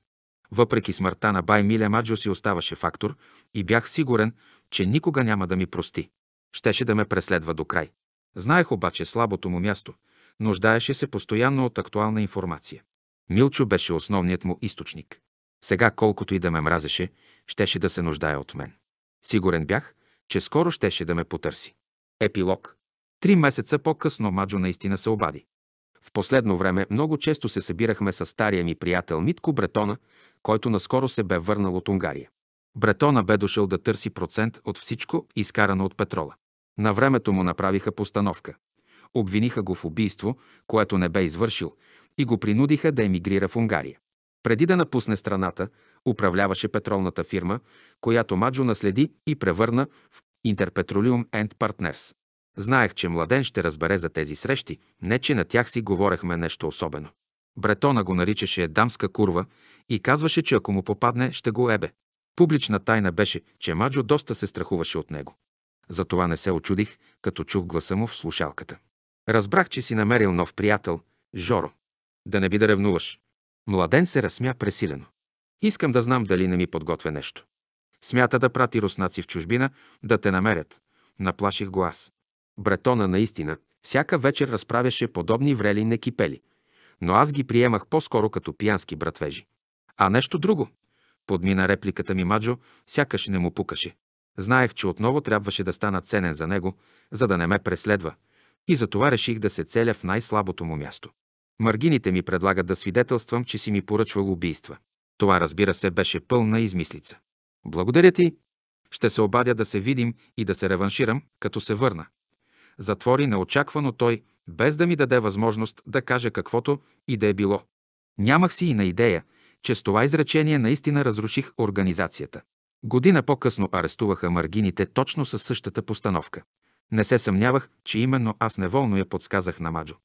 Въпреки смъртта на бай Миле Маджо си оставаше фактор и бях сигурен, че никога няма да ми прости. Щеше да ме преследва до край. Знаех обаче слабото му място. Нуждаеше се постоянно от актуална информация. Милчо беше основният му източник. Сега, колкото и да ме мразеше, щеше да се нуждае от мен. Сигурен бях, че скоро щеше да ме потърси. Епилог Три месеца по-късно Маджо наистина се обади. В последно време много често се събирахме с стария ми приятел Митко Бретона, който наскоро се бе върнал от Унгария. Бретона бе дошъл да търси процент от всичко, изкарано от петрола. На времето му направиха постановка. Обвиниха го в убийство, което не бе извършил, и го принудиха да емигрира в Унгария. Преди да напусне страната, управляваше петролната фирма, която Маджо наследи и превърна в Interpetroleum and Партнерс. Знаех, че младен ще разбере за тези срещи, не че на тях си говорехме нещо особено. Бретона го наричаше дамска курва и казваше, че ако му попадне, ще го ебе. Публична тайна беше, че Маджо доста се страхуваше от него. Затова не се очудих, като чух гласа му в слушалката. Разбрах, че си намерил нов приятел, Жоро. Да не би да ревнуваш. Младен се разсмя пресилено. Искам да знам дали не ми подготвя нещо. Смята да прати руснаци в чужбина, да те намерят. Наплаших го аз. Бретона наистина всяка вечер разправяше подобни врели некипели, но аз ги приемах по-скоро като пиянски братвежи. А нещо друго. Подмина репликата ми Маджо, сякаш не му пукаше. Знаех, че отново трябваше да стана ценен за него, за да не ме преследва, и затова реших да се целя в най-слабото му място. Маргините ми предлагат да свидетелствам, че си ми поръчвал убийства. Това, разбира се, беше пълна измислица. Благодаря ти. Ще се обадя да се видим и да се реванширам, като се върна затвори неочаквано той, без да ми даде възможност да кажа каквото и да е било. Нямах си и на идея, че с това изречение наистина разруших организацията. Година по-късно арестуваха маргините точно със същата постановка. Не се съмнявах, че именно аз неволно я подсказах на Маджо.